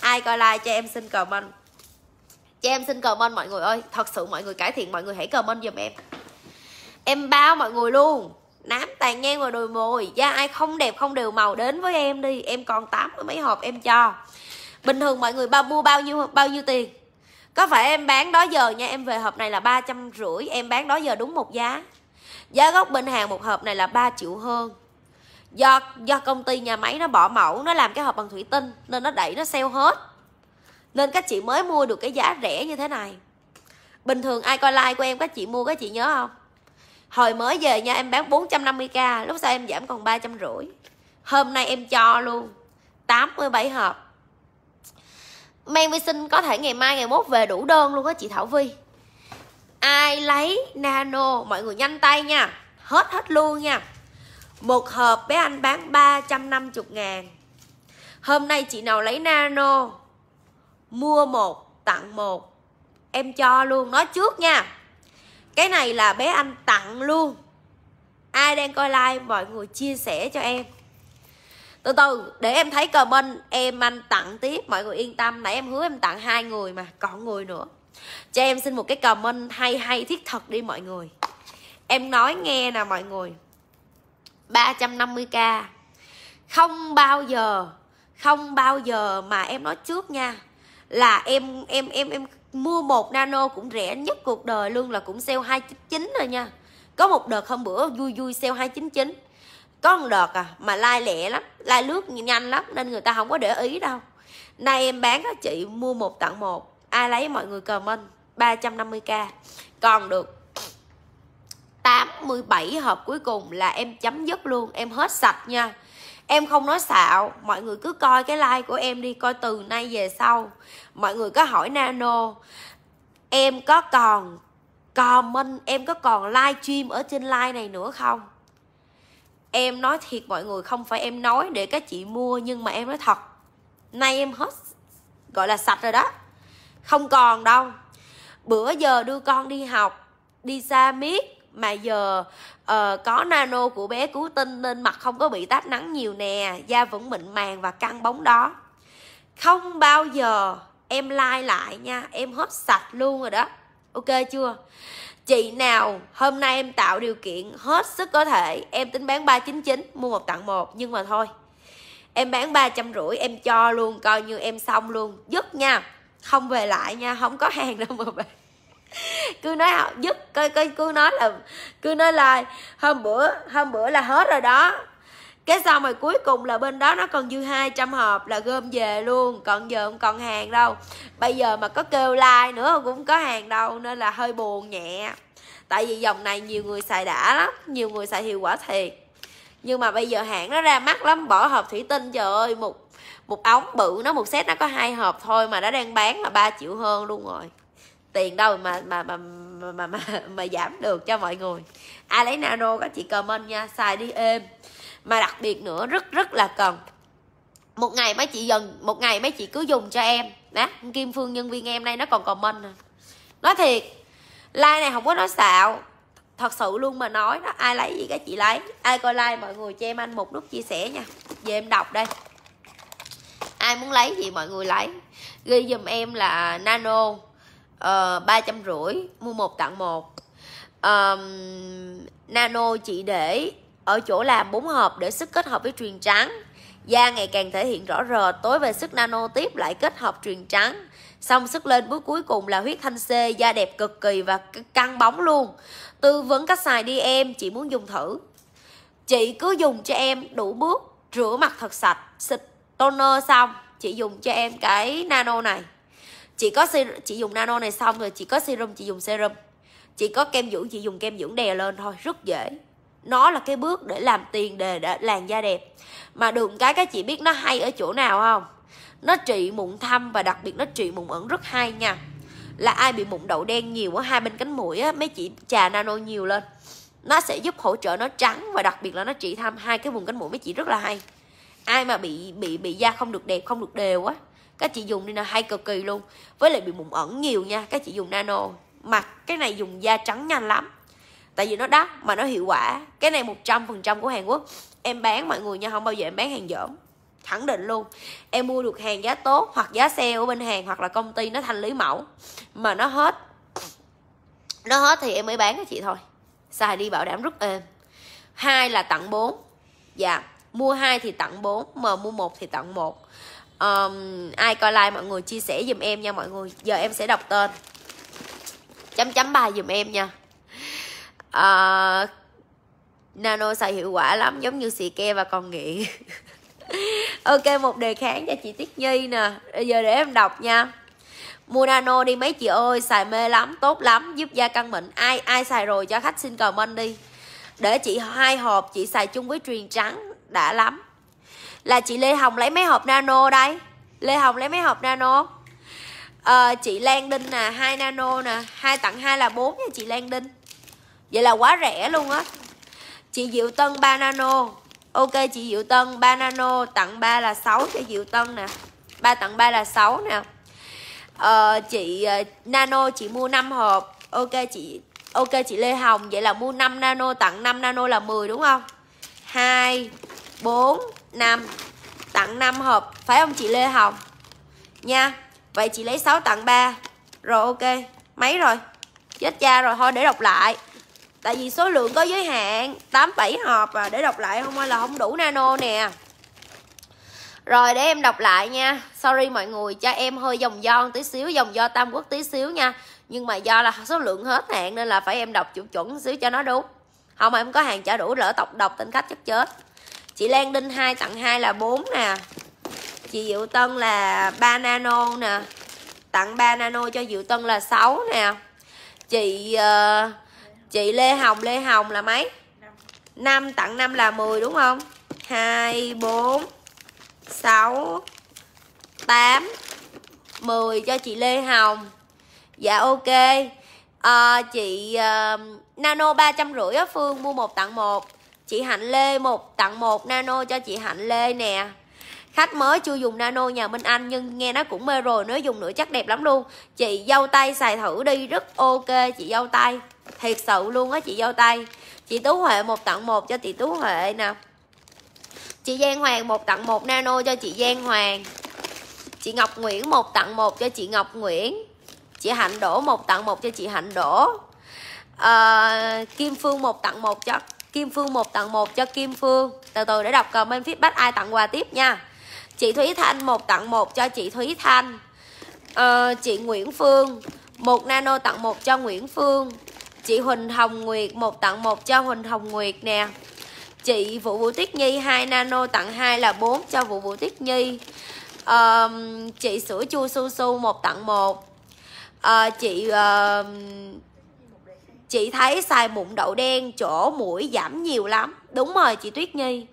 ai coi like cho em xin comment cho em xin comment mọi người ơi thật sự mọi người cải thiện mọi người hãy comment giùm em em bao mọi người luôn nám tàn nhang và đồi mồi da ai không đẹp không đều màu đến với em đi em còn tám mấy hộp em cho bình thường mọi người bao mua bao nhiêu bao nhiêu tiền có phải em bán đó giờ nha em về hộp này là ba trăm rưỡi em bán đó giờ đúng một giá giá gốc bên hàng một hộp này là 3 triệu hơn do do công ty nhà máy nó bỏ mẫu nó làm cái hộp bằng thủy tinh nên nó đẩy nó sale hết nên các chị mới mua được cái giá rẻ như thế này bình thường ai coi like của em các chị mua các chị nhớ không hồi mới về nha em bán 450k lúc sau em giảm còn ba trăm rưỡi hôm nay em cho luôn 87 hộp men vi sinh có thể ngày mai ngày mốt về đủ đơn luôn á chị thảo vi ai lấy nano mọi người nhanh tay nha hết hết luôn nha một hộp bé anh bán 350 ngàn Hôm nay chị nào lấy nano Mua một tặng một Em cho luôn nói trước nha cái này là bé anh tặng luôn ai đang coi like mọi người chia sẻ cho em từ từ để em thấy comment em anh tặng tiếp mọi người yên tâm nãy em hứa em tặng hai người mà còn người nữa cho em xin một cái comment hay hay thiết thật đi mọi người em nói nghe nè mọi người 350k không bao giờ không bao giờ mà em nói trước nha là em em em em mua một nano cũng rẻ nhất cuộc đời luôn là cũng sale 299 rồi nha có một đợt hôm bữa vui vui sale 299 có một đợt à mà lai like lẹ lắm lai like lướt nhanh lắm nên người ta không có để ý đâu nay em bán các chị mua một tặng một ai lấy mọi người comment 350k còn được 87 hộp cuối cùng là em chấm dứt luôn em hết sạch nha em không nói xạo mọi người cứ coi cái like của em đi coi từ nay về sau mọi người có hỏi nano em có còn comment em có còn live stream ở trên live này nữa không em nói thiệt mọi người không phải em nói để các chị mua nhưng mà em nói thật nay em hết gọi là sạch rồi đó không còn đâu bữa giờ đưa con đi học đi xa miết mà giờ uh, có nano của bé cứu tinh nên mặt không có bị táp nắng nhiều nè da vẫn mịn màng và căng bóng đó không bao giờ em like lại nha em hết sạch luôn rồi đó ok chưa chị nào hôm nay em tạo điều kiện hết sức có thể em tính bán 399 mua một tặng một nhưng mà thôi em bán ba trăm rưỡi em cho luôn coi như em xong luôn dứt nha không về lại nha không có hàng đâu mà về cứ nói giúp coi coi cứ nói là cứ nói là hôm bữa hôm bữa là hết rồi đó cái xong rồi cuối cùng là bên đó nó còn dư 200 hộp là gom về luôn còn giờ không còn hàng đâu bây giờ mà có kêu like nữa cũng không có hàng đâu nên là hơi buồn nhẹ tại vì dòng này nhiều người xài đã lắm nhiều người xài hiệu quả thiệt nhưng mà bây giờ hãng nó ra mắt lắm bỏ hộp thủy tinh trời ơi một một ống bự nó một set nó có hai hộp thôi mà nó đang bán là ba triệu hơn luôn rồi tiền đâu mà mà mà mà mà, mà, mà giảm được cho mọi người ai lấy nano các chị comment nha xài đi êm mà đặc biệt nữa rất rất là cần một ngày mấy chị dần một ngày mấy chị cứ dùng cho em đó kim phương nhân viên em đây nó còn comment nè nói thiệt like này không có nói xạo thật sự luôn mà nói đó ai lấy gì các chị lấy ai coi like mọi người cho em anh một nút chia sẻ nha về em đọc đây ai muốn lấy gì mọi người lấy ghi giùm em là nano Ờ, ba trăm rưỡi mua một tặng một um, nano chị để ở chỗ làm bốn hộp để sức kết hợp với truyền trắng da ngày càng thể hiện rõ rệt tối về sức nano tiếp lại kết hợp truyền trắng xong sức lên bước cuối cùng là huyết thanh c da đẹp cực kỳ và căng bóng luôn tư vấn cách xài đi em chị muốn dùng thử chị cứ dùng cho em đủ bước rửa mặt thật sạch xịt toner xong chị dùng cho em cái nano này chị có chị dùng nano này xong rồi chị có serum chị dùng serum chị có kem dưỡng chị dùng kem dưỡng đè lên thôi rất dễ nó là cái bước để làm tiền đề để làn da đẹp mà được cái các chị biết nó hay ở chỗ nào không nó trị mụn thâm và đặc biệt nó trị mụn ẩn rất hay nha là ai bị mụn đậu đen nhiều ở hai bên cánh mũi á mấy chị trà nano nhiều lên nó sẽ giúp hỗ trợ nó trắng và đặc biệt là nó trị thâm hai cái vùng cánh mũi mấy chị rất là hay ai mà bị bị bị da không được đẹp không được đều á các chị dùng đi là hay cực kỳ luôn với lại bị mụn ẩn nhiều nha các chị dùng nano mặt cái này dùng da trắng nhanh lắm tại vì nó đắt mà nó hiệu quả cái này 100% của Hàn Quốc em bán mọi người nha không bao giờ em bán hàng dởm khẳng định luôn em mua được hàng giá tốt hoặc giá sale ở bên hàng hoặc là công ty nó thanh lý mẫu mà nó hết nó hết thì em mới bán cho chị thôi xài đi bảo đảm rất êm hai là tặng bốn dạ mua hai thì tặng bốn mà mua một thì tặng một um, ai coi like mọi người chia sẻ dùm em nha mọi người giờ em sẽ đọc tên chấm chấm bài dùm em nha uh, nano xài hiệu quả lắm giống như xì ke và còn nghiện ok một đề kháng cho chị tiết nhi nè bây giờ để em đọc nha mua nano đi mấy chị ơi xài mê lắm tốt lắm giúp da căng mịn ai ai xài rồi cho khách xin comment đi để chị hai hộp chị xài chung với truyền trắng đã lắm là chị Lê Hồng lấy mấy hộp nano đây Lê Hồng lấy mấy hộp nano à, chị Lan Đinh nè hai nano nè hai tặng hai là bốn nha chị Lan Đinh vậy là quá rẻ luôn á chị Diệu Tân ba nano ok chị Diệu Tân ba nano tặng ba là sáu cho Diệu Tân nè ba tặng ba là sáu nè à, chị ờ, nano chị mua năm hộp ok chị ok chị Lê Hồng vậy là mua năm nano tặng năm nano là 10 đúng không 2 4 5 Tặng 5 hộp Phải không chị Lê Hồng Nha Vậy chị lấy 6 tặng 3 Rồi ok Mấy rồi Chết cha rồi thôi để đọc lại Tại vì số lượng có giới hạn 87 hộp à Để đọc lại không ơi là không đủ nano nè Rồi để em đọc lại nha Sorry mọi người cho em hơi dòng giòn tí xíu Dòng do tam quốc tí xíu nha Nhưng mà do là số lượng hết hạn Nên là phải em đọc chuẩn chuẩn xíu cho nó đúng Không mà em có hàng trả đủ lỡ tộc đọc tên khách chắc chết chị Lan Đinh 2 tặng 2 là 4 nè chị Diệu Tân là 3 nano nè tặng 3 nano cho Diệu Tân là 6 nè chị uh, chị Lê Hồng Lê Hồng là mấy 5 tặng 5 là 10 đúng không 2 4 6 8 10 cho chị Lê Hồng Dạ ok à, Chị uh, Nano 350 á Phương mua một tặng một chị hạnh lê một tặng một nano cho chị hạnh lê nè khách mới chưa dùng nano nhà minh anh nhưng nghe nó cũng mê rồi nếu dùng nữa chắc đẹp lắm luôn chị dâu tay xài thử đi rất ok chị dâu tay thiệt sự luôn á chị dâu tay chị tú huệ một tặng một cho chị tú huệ nè chị giang hoàng một tặng một nano cho chị giang hoàng chị ngọc nguyễn một tặng một cho chị ngọc nguyễn chị hạnh đổ một tặng một cho chị hạnh đổ à, ờ, kim phương một tặng một cho Kim Phương 1 tặng 1 cho Kim Phương Từ từ để đọc comment feedback ai tặng quà tiếp nha Chị Thúy Thanh 1 tặng 1 cho chị Thúy Thanh à, Chị Nguyễn Phương 1 nano tặng 1 cho Nguyễn Phương Chị Huỳnh Hồng Nguyệt 1 tặng 1 cho Huỳnh Hồng Nguyệt nè Chị Vũ Vũ Tuyết Nhi 2 nano tặng 2 là 4 cho Vũ Vũ Tuyết Nhi à, Chị Sữa Chua Su Su 1 tặng 1 à, ờ, Chị... Uh, Chị thấy xài mụn đậu đen chỗ mũi giảm nhiều lắm Đúng rồi chị Tuyết Nhi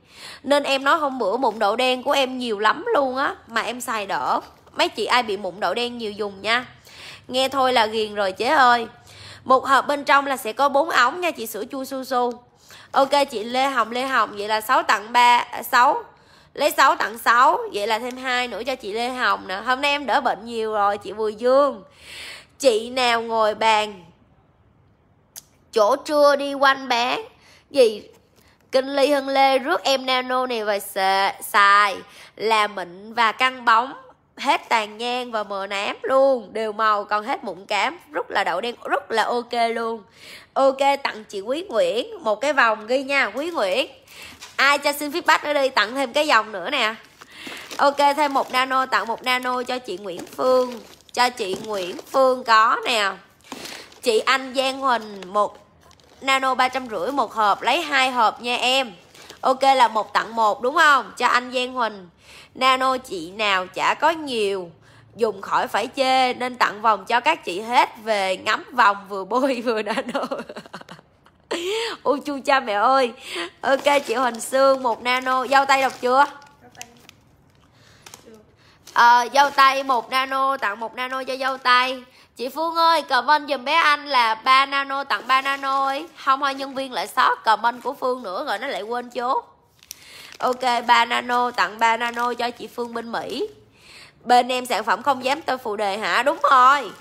Nên em nói hôm bữa mụn đậu đen của em nhiều lắm luôn á Mà em xài đỡ Mấy chị ai bị mụn đậu đen nhiều dùng nha Nghe thôi là ghiền rồi chế ơi Một hộp bên trong là sẽ có bốn ống nha chị sữa chua su su Ok chị Lê Hồng Lê Hồng Vậy là 6 tặng ba à, sáu Lấy 6 tặng 6 Vậy là thêm hai nữa cho chị Lê Hồng nè Hôm nay em đỡ bệnh nhiều rồi chị Bùi Dương Chị nào ngồi bàn chỗ trưa đi quanh bán gì kinh ly hưng lê rước em nano này và xài là mịn và căng bóng hết tàn nhang và mờ nám luôn đều màu còn hết mụn cám rất là đậu đen rất là ok luôn ok tặng chị quý nguyễn một cái vòng ghi nha quý nguyễn ai cho xin feedback nữa đi tặng thêm cái vòng nữa nè ok thêm một nano tặng một nano cho chị nguyễn phương cho chị nguyễn phương có nè chị anh giang huỳnh một nano ba trăm rưỡi một hộp lấy hai hộp nha em ok là một tặng một đúng không cho anh giang huỳnh nano chị nào chả có nhiều dùng khỏi phải chê nên tặng vòng cho các chị hết về ngắm vòng vừa bôi vừa nano u chu cha mẹ ơi ok chị huỳnh sương một nano dâu tay đọc chưa à, ờ, dâu tay một nano tặng một nano cho dâu tay Chị Phương ơi, comment dùm bé anh là 3 nano tặng 3 nano ấy. Không thôi nhân viên lại sót comment của Phương nữa rồi nó lại quên chốt. Ok, 3 nano tặng 3 nano cho chị Phương bên Mỹ. Bên em sản phẩm không dám tôi phụ đề hả? Đúng rồi.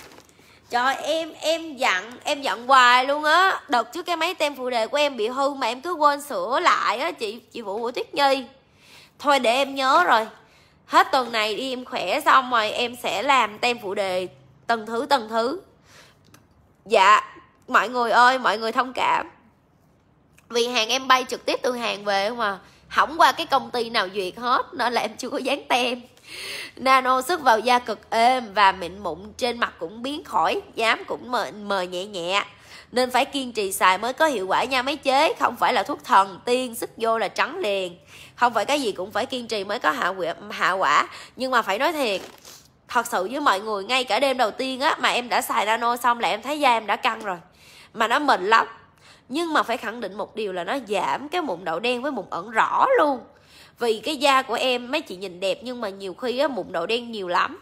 Trời em em giận, em giận hoài luôn á. Đợt trước cái máy tem phụ đề của em bị hư mà em cứ quên sửa lại á chị chị Vũ của Tuyết Nhi. Thôi để em nhớ rồi. Hết tuần này đi em khỏe xong rồi em sẽ làm tem phụ đề tầng thứ tầng thứ dạ mọi người ơi mọi người thông cảm vì hàng em bay trực tiếp từ hàng về mà hỏng qua cái công ty nào duyệt hết nên là em chưa có dán tem nano sức vào da cực êm và mịn mụn trên mặt cũng biến khỏi dám cũng mờ, mờ nhẹ nhẹ nên phải kiên trì xài mới có hiệu quả nha mấy chế không phải là thuốc thần tiên sức vô là trắng liền không phải cái gì cũng phải kiên trì mới có hạ hạ quả nhưng mà phải nói thiệt thật sự với mọi người ngay cả đêm đầu tiên á mà em đã xài nano xong là em thấy da em đã căng rồi mà nó mịn lắm nhưng mà phải khẳng định một điều là nó giảm cái mụn đậu đen với mụn ẩn rõ luôn vì cái da của em mấy chị nhìn đẹp nhưng mà nhiều khi á mụn đậu đen nhiều lắm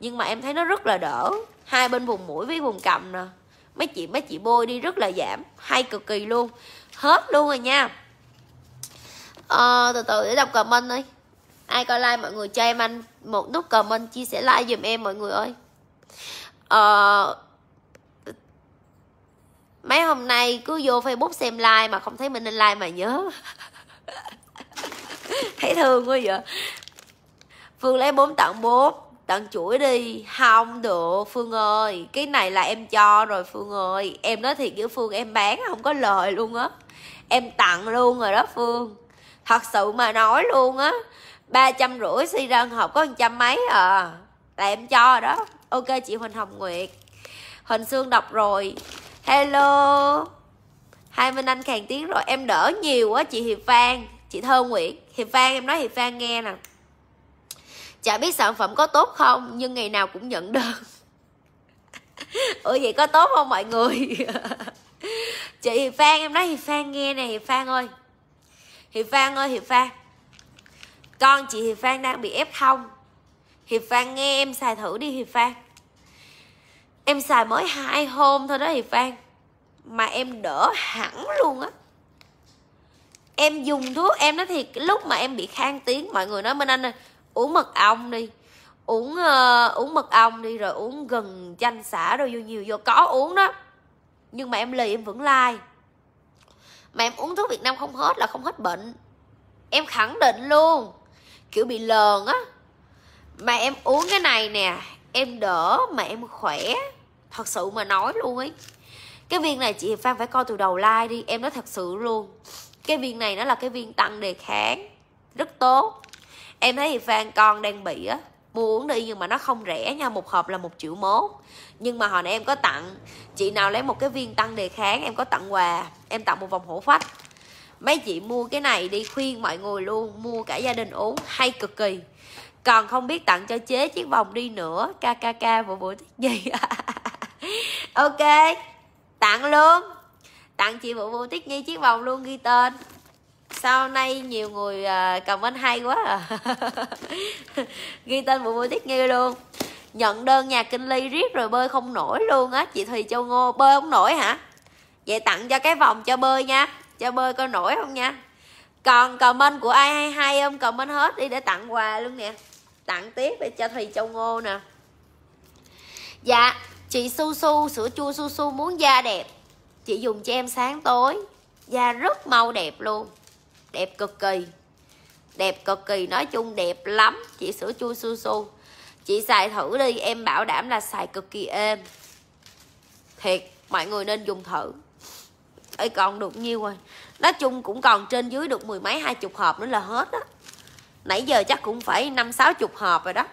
nhưng mà em thấy nó rất là đỡ hai bên vùng mũi với vùng cằm nè mấy chị mấy chị bôi đi rất là giảm hay cực kỳ luôn hết luôn rồi nha ờ, từ từ để đọc comment đi ai coi like mọi người cho em anh một nút comment chia sẻ like giùm em mọi người ơi ờ, mấy hôm nay cứ vô facebook xem like mà không thấy mình nên like mà nhớ thấy thương quá vậy phương lấy bốn tặng bốn tặng chuỗi đi không được phương ơi cái này là em cho rồi phương ơi em nói thiệt với phương em bán không có lời luôn á em tặng luôn rồi đó phương thật sự mà nói luôn á ba trăm rưỡi si ra học có một trăm mấy à là em cho đó ok chị huỳnh hồng nguyệt huỳnh sương đọc rồi hello hai minh anh khàn tiếng rồi em đỡ nhiều quá chị hiệp phan chị thơ nguyễn hiệp phan em nói hiệp phan nghe nè chả biết sản phẩm có tốt không nhưng ngày nào cũng nhận đơn ủa vậy có tốt không mọi người chị hiệp phan em nói hiệp phan nghe nè hiệp phan ơi hiệp phan ơi hiệp phan con chị Hiệp Phan đang bị ép không, Hiệp Phan nghe em xài thử đi Hiệp Phan Em xài mới hai hôm thôi đó Hiệp Phan Mà em đỡ hẳn luôn á Em dùng thuốc em nói thiệt Lúc mà em bị khang tiếng Mọi người nói bên anh ơi Uống mật ong đi Uống uh, uống mật ong đi Rồi uống gừng chanh xả rồi vô nhiều vô Có uống đó Nhưng mà em lì em vẫn like Mà em uống thuốc Việt Nam không hết là không hết bệnh Em khẳng định luôn kiểu bị lờn á mà em uống cái này nè em đỡ mà em khỏe thật sự mà nói luôn ấy cái viên này chị Hiệp Phan phải coi từ đầu like đi em nói thật sự luôn cái viên này nó là cái viên tăng đề kháng rất tốt em thấy Hiệp Phan con đang bị á mua uống đi nhưng mà nó không rẻ nha một hộp là một triệu mốt nhưng mà hồi nãy em có tặng chị nào lấy một cái viên tăng đề kháng em có tặng quà em tặng một vòng hổ phách mấy chị mua cái này đi khuyên mọi người luôn mua cả gia đình uống hay cực kỳ còn không biết tặng cho chế chiếc vòng đi nữa kkk bộ bộ thích gì ok tặng luôn tặng chị vụ vô tiết nhi chiếc vòng luôn ghi tên sau nay nhiều người à, comment hay quá à ghi tên vụ vô tiết nhi luôn nhận đơn nhà kinh ly riết rồi bơi không nổi luôn á chị thùy châu ngô bơi không nổi hả vậy tặng cho cái vòng cho bơi nha cho bơi coi nổi không nha còn comment của ai hay hay không comment hết đi để tặng quà luôn nè tặng tiếp để cho thùy châu ngô nè dạ chị su su sữa chua su su muốn da đẹp chị dùng cho em sáng tối da rất mau đẹp luôn đẹp cực kỳ đẹp cực kỳ nói chung đẹp lắm chị sữa chua su su chị xài thử đi em bảo đảm là xài cực kỳ êm thiệt mọi người nên dùng thử trời còn được nhiêu rồi nói chung cũng còn trên dưới được mười mấy hai chục hộp nữa là hết á nãy giờ chắc cũng phải năm sáu chục hộp rồi đó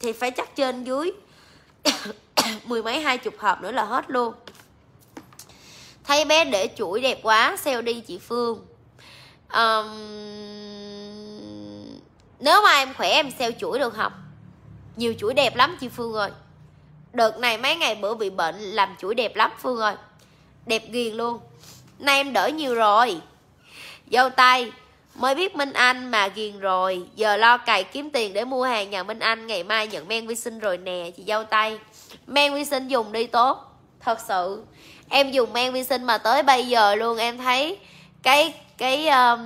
thì phải chắc trên dưới mười mấy hai chục hộp nữa là hết luôn thấy bé để chuỗi đẹp quá sale đi chị phương um, nếu mà em khỏe em sale chuỗi được không nhiều chuỗi đẹp lắm chị phương ơi đợt này mấy ngày bữa bị bệnh làm chuỗi đẹp lắm phương ơi đẹp ghiền luôn nay em đỡ nhiều rồi dâu tay mới biết minh anh mà ghiền rồi giờ lo cày kiếm tiền để mua hàng nhà minh anh ngày mai nhận men vi sinh rồi nè chị dâu tay men vi sinh dùng đi tốt thật sự em dùng men vi sinh mà tới bây giờ luôn em thấy cái cái um,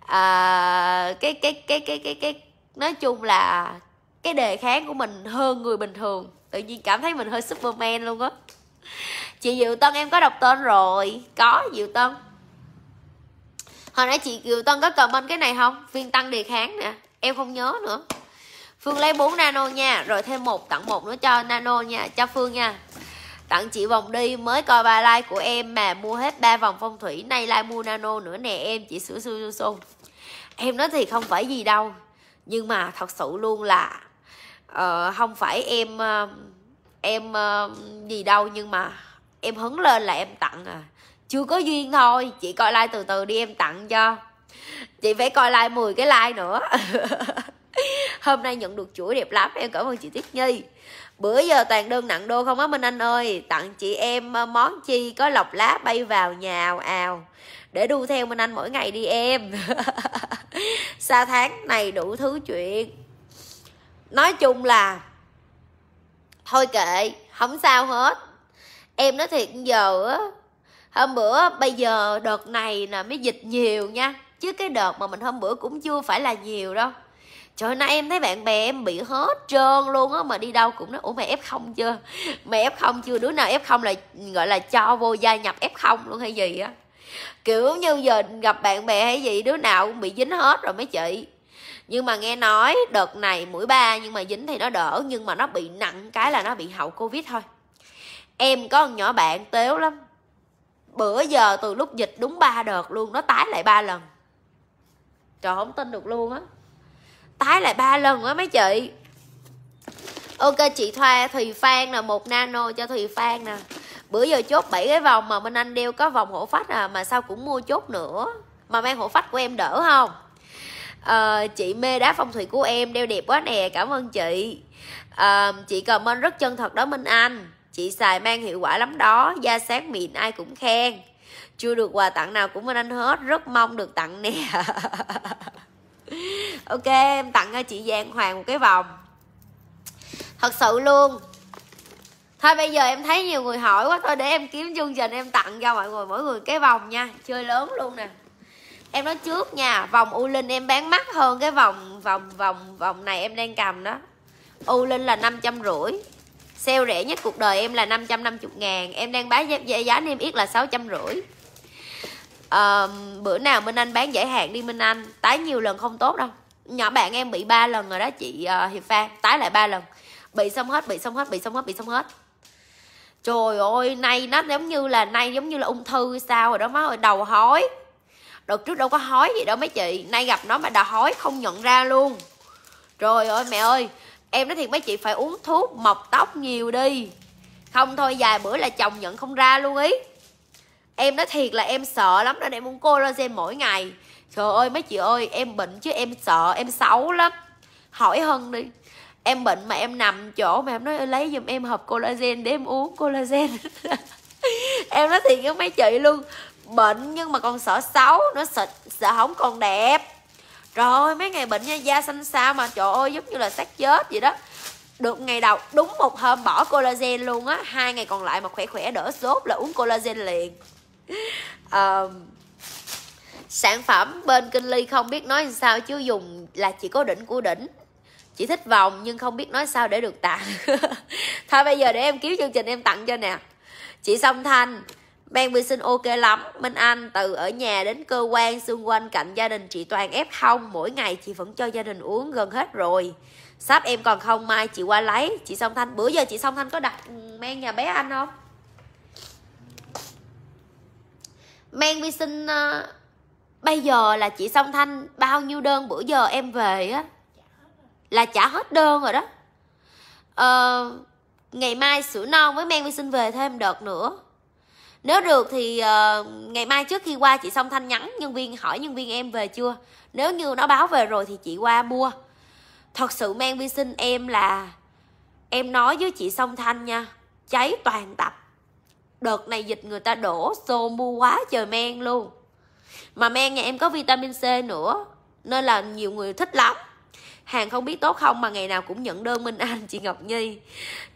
à, cái, cái, cái cái cái cái cái nói chung là cái đề kháng của mình hơn người bình thường tự nhiên cảm thấy mình hơi superman luôn á chị diệu tân em có đọc tên rồi có diệu tân hồi nãy chị diệu tân có cầm bên cái này không viên tăng đề kháng nè em không nhớ nữa phương lấy 4 nano nha rồi thêm một tặng một nữa cho nano nha cho phương nha tặng chị vòng đi mới coi ba like của em mà mua hết ba vòng phong thủy nay like mua nano nữa nè em chị sửa su su em nói thì không phải gì đâu nhưng mà thật sự luôn là uh, không phải em uh, em uh, gì đâu nhưng mà em hứng lên là em tặng à chưa có duyên thôi chị coi like từ từ đi em tặng cho chị phải coi like 10 cái like nữa hôm nay nhận được chuỗi đẹp lắm em cảm ơn chị Tuyết Nhi bữa giờ toàn đơn nặng đô không á Minh Anh ơi tặng chị em ờ, món chi có lọc lá bay vào nhà ào ào để đu theo Minh Anh mỗi ngày đi em sa tháng này đủ thứ chuyện nói chung là thôi kệ không sao hết em nói thiệt giờ á hôm bữa bây giờ đợt này là mới dịch nhiều nha chứ cái đợt mà mình hôm bữa cũng chưa phải là nhiều đâu trời nay em thấy bạn bè em bị hết trơn luôn á mà đi đâu cũng nói ủa mày f không chưa mày f không chưa đứa nào f không là gọi là cho vô gia nhập f không luôn hay gì á kiểu như giờ gặp bạn bè hay gì đứa nào cũng bị dính hết rồi mấy chị nhưng mà nghe nói đợt này mũi ba nhưng mà dính thì nó đỡ nhưng mà nó bị nặng cái là nó bị hậu covid thôi em có con nhỏ bạn tếu lắm bữa giờ từ lúc dịch đúng ba đợt luôn nó tái lại ba lần trời không tin được luôn á tái lại ba lần á mấy chị ok chị thoa thùy phan là một nano cho thùy phan nè bữa giờ chốt bảy cái vòng mà minh anh đeo có vòng hổ phách à mà sao cũng mua chốt nữa mà mang hổ phách của em đỡ không à, chị mê đá phong thủy của em đeo đẹp quá nè cảm ơn chị à, chị ơn rất chân thật đó minh anh Chị xài mang hiệu quả lắm đó, da sáng mịn ai cũng khen. Chưa được quà tặng nào cũng Minh Anh hết, rất mong được tặng nè. ok, em tặng cho à, chị Giang Hoàng một cái vòng. Thật sự luôn. Thôi bây giờ em thấy nhiều người hỏi quá thôi để em kiếm chương trình em tặng cho mọi người mỗi người cái vòng nha, chơi lớn luôn nè. Em nói trước nha, vòng U Linh em bán mắc hơn cái vòng vòng vòng vòng này em đang cầm đó. U Linh là năm trăm rưỡi sale rẻ nhất cuộc đời em là 550 ngàn em đang bán giá, giá niêm yết là 650 à, bữa nào Minh Anh bán giải hạn đi Minh Anh tái nhiều lần không tốt đâu nhỏ bạn em bị ba lần rồi đó chị uh, Hiệp Phan tái lại ba lần bị xong hết bị xong hết bị xong hết bị xong hết trời ơi nay nó giống như là nay giống như là ung thư sao rồi đó má ơi đầu hói đợt trước đâu có hói gì đâu mấy chị nay gặp nó mà đã hói không nhận ra luôn trời ơi mẹ ơi em nói thiệt mấy chị phải uống thuốc mọc tóc nhiều đi không thôi vài bữa là chồng nhận không ra luôn ý em nói thiệt là em sợ lắm nên em uống collagen mỗi ngày trời ơi mấy chị ơi em bệnh chứ em sợ em xấu lắm hỏi hơn đi em bệnh mà em nằm chỗ mà em nói lấy giùm em hộp collagen để em uống collagen em nói thiệt với mấy chị luôn bệnh nhưng mà còn sợ xấu nó sợ sợ không còn đẹp rồi mấy ngày bệnh nha da xanh xao mà trời ơi giống như là xác chết vậy đó được ngày đầu đúng một hôm bỏ collagen luôn á hai ngày còn lại mà khỏe khỏe đỡ sốt là uống collagen liền um, sản phẩm bên kinh ly không biết nói sao chứ dùng là chỉ có đỉnh của đỉnh chỉ thích vòng nhưng không biết nói sao để được tặng thôi bây giờ để em kiếm chương trình em tặng cho nè chị song thanh Ban vi sinh ok lắm, Minh Anh từ ở nhà đến cơ quan xung quanh cạnh gia đình chị toàn ép không mỗi ngày chị vẫn cho gia đình uống gần hết rồi. Sắp em còn không mai chị qua lấy, chị Song Thanh, bữa giờ chị Song Thanh có đặt ừ, men nhà bé anh không? Men vi sinh uh, bây giờ là chị Song Thanh bao nhiêu đơn bữa giờ em về á là trả hết đơn rồi đó. uh, ngày mai sữa non với men vi sinh về thêm đợt nữa nếu được thì uh, ngày mai trước khi qua chị Song thanh nhắn nhân viên hỏi nhân viên em về chưa nếu như nó báo về rồi thì chị qua mua thật sự men vi sinh em là em nói với chị song thanh nha cháy toàn tập đợt này dịch người ta đổ xô mua quá trời men luôn mà men nhà em có vitamin c nữa nên là nhiều người thích lắm hàng không biết tốt không mà ngày nào cũng nhận đơn minh anh chị ngọc nhi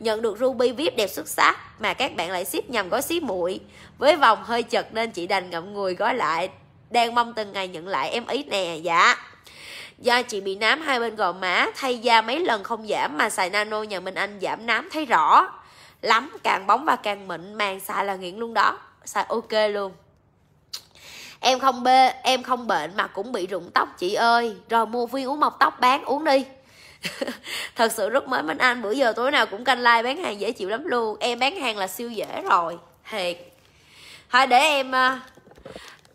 nhận được ruby vip đẹp xuất sắc mà các bạn lại ship nhầm gói xí muội với vòng hơi chật nên chị đành ngậm ngùi gói lại đang mong từng ngày nhận lại em ý nè dạ do chị bị nám hai bên gò má thay da mấy lần không giảm mà xài nano nhà minh anh giảm nám thấy rõ lắm càng bóng và càng mịn màng xài là nghiện luôn đó xài ok luôn em không bê em không bệnh mà cũng bị rụng tóc chị ơi rồi mua viên uống mọc tóc bán uống đi thật sự rất mới Minh Anh bữa giờ tối nào cũng canh like bán hàng dễ chịu lắm luôn em bán hàng là siêu dễ rồi thiệt thôi để em à,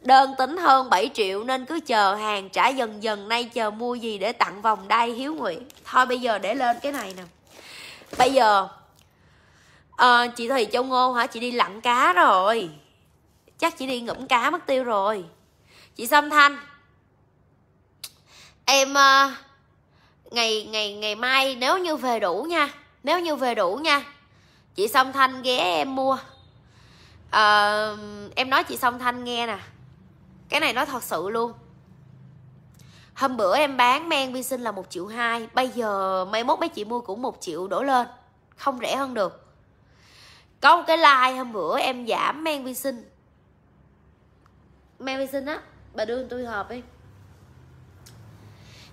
đơn tính hơn 7 triệu nên cứ chờ hàng trả dần dần nay chờ mua gì để tặng vòng đai hiếu nguyện thôi bây giờ để lên cái này nè bây giờ à, chị thì châu ngô hả chị đi lặn cá rồi chắc chị đi ngụm cá mất tiêu rồi chị sâm thanh em uh, ngày ngày ngày mai nếu như về đủ nha nếu như về đủ nha chị song thanh ghé em mua à, em nói chị song thanh nghe nè cái này nói thật sự luôn hôm bữa em bán men vi sinh là một triệu hai bây giờ mai mốt mấy chị mua cũng một triệu đổ lên không rẻ hơn được có một cái like hôm bữa em giảm men vi sinh sinh á bà đưa tôi hợp đi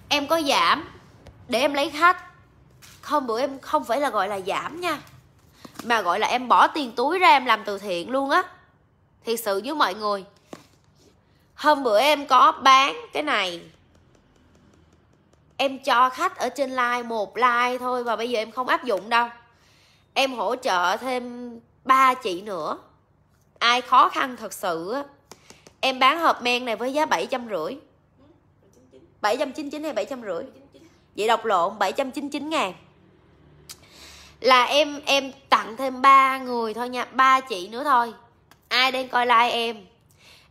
em có giảm để em lấy khách không bữa em không phải là gọi là giảm nha mà gọi là em bỏ tiền túi ra em làm từ thiện luôn á thiệt sự với mọi người hôm bữa em có bán cái này em cho khách ở trên like một like thôi và bây giờ em không áp dụng đâu em hỗ trợ thêm ba chị nữa ai khó khăn thật sự á em bán hộp men này với giá 750 799 hay 750 vậy đọc lộn 799 ngàn là em em tặng thêm ba người thôi nha ba chị nữa thôi ai đang coi like em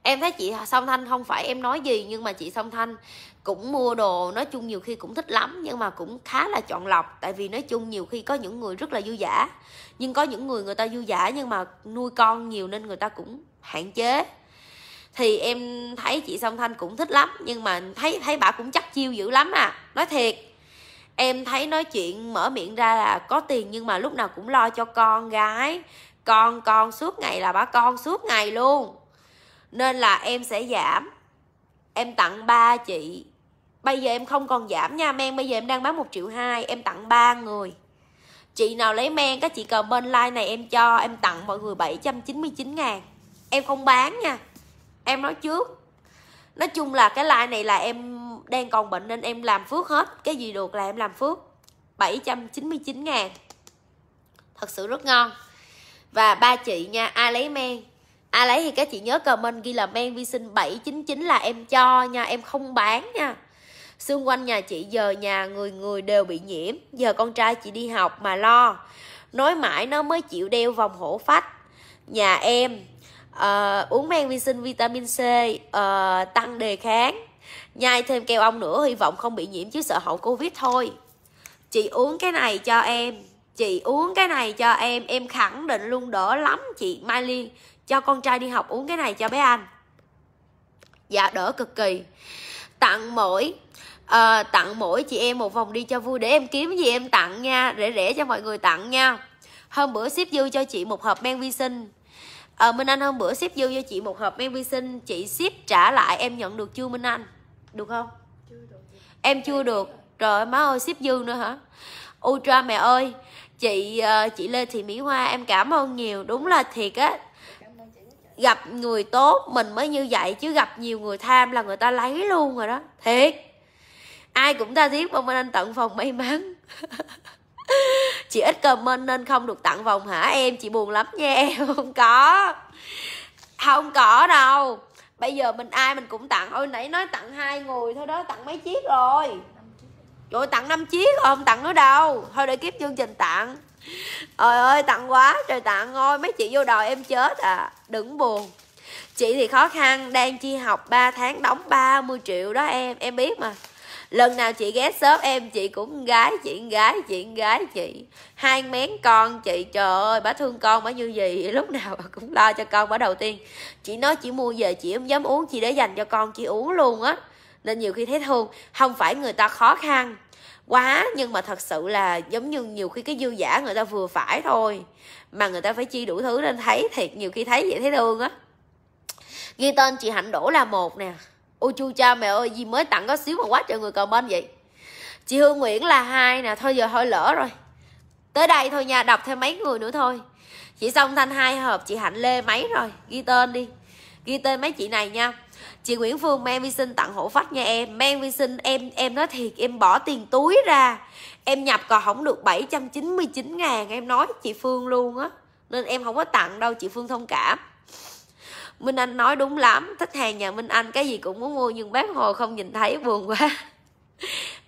em thấy chị song thanh không phải em nói gì nhưng mà chị song thanh cũng mua đồ nói chung nhiều khi cũng thích lắm nhưng mà cũng khá là chọn lọc tại vì nói chung nhiều khi có những người rất là dư giả nhưng có những người người ta dư giả nhưng mà nuôi con nhiều nên người ta cũng hạn chế thì em thấy chị song thanh cũng thích lắm nhưng mà thấy thấy bà cũng chắc chiêu dữ lắm à nói thiệt em thấy nói chuyện mở miệng ra là có tiền nhưng mà lúc nào cũng lo cho con gái con con suốt ngày là bà con suốt ngày luôn nên là em sẽ giảm em tặng ba chị bây giờ em không còn giảm nha men bây giờ em đang bán một triệu hai em tặng ba người chị nào lấy men các chị cầm bên like này em cho em tặng mọi người 799 ngàn em không bán nha em nói trước nói chung là cái like này là em đang còn bệnh nên em làm phước hết cái gì được là em làm phước 799 ngàn thật sự rất ngon và ba chị nha ai lấy men ai lấy thì các chị nhớ comment ghi là men vi sinh 799 là em cho nha em không bán nha xung quanh nhà chị giờ nhà người người đều bị nhiễm giờ con trai chị đi học mà lo nói mãi nó mới chịu đeo vòng hổ phách nhà em uh, uống men vi sinh vitamin C uh, tăng đề kháng nhai thêm keo ong nữa hy vọng không bị nhiễm chứ sợ hậu covid thôi chị uống cái này cho em chị uống cái này cho em em khẳng định luôn đỡ lắm chị mai liên cho con trai đi học uống cái này cho bé anh dạ đỡ cực kỳ tặng mỗi à, tặng mỗi chị em một vòng đi cho vui để em kiếm gì em tặng nha rẻ rẻ cho mọi người tặng nha hôm bữa ship dư cho chị một hộp men vi sinh à, Minh Anh hôm bữa ship dư cho chị một hộp men vi sinh chị ship trả lại em nhận được chưa Minh Anh được không chưa được. em chưa được rồi má ơi ship dư nữa hả ultra mẹ ơi chị ờ, chị Lê Thị Mỹ Hoa em cảm ơn nhiều đúng là thiệt á gặp người tốt mình mới như vậy chứ gặp nhiều người tham là người ta lấy luôn rồi đó thiệt ai cũng tha thiết mong anh tận phòng may mắn chị ít comment nên không được tặng vòng hả em chị buồn lắm nha em không có không có đâu bây giờ mình ai mình cũng tặng ôi nãy nói tặng hai người thôi đó tặng mấy chiếc rồi rồi tặng năm chiếc rồi không tặng nữa đâu thôi để kiếp chương trình tặng trời ơi tặng quá trời tặng ngôi mấy chị vô đòi em chết à đừng buồn chị thì khó khăn đang chi học 3 tháng đóng 30 triệu đó em em biết mà lần nào chị ghé shop em chị cũng gái chị gái chị gái chị hai mén con chị trời ơi bà thương con bà như gì lúc nào bà cũng lo cho con bà đầu tiên chị nói chị mua về chị không dám uống chị để dành cho con chị uống luôn á nên nhiều khi thấy thương không phải người ta khó khăn quá nhưng mà thật sự là giống như nhiều khi cái dư giả người ta vừa phải thôi mà người ta phải chi đủ thứ nên thấy thiệt nhiều khi thấy vậy thấy thương á ghi tên chị hạnh đổ là một nè ôi chu cha mẹ ơi gì mới tặng có xíu mà quá trời người comment vậy chị hương nguyễn là hai nè thôi giờ hơi lỡ rồi tới đây thôi nha đọc thêm mấy người nữa thôi chị xong thanh hai hộp chị hạnh lê mấy rồi ghi tên đi ghi tên mấy chị này nha chị nguyễn phương men vi sinh tặng hổ phách nha em men vi sinh em em nói thiệt em bỏ tiền túi ra em nhập còn không được 799 trăm chín ngàn em nói chị phương luôn á nên em không có tặng đâu chị phương thông cảm minh anh nói đúng lắm khách hàng nhà minh anh cái gì cũng muốn mua nhưng bác hồ không nhìn thấy buồn quá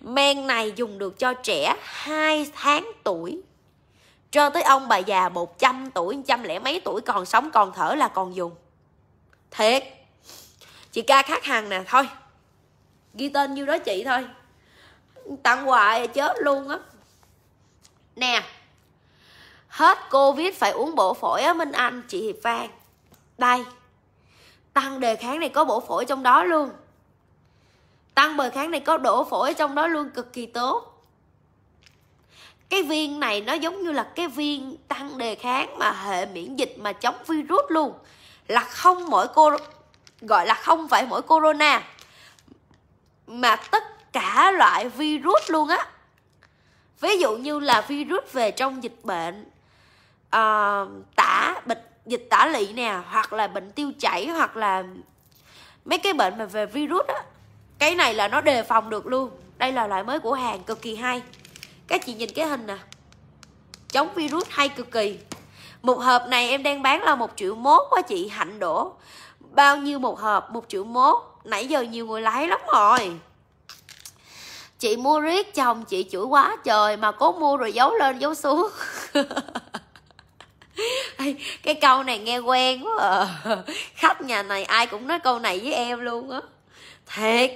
men này dùng được cho trẻ 2 tháng tuổi cho tới ông bà già 100 tuổi trăm lẻ mấy tuổi còn sống còn thở là còn dùng thiệt chị ca khác hàng nè thôi ghi tên như đó chị thôi tặng hoài à, chết luôn á nè hết covid phải uống bổ phổi á minh anh chị hiệp phan đây tăng đề kháng này có bổ phổi trong đó luôn tăng bờ kháng này có đổ phổi trong đó luôn cực kỳ tốt cái viên này nó giống như là cái viên tăng đề kháng mà hệ miễn dịch mà chống virus luôn là không mỗi cô gọi là không phải mỗi corona mà tất cả loại virus luôn á ví dụ như là virus về trong dịch bệnh uh, tả bịch dịch tả lỵ nè hoặc là bệnh tiêu chảy hoặc là mấy cái bệnh mà về virus á cái này là nó đề phòng được luôn đây là loại mới của hàng cực kỳ hay các chị nhìn cái hình nè chống virus hay cực kỳ một hộp này em đang bán là một triệu mốt quá chị hạnh đổ bao nhiêu một hộp một triệu mốt nãy giờ nhiều người lấy lắm rồi chị mua riết chồng chị chửi quá trời mà cố mua rồi giấu lên giấu xuống cái câu này nghe quen quá à. khách nhà này ai cũng nói câu này với em luôn á thiệt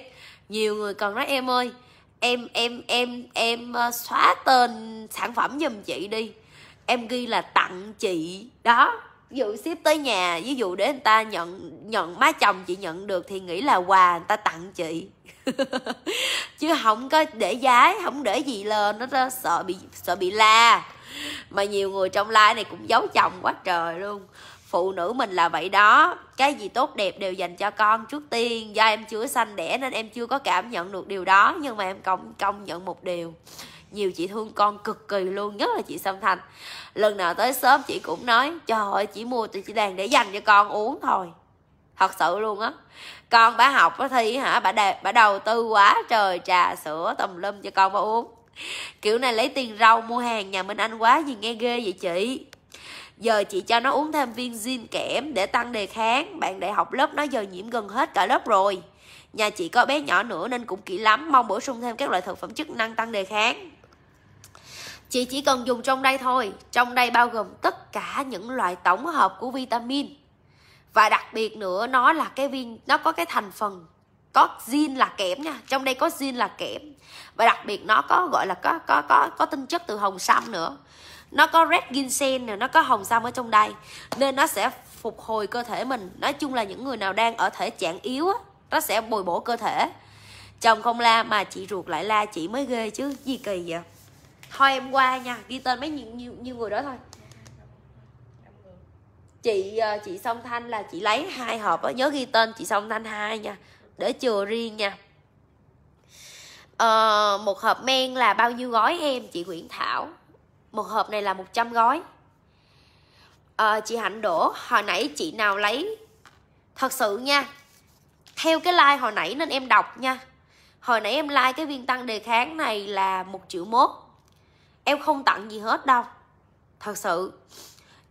nhiều người còn nói em ơi em em em em ờ, xóa tên sản phẩm giùm chị đi em ghi là tặng chị đó ví dụ ship tới nhà ví dụ để người ta nhận nhận má chồng chị nhận được thì nghĩ là quà người ta tặng chị chứ không có để giá không để gì lên nó sợ bị sợ bị la mà nhiều người trong like này cũng giấu chồng quá trời luôn phụ nữ mình là vậy đó cái gì tốt đẹp đều dành cho con trước tiên do em chưa sanh đẻ nên em chưa có cảm nhận được điều đó nhưng mà em công công nhận một điều nhiều chị thương con cực kỳ luôn nhất là chị Sâm Thành lần nào tới sớm chị cũng nói trời ơi chị mua tụi chị đàn để dành cho con uống thôi thật sự luôn á con bà học nó thi hả bà đẹp bà đầu tư quá trời trà sữa tùm lum cho con bà uống kiểu này lấy tiền rau mua hàng nhà Minh Anh quá gì nghe ghê vậy chị giờ chị cho nó uống thêm viên zin kẽm để tăng đề kháng bạn đại học lớp nó giờ nhiễm gần hết cả lớp rồi nhà chị có bé nhỏ nữa nên cũng kỹ lắm mong bổ sung thêm các loại thực phẩm chức năng tăng đề kháng chị chỉ cần dùng trong đây thôi trong đây bao gồm tất cả những loại tổng hợp của vitamin và đặc biệt nữa nó là cái viên nó có cái thành phần có zin là kẽm nha trong đây có zin là kẽm và đặc biệt nó có gọi là có có có có tinh chất từ hồng sam nữa nó có red ginseng nữa nó có hồng sam ở trong đây nên nó sẽ phục hồi cơ thể mình nói chung là những người nào đang ở thể trạng yếu á, nó sẽ bồi bổ cơ thể chồng không la mà chị ruột lại la chị mới ghê chứ gì kỳ vậy thôi em qua nha ghi tên mấy nhiêu nhiêu, nhiêu người đó thôi chị ờ, chị song thanh là chị lấy hai hộp đó. nhớ ghi tên chị song thanh hai nha để chừa riêng nha à, một hộp men là bao nhiêu gói em chị Nguyễn Thảo một hộp này là 100 gói à, chị Hạnh Đỗ hồi nãy chị nào lấy thật sự nha theo cái like hồi nãy nên em đọc nha hồi nãy em like cái viên tăng đề kháng này là một triệu mốt em không tặng gì hết đâu thật sự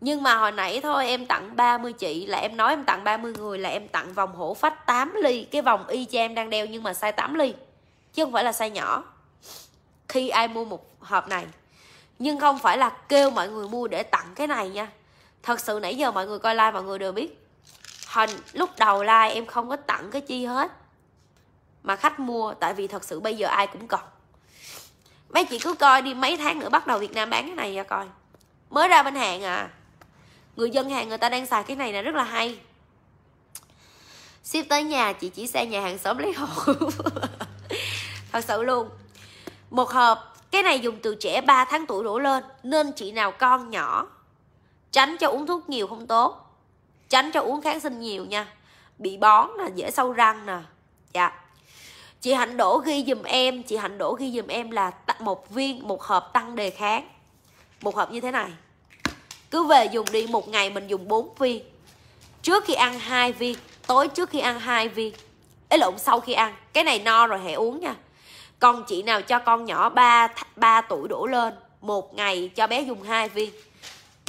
nhưng mà hồi nãy thôi em tặng 30 chị là em nói em tặng 30 người là em tặng vòng hổ phách 8 ly cái vòng y cho em đang đeo nhưng mà size 8 ly chứ không phải là size nhỏ khi ai mua một hộp này nhưng không phải là kêu mọi người mua để tặng cái này nha thật sự nãy giờ mọi người coi like mọi người đều biết hình lúc đầu like em không có tặng cái chi hết mà khách mua tại vì thật sự bây giờ ai cũng còn mấy chị cứ coi đi mấy tháng nữa bắt đầu việt nam bán cái này ra coi mới ra bên hàng à người dân hàng người ta đang xài cái này là rất là hay ship tới nhà chị chỉ xe nhà hàng xóm lấy hộ thật sự luôn một hộp cái này dùng từ trẻ 3 tháng tuổi đổ lên nên chị nào con nhỏ tránh cho uống thuốc nhiều không tốt tránh cho uống kháng sinh nhiều nha bị bón là dễ sâu răng nè dạ chị hạnh đổ ghi dùm em chị hạnh đổ ghi dùm em là một viên một hộp tăng đề kháng một hộp như thế này cứ về dùng đi một ngày mình dùng 4 viên trước khi ăn hai viên tối trước khi ăn hai viên ấy lộn sau khi ăn cái này no rồi hãy uống nha còn chị nào cho con nhỏ 3, 3 tuổi đổ lên một ngày cho bé dùng hai viên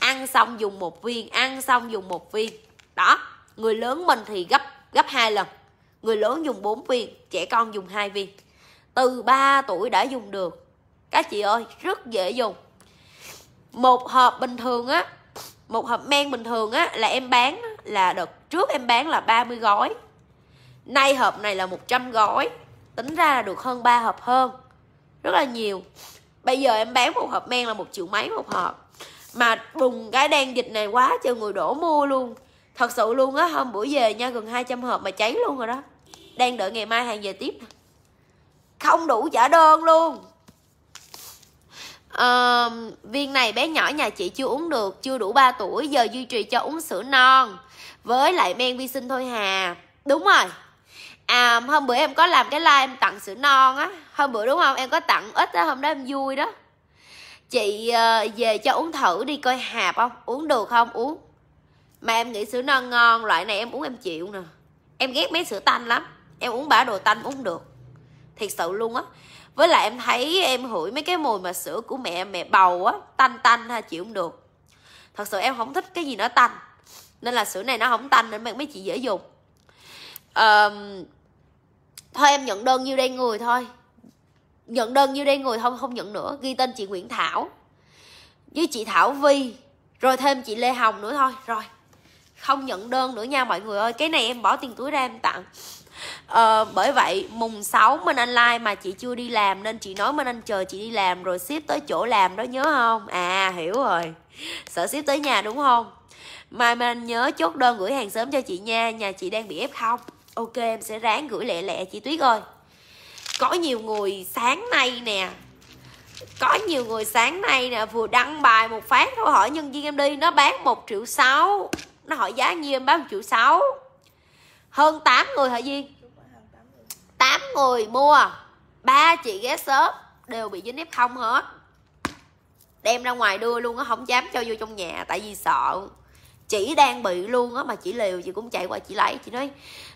ăn xong dùng một viên ăn xong dùng một viên đó người lớn mình thì gấp gấp hai lần người lớn dùng 4 viên trẻ con dùng hai viên từ 3 tuổi đã dùng được các chị ơi rất dễ dùng một hộp bình thường á một hộp men bình thường á là em bán là đợt trước em bán là 30 gói nay hộp này là 100 gói tính ra là được hơn 3 hộp hơn rất là nhiều bây giờ em bán một hộp men là một triệu mấy một hộp mà bùng cái đang dịch này quá cho người đổ mua luôn thật sự luôn á hôm bữa về nha gần 200 hộp mà cháy luôn rồi đó đang đợi ngày mai hàng về tiếp không đủ trả đơn luôn à, viên này bé nhỏ nhà chị chưa uống được chưa đủ 3 tuổi giờ duy trì cho uống sữa non với lại men vi sinh thôi hà đúng rồi à hôm bữa em có làm cái like em tặng sữa non á hôm bữa đúng không em có tặng ít á hôm đó em vui đó chị ờ, về cho uống thử đi coi hạp không uống được không uống mà em nghĩ sữa non ngon loại này em uống em chịu nè em ghét mấy sữa tanh lắm em uống bả đồ tanh uống được thiệt sự luôn á với lại em thấy em hửi mấy cái mùi mà sữa của mẹ mẹ bầu á tanh tanh ha chịu không được thật sự em không thích cái gì nó tanh nên là sữa này nó không tanh nên mấy chị dễ dùng um, thôi em nhận đơn nhiêu đây người thôi nhận đơn nhiêu đây người không không nhận nữa ghi tên chị Nguyễn Thảo với chị Thảo Vi rồi thêm chị Lê Hồng nữa thôi rồi không nhận đơn nữa nha mọi người ơi cái này em bỏ tiền túi ra em tặng ờ, bởi vậy mùng 6 Minh Anh like mà chị chưa đi làm nên chị nói Minh Anh chờ chị đi làm rồi ship tới chỗ làm đó nhớ không à hiểu rồi sợ ship tới nhà đúng không mai Minh Anh nhớ chốt đơn gửi hàng sớm cho chị nha nhà chị đang bị ép không ok em sẽ ráng gửi lẹ lẹ chị Tuyết ơi có nhiều người sáng nay nè có nhiều người sáng nay nè vừa đăng bài một phát thôi hỏi nhân viên em đi nó bán một triệu sáu nó hỏi giá nhiêu em bán một triệu sáu hơn 8 người hả Duyên 8 người mua ba chị ghé shop đều bị dính F0 hết đem ra ngoài đưa luôn á không dám cho vô trong nhà tại vì sợ chỉ đang bị luôn á mà chỉ liều chị cũng chạy qua chị lấy chị nói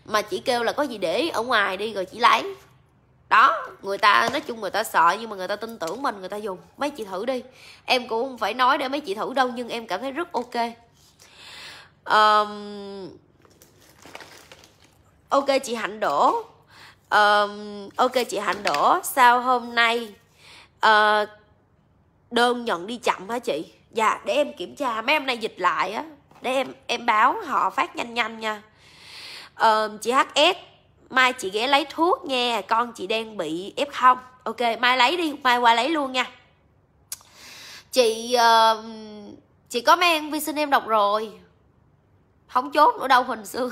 mà chị kêu là có gì để ở ngoài đi rồi chị lấy đó người ta nói chung người ta sợ nhưng mà người ta tin tưởng mình người ta dùng mấy chị thử đi em cũng không phải nói để mấy chị thử đâu nhưng em cảm thấy rất ok um, ok chị hạnh đổ um, ok chị hạnh đỗ sao hôm nay uh, đơn nhận đi chậm hả chị dạ để em kiểm tra mấy em này dịch lại á để em em báo họ phát nhanh nhanh nha uh, chị hs mai chị ghé lấy thuốc nghe, con chị đang bị f không ok mai lấy đi mai qua lấy luôn nha chị uh, chị có mang vi sinh em đọc rồi không chốt ở đâu hình xương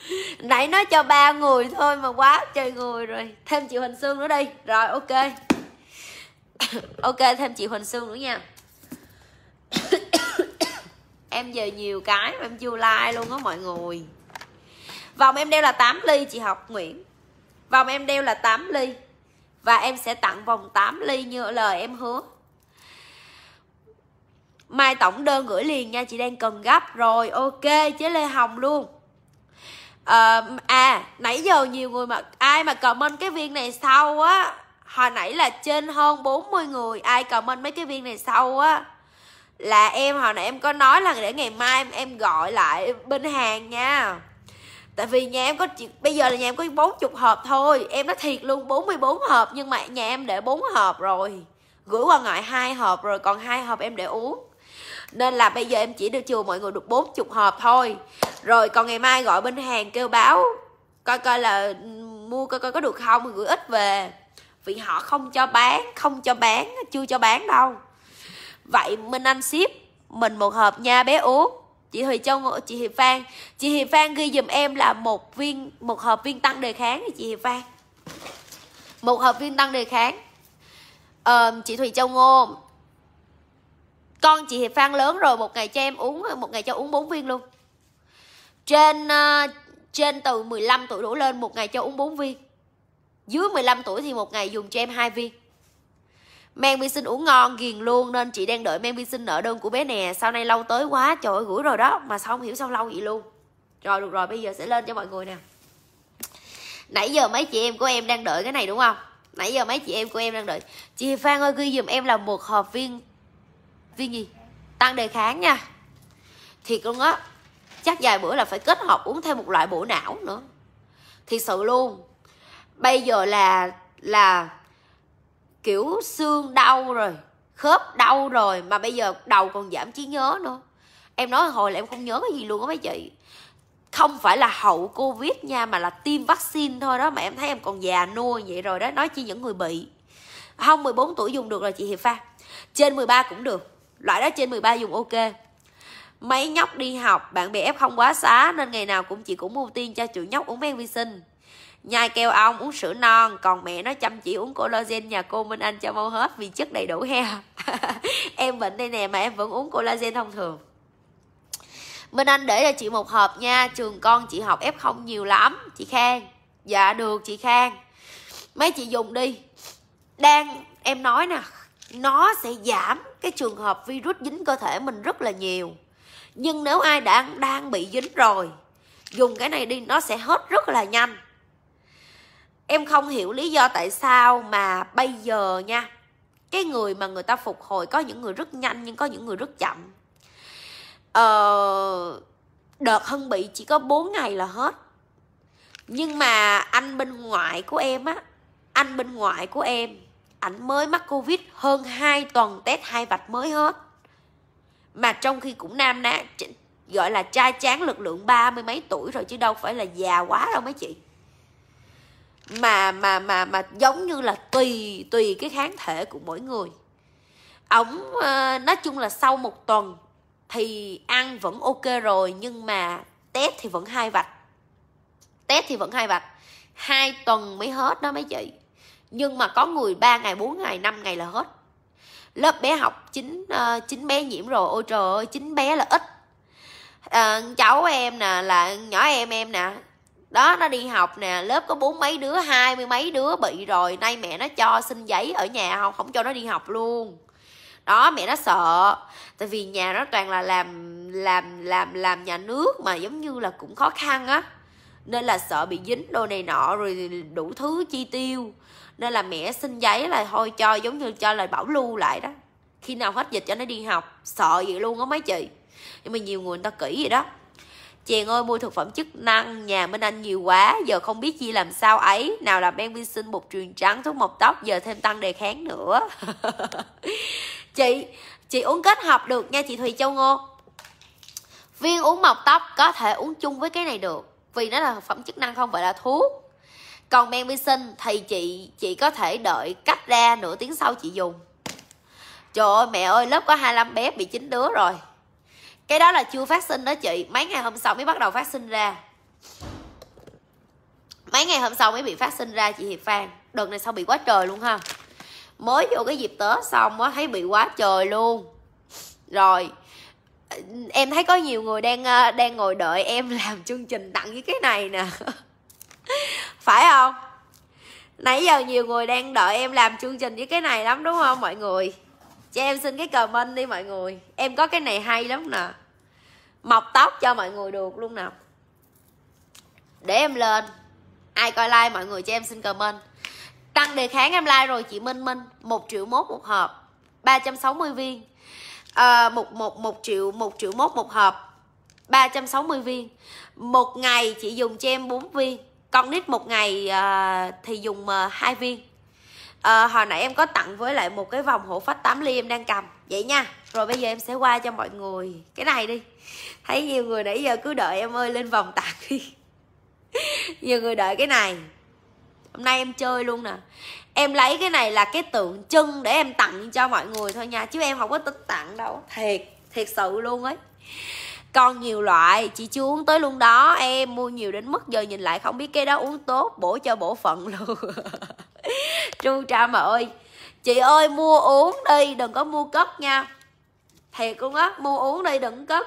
nãy nói cho ba người thôi mà quá trời người rồi thêm chị huỳnh sương nữa đi rồi ok ok thêm chị huỳnh sương nữa nha em về nhiều cái mà em chưa like luôn á mọi người vòng em đeo là 8 ly chị học nguyễn vòng em đeo là 8 ly và em sẽ tặng vòng 8 ly như lời em hứa mai tổng đơn gửi liền nha chị đang cần gấp rồi ok chế lê hồng luôn uh, à nãy giờ nhiều người mà ai mà comment cái viên này sau á hồi nãy là trên hơn 40 người ai comment mấy cái viên này sau á là em hồi nãy em có nói là để ngày mai em, em gọi lại bên hàng nha tại vì nhà em có bây giờ là nhà em có bốn chục hộp thôi em nói thiệt luôn 44 hộp nhưng mà nhà em để bốn hộp rồi gửi qua ngoại hai hộp rồi còn hai hộp em để uống nên là bây giờ em chỉ được chừa mọi người được bốn chục hộp thôi rồi còn ngày mai gọi bên hàng kêu báo coi coi là ừ, mua coi coi có được không gửi ít về vì họ không cho bán không cho bán chưa cho bán đâu vậy minh anh ship mình một hộp nha bé uống chị Thùy cho chị Hiệp Phan chị Hiệp Phan ghi giùm em là một viên một hộp viên tăng đề kháng thì chị Hiệp Phan một hộp viên tăng đề kháng à, chị Thùy Châu Ngô con chị Hiệp Phan lớn rồi một ngày cho em uống một ngày cho uống 4 viên luôn trên ờ, trên từ 15 tuổi đổ lên một ngày cho uống 4 viên dưới 15 tuổi thì một ngày dùng cho em hai viên men vi sinh uống ngon ghiền luôn nên chị đang đợi men vi sinh nợ đơn của bé nè sau này lâu tới quá trời ơi gửi rồi đó mà sao không hiểu sao lâu vậy luôn rồi được rồi bây giờ sẽ lên cho mọi người nè nãy giờ mấy chị em của em đang đợi cái này đúng không nãy giờ mấy chị em của em đang đợi chị phan ơi ghi giùm em là một hộp viên vì gì tăng đề kháng nha thiệt luôn á chắc vài bữa là phải kết hợp uống thêm một loại bổ não nữa thiệt sự luôn bây giờ là là kiểu xương đau rồi khớp đau rồi mà bây giờ đầu còn giảm trí nhớ nữa em nói hồi là em không nhớ cái gì luôn á mấy chị không phải là hậu covid nha mà là tiêm vaccine thôi đó mà em thấy em còn già nua vậy rồi đó nói chi những người bị không 14 tuổi dùng được rồi chị Hiệp Pha trên 13 cũng được loại đó trên 13 dùng ok mấy nhóc đi học bạn bè f không quá xá nên ngày nào cũng chị cũng ưu tiên cho chủ nhóc uống men vi sinh nhai keo ong uống sữa non còn mẹ nó chăm chỉ uống collagen nhà cô minh anh cho mau hết vì chất đầy đủ heo em bệnh đây nè mà em vẫn uống collagen thông thường minh anh để cho chị một hộp nha trường con chị học f không nhiều lắm chị khang dạ được chị khang mấy chị dùng đi đang em nói nè nó sẽ giảm cái trường hợp virus dính cơ thể mình rất là nhiều nhưng nếu ai đã đang bị dính rồi dùng cái này đi nó sẽ hết rất là nhanh em không hiểu lý do tại sao mà bây giờ nha cái người mà người ta phục hồi có những người rất nhanh nhưng có những người rất chậm ờ, đợt hân bị chỉ có 4 ngày là hết nhưng mà anh bên ngoại của em á anh bên ngoại của em ảnh mới mắc Covid hơn 2 tuần test hai vạch mới hết. Mà trong khi cũng nam na gọi là trai chán lực lượng ba mươi mấy tuổi rồi chứ đâu phải là già quá đâu mấy chị mà mà mà mà giống như là tùy tùy cái kháng thể của mỗi người ổng ờ, nói chung là sau một tuần thì ăn vẫn ok rồi nhưng mà test thì vẫn hai vạch test thì vẫn hai vạch hai tuần mới hết đó mấy chị nhưng mà có người 3 ngày 4 ngày 5 ngày là hết lớp bé học chín ờ, chín bé nhiễm rồi ôi trời ơi chín bé là ít à, cháu em nè là nhỏ em em nè đó nó đi học nè lớp có bốn mấy đứa hai mươi mấy đứa bị rồi nay mẹ nó cho xin giấy ở nhà không không cho nó đi học luôn đó mẹ nó sợ tại vì nhà nó toàn là làm làm làm làm nhà nước mà giống như là cũng khó khăn á nên là sợ bị dính đồ này nọ rồi đủ thứ chi tiêu nên là mẹ xin giấy là thôi cho giống như cho lời bảo lưu lại đó khi nào hết dịch cho nó đi học sợ vậy luôn á mấy chị nhưng mà nhiều người người ta kỹ vậy đó chàng ơi mua thực phẩm chức năng nhà bên anh nhiều quá giờ không biết chi làm sao ấy nào là men vi sinh bột truyền trắng thuốc mọc tóc giờ thêm tăng đề kháng nữa chị chị uống kết hợp được nha chị thùy châu ngô viên uống mọc tóc có thể uống chung với cái này được vì nó là thực phẩm chức năng không phải là thuốc còn men vi sinh thì chị chị có thể đợi cách ra nửa tiếng sau chị dùng trời ơi mẹ ơi lớp có 25 bé bị chín đứa rồi cái đó là chưa phát sinh đó chị mấy ngày hôm sau mới bắt đầu phát sinh ra mấy ngày hôm sau mới bị phát sinh ra chị hiệp phan đợt này sao bị quá trời luôn ha mới vô cái dịp tết xong á thấy bị quá trời luôn rồi em thấy có nhiều người đang ờ, đang ngồi đợi em làm chương trình tặng với cái này nè phải không nãy giờ nhiều người đang đợi em làm chương trình với cái này lắm đúng không mọi người cho em xin cái comment đi mọi người em có cái này hay lắm nè mọc tóc cho mọi người được luôn nè để em lên ai coi like mọi người cho em xin comment tăng đề kháng em like rồi chị minh minh một triệu mốt một hộp 360 viên à, một, một, một triệu một triệu mốt một hộp 360 viên một ngày chị dùng cho em 4 viên con nít một ngày uh, thì dùng ờ, hai uh, viên uh, hồi nãy em có tặng với lại một cái vòng hổ phách 8 ly em đang cầm vậy nha rồi bây giờ em sẽ qua cho mọi người cái này đi thấy nhiều người nãy giờ cứ đợi em ơi lên vòng tặng đi nhiều người đợi cái này hôm nay em chơi luôn nè em lấy cái này là cái tượng trưng để em tặng cho mọi người thôi nha chứ em không có tính tặng đâu thiệt thiệt sự luôn ấy còn nhiều loại chị chưa uống tới luôn đó em mua nhiều đến mức giờ nhìn lại không biết cái đó uống tốt bổ cho bổ phận luôn tru tra mà ơi chị ơi mua uống đi đừng có mua cất nha thiệt luôn á mua uống đi đừng cất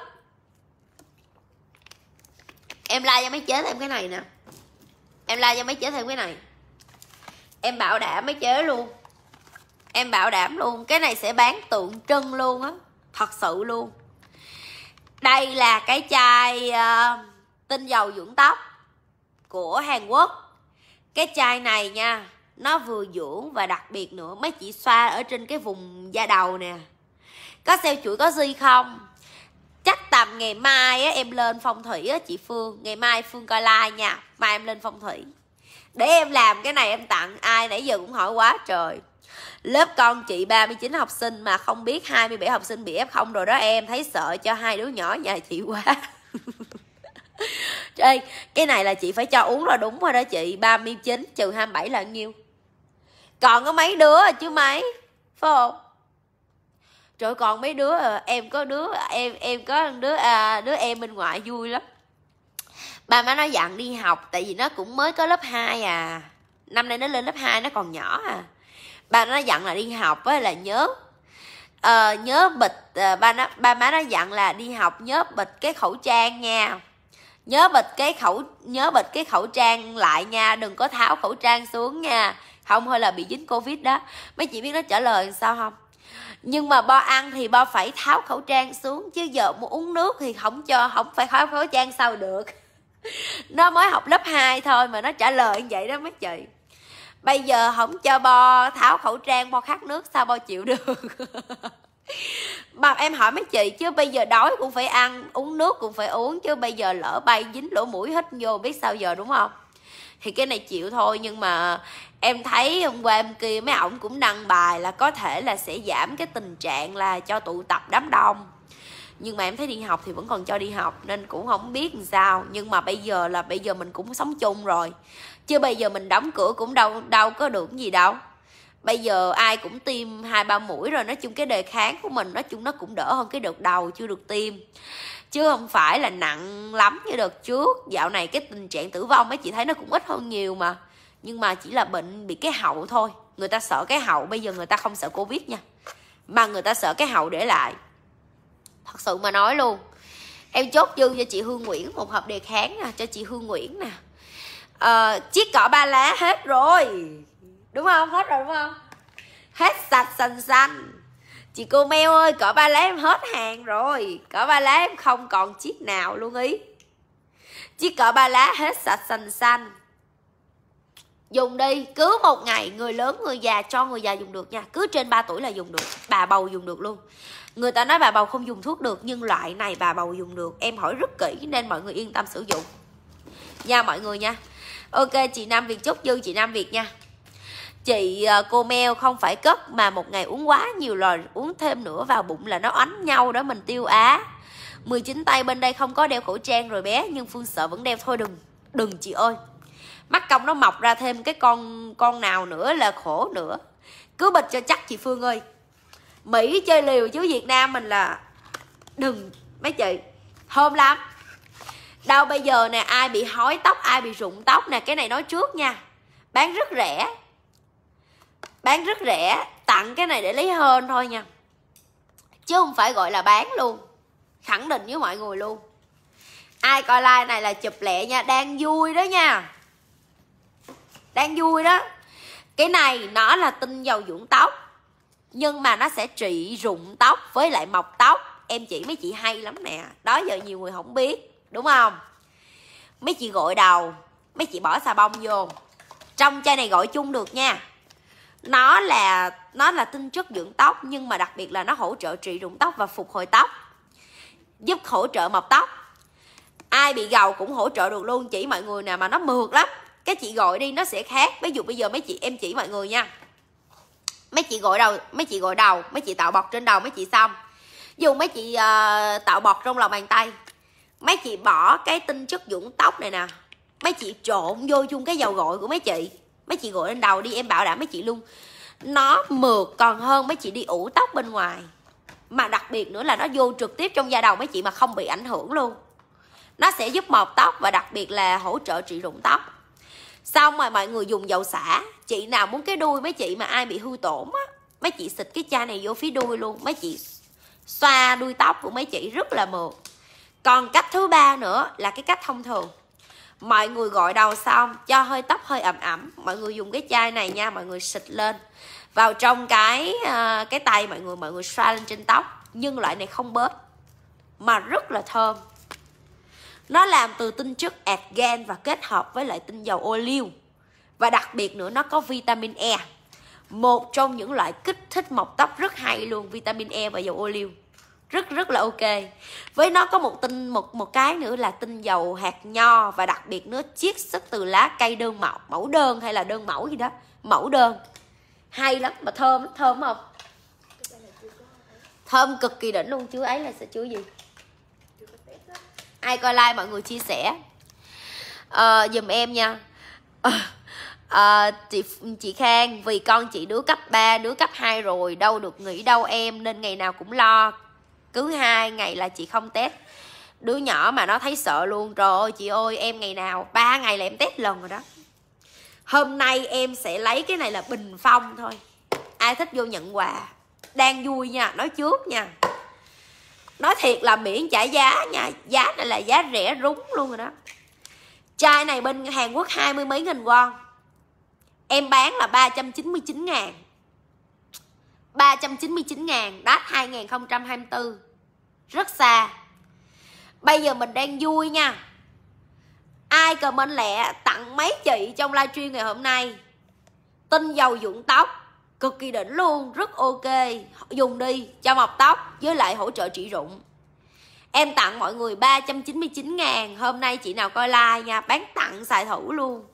em like cho mấy chế thêm cái này nè em like cho mấy chế thêm cái này em bảo đảm mấy chế luôn em bảo đảm luôn cái này sẽ bán tượng trưng luôn á thật sự luôn đây là cái chai uh, tinh dầu dưỡng tóc của Hàn Quốc cái chai này nha nó vừa dưỡng và đặc biệt nữa mấy chị xoa ở trên cái vùng da đầu nè có xeo chuỗi có gì không chắc tầm ngày mai á, em lên phong thủy á, chị phương ngày mai phương coi like nha mai em lên phong thủy để em làm cái này em tặng ai nãy giờ cũng hỏi quá trời Lớp con chị 39 học sinh mà không biết 27 học sinh bị F0 rồi đó em Thấy sợ cho hai đứa nhỏ nhà chị quá Ê, cái này là chị phải cho uống là đúng rồi đó chị 39 trừ 27 là nhiêu Còn có mấy đứa chứ mấy Phải không Trời còn mấy đứa à, Em có đứa Em em có đứa à, đứa em bên ngoại vui lắm Ba má nó dặn đi học Tại vì nó cũng mới có lớp 2 à Năm nay nó lên lớp 2 nó còn nhỏ à ba nó dặn là đi học với là nhớ uh, nhớ bịch uh, ba nó ba má nó dặn là đi học nhớ bịch cái khẩu trang nha nhớ bịch cái khẩu nhớ bịch cái khẩu trang lại nha đừng có tháo khẩu trang xuống nha không hơi là bị dính covid đó mấy chị biết nó trả lời sao không nhưng mà bo ăn thì bo phải tháo khẩu trang xuống chứ giờ muốn uống nước thì không cho không phải tháo khẩu trang sao được nó mới học lớp 2 thôi mà nó trả lời như vậy đó mấy chị bây giờ không cho bo tháo khẩu trang bo khát nước sao bo chịu được mà em hỏi mấy chị chứ bây giờ đói cũng phải ăn uống nước cũng phải uống chứ bây giờ lỡ bay dính lỗ mũi hết vô biết sao giờ đúng không thì cái này chịu thôi nhưng mà em thấy hôm qua em kia mấy ổng cũng đăng bài là có thể là sẽ giảm cái tình trạng là cho tụ tập đám đông nhưng mà em thấy đi học thì vẫn còn cho đi học nên cũng không biết làm sao nhưng mà bây giờ là bây giờ mình cũng sống chung rồi chứ bây giờ mình đóng cửa cũng đâu đâu có được gì đâu bây giờ ai cũng tiêm hai ba mũi rồi nói chung cái đề kháng của mình nói chung nó cũng đỡ hơn cái đợt đầu chưa được tiêm chứ không phải là nặng lắm như đợt trước dạo này cái tình trạng tử vong ấy chị thấy nó cũng ít hơn nhiều mà nhưng mà chỉ là bệnh bị cái hậu thôi người ta sợ cái hậu bây giờ người ta không sợ covid nha mà người ta sợ cái hậu để lại thật sự mà nói luôn em chốt dư cho chị hương nguyễn một hộp đề kháng nè cho chị hương nguyễn nè uh, chiếc cỏ ba lá hết rồi đúng không hết rồi đúng không hết sạch xanh xanh chị cô meo ơi cỏ ba lá em hết hàng rồi cỏ ba lá em không còn chiếc nào luôn ý chiếc cỏ ba lá hết sạch xanh xanh dùng đi cứ một ngày người lớn người già cho người già dùng được nha cứ trên 3 tuổi là dùng được bà bầu dùng được luôn người ta nói bà bầu không dùng thuốc được nhưng loại này bà bầu dùng được em hỏi rất kỹ nên mọi người yên tâm sử dụng nha mọi người nha ok chị nam việt chúc dư chị nam việt nha chị ờ, cô meo không phải cất mà một ngày uống quá nhiều lò uống thêm nữa vào bụng là nó oánh nhau đó mình tiêu á 19 tay bên đây không có đeo khẩu trang rồi bé nhưng phương sợ vẫn đeo thôi đừng đừng chị ơi mắt cong nó mọc ra thêm cái con con nào nữa là khổ nữa cứ bịch cho chắc chị phương ơi mỹ chơi liều chứ việt nam mình là đừng mấy chị hôm lắm đâu bây giờ nè ai bị hói tóc ai bị rụng tóc nè cái này nói trước nha bán rất rẻ bán rất rẻ tặng cái này để lấy hơn thôi nha chứ không phải gọi là bán luôn khẳng định với mọi người luôn ai coi like này là chụp lẹ nha đang vui đó nha đang vui đó cái này nó là tinh dầu dưỡng tóc nhưng mà nó sẽ trị rụng tóc với lại mọc tóc em chỉ mấy chị hay lắm nè đó giờ nhiều người không biết đúng không mấy chị gội đầu mấy chị bỏ xà bông vô trong chai này gội chung được nha nó là nó là tinh chất dưỡng tóc nhưng mà đặc biệt là nó hỗ trợ trị rụng tóc và phục hồi tóc giúp hỗ trợ mọc tóc ai bị gầu cũng hỗ trợ được luôn chỉ mọi người nè mà nó mượt lắm các chị gọi đi nó sẽ khác ví dụ bây giờ mấy chị em chỉ mọi người nha mấy chị gội đầu mấy chị gội đầu mấy chị tạo bọt trên đầu mấy chị xong Dùng mấy chị uh, tạo bọt trong lòng bàn tay mấy chị bỏ cái tinh chất dưỡng tóc này nè mấy chị trộn vô chung cái dầu gội của mấy chị mấy chị gội lên đầu đi em bảo đảm mấy chị luôn nó mượt còn hơn mấy chị đi ủ tóc bên ngoài mà đặc biệt nữa là nó vô trực tiếp trong da đầu mấy chị mà không bị ảnh hưởng luôn nó sẽ giúp mọc tóc và đặc biệt là hỗ trợ trị rụng tóc xong rồi mọi người dùng dầu xả chị nào muốn cái đuôi mấy chị mà ai bị hư tổn á mấy chị xịt cái chai này vô phía đuôi luôn mấy chị xoa đuôi tóc của mấy chị rất là mượt còn cách thứ ba nữa là cái cách thông thường mọi người gội đầu xong cho hơi tóc hơi ẩm ẩm mọi người dùng cái chai này nha mọi người xịt lên vào trong cái uh, cái tay mọi người mọi người xoa lên trên tóc nhưng loại này không bớt mà rất là thơm nó làm từ tinh chất argan và kết hợp với lại tinh dầu ô liu và đặc biệt nữa nó có vitamin E một trong những loại kích thích mọc tóc rất hay luôn vitamin E và dầu ô liu rất rất là ok với nó có một tinh một một cái nữa là tinh dầu hạt nho và đặc biệt nữa chiết xuất từ lá cây đơn mẫu mẫu đơn hay là đơn mẫu gì đó mẫu đơn hay lắm mà thơm thơm không thơm cực kỳ đỉnh luôn chứa ấy là sẽ chứa gì ai coi like mọi người chia sẻ à, ờ, dùm em nha à, chị chị Khang vì con chị đứa cấp 3 đứa cấp 2 rồi đâu được nghỉ đâu em nên ngày nào cũng lo cứ hai ngày là chị không test đứa nhỏ mà nó thấy sợ luôn rồi chị ơi em ngày nào ba ngày là em test lần rồi đó hôm nay em sẽ lấy cái này là bình phong thôi ai thích vô nhận quà đang vui nha nói trước nha nói thiệt là miễn trả giá nha giá này là giá rẻ rúng luôn rồi đó chai này bên Hàn Quốc hai mươi mấy nghìn won em bán là 399 ngàn 399 ngàn Đáp 2024 Rất xa Bây giờ mình đang vui nha Ai comment lẹ tặng mấy chị trong livestream ngày hôm nay Tinh dầu dụng tóc Cực kỳ đỉnh luôn, rất ok Dùng đi cho mọc tóc Với lại hỗ trợ trị rụng Em tặng mọi người 399 ngàn Hôm nay chị nào coi like nha Bán tặng xài thủ luôn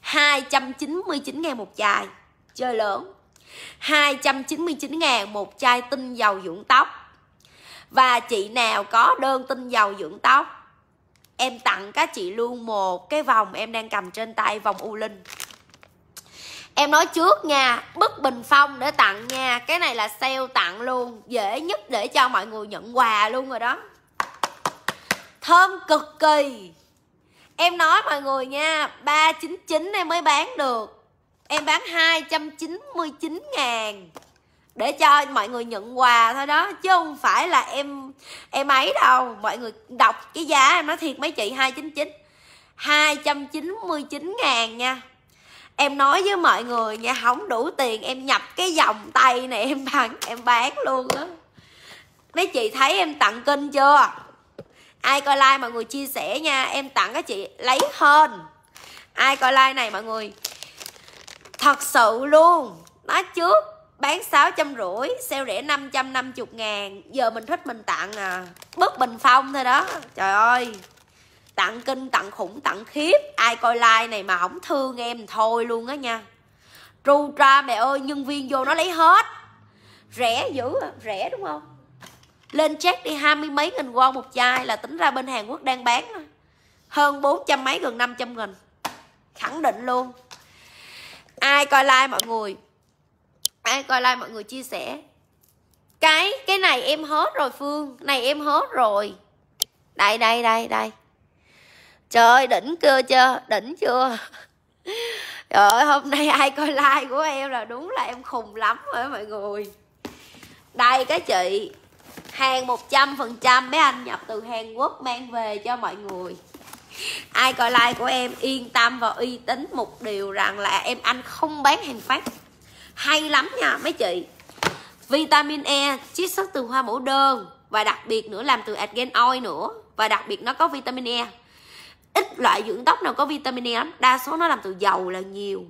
299 ngàn một chai Chơi lớn 299 ngàn một chai tinh dầu dưỡng tóc và chị nào có đơn tinh dầu dưỡng tóc em tặng các chị luôn một cái vòng em đang cầm trên tay vòng u linh em nói trước nha bức bình phong để tặng nha cái này là sale tặng luôn dễ nhất để cho mọi người nhận quà luôn rồi đó thơm cực kỳ em nói mọi người nha 399 em mới bán được em bán 299 ngàn để cho mọi người nhận quà thôi đó chứ không phải là em em ấy đâu mọi người đọc cái giá em nói thiệt mấy chị 299 299 ngàn nha em nói với mọi người nha không đủ tiền em nhập cái vòng tay này em bán em bán luôn á mấy chị thấy em tặng kinh chưa ai coi like mọi người chia sẻ nha em tặng các chị lấy hơn ai coi like này mọi người thật sự luôn nói trước bán sáu trăm rưỡi sale rẻ năm năm trăm 550 ngàn giờ mình thích mình tặng à bất bình phong thôi đó trời ơi tặng kinh tặng khủng tặng khiếp ai coi like này mà không thương em thôi luôn á nha tru tra mẹ ơi nhân viên vô nó lấy hết rẻ dữ à, rẻ đúng không lên check đi hai mươi mấy nghìn won một chai là tính ra bên Hàn Quốc đang bán hơn bốn trăm mấy gần năm trăm nghìn khẳng định luôn ai coi like mọi người ai coi like mọi người chia sẻ cái cái này em hết rồi phương này em hết rồi đây đây đây đây trời ơi đỉnh chưa chưa đỉnh chưa trời ơi hôm nay ai coi like của em là đúng là em khùng lắm rồi mọi người đây cái chị hàng một trăm phần trăm mấy anh nhập từ Hàn Quốc mang về cho mọi người ai coi like của em yên tâm và uy tín một điều rằng là em anh không bán hàng phát hay lắm nha mấy chị vitamin E chiết xuất từ hoa mẫu đơn và đặc biệt nữa làm từ argan oil nữa và đặc biệt nó có vitamin E ít loại dưỡng tóc nào có vitamin E lắm đa số nó làm từ dầu là nhiều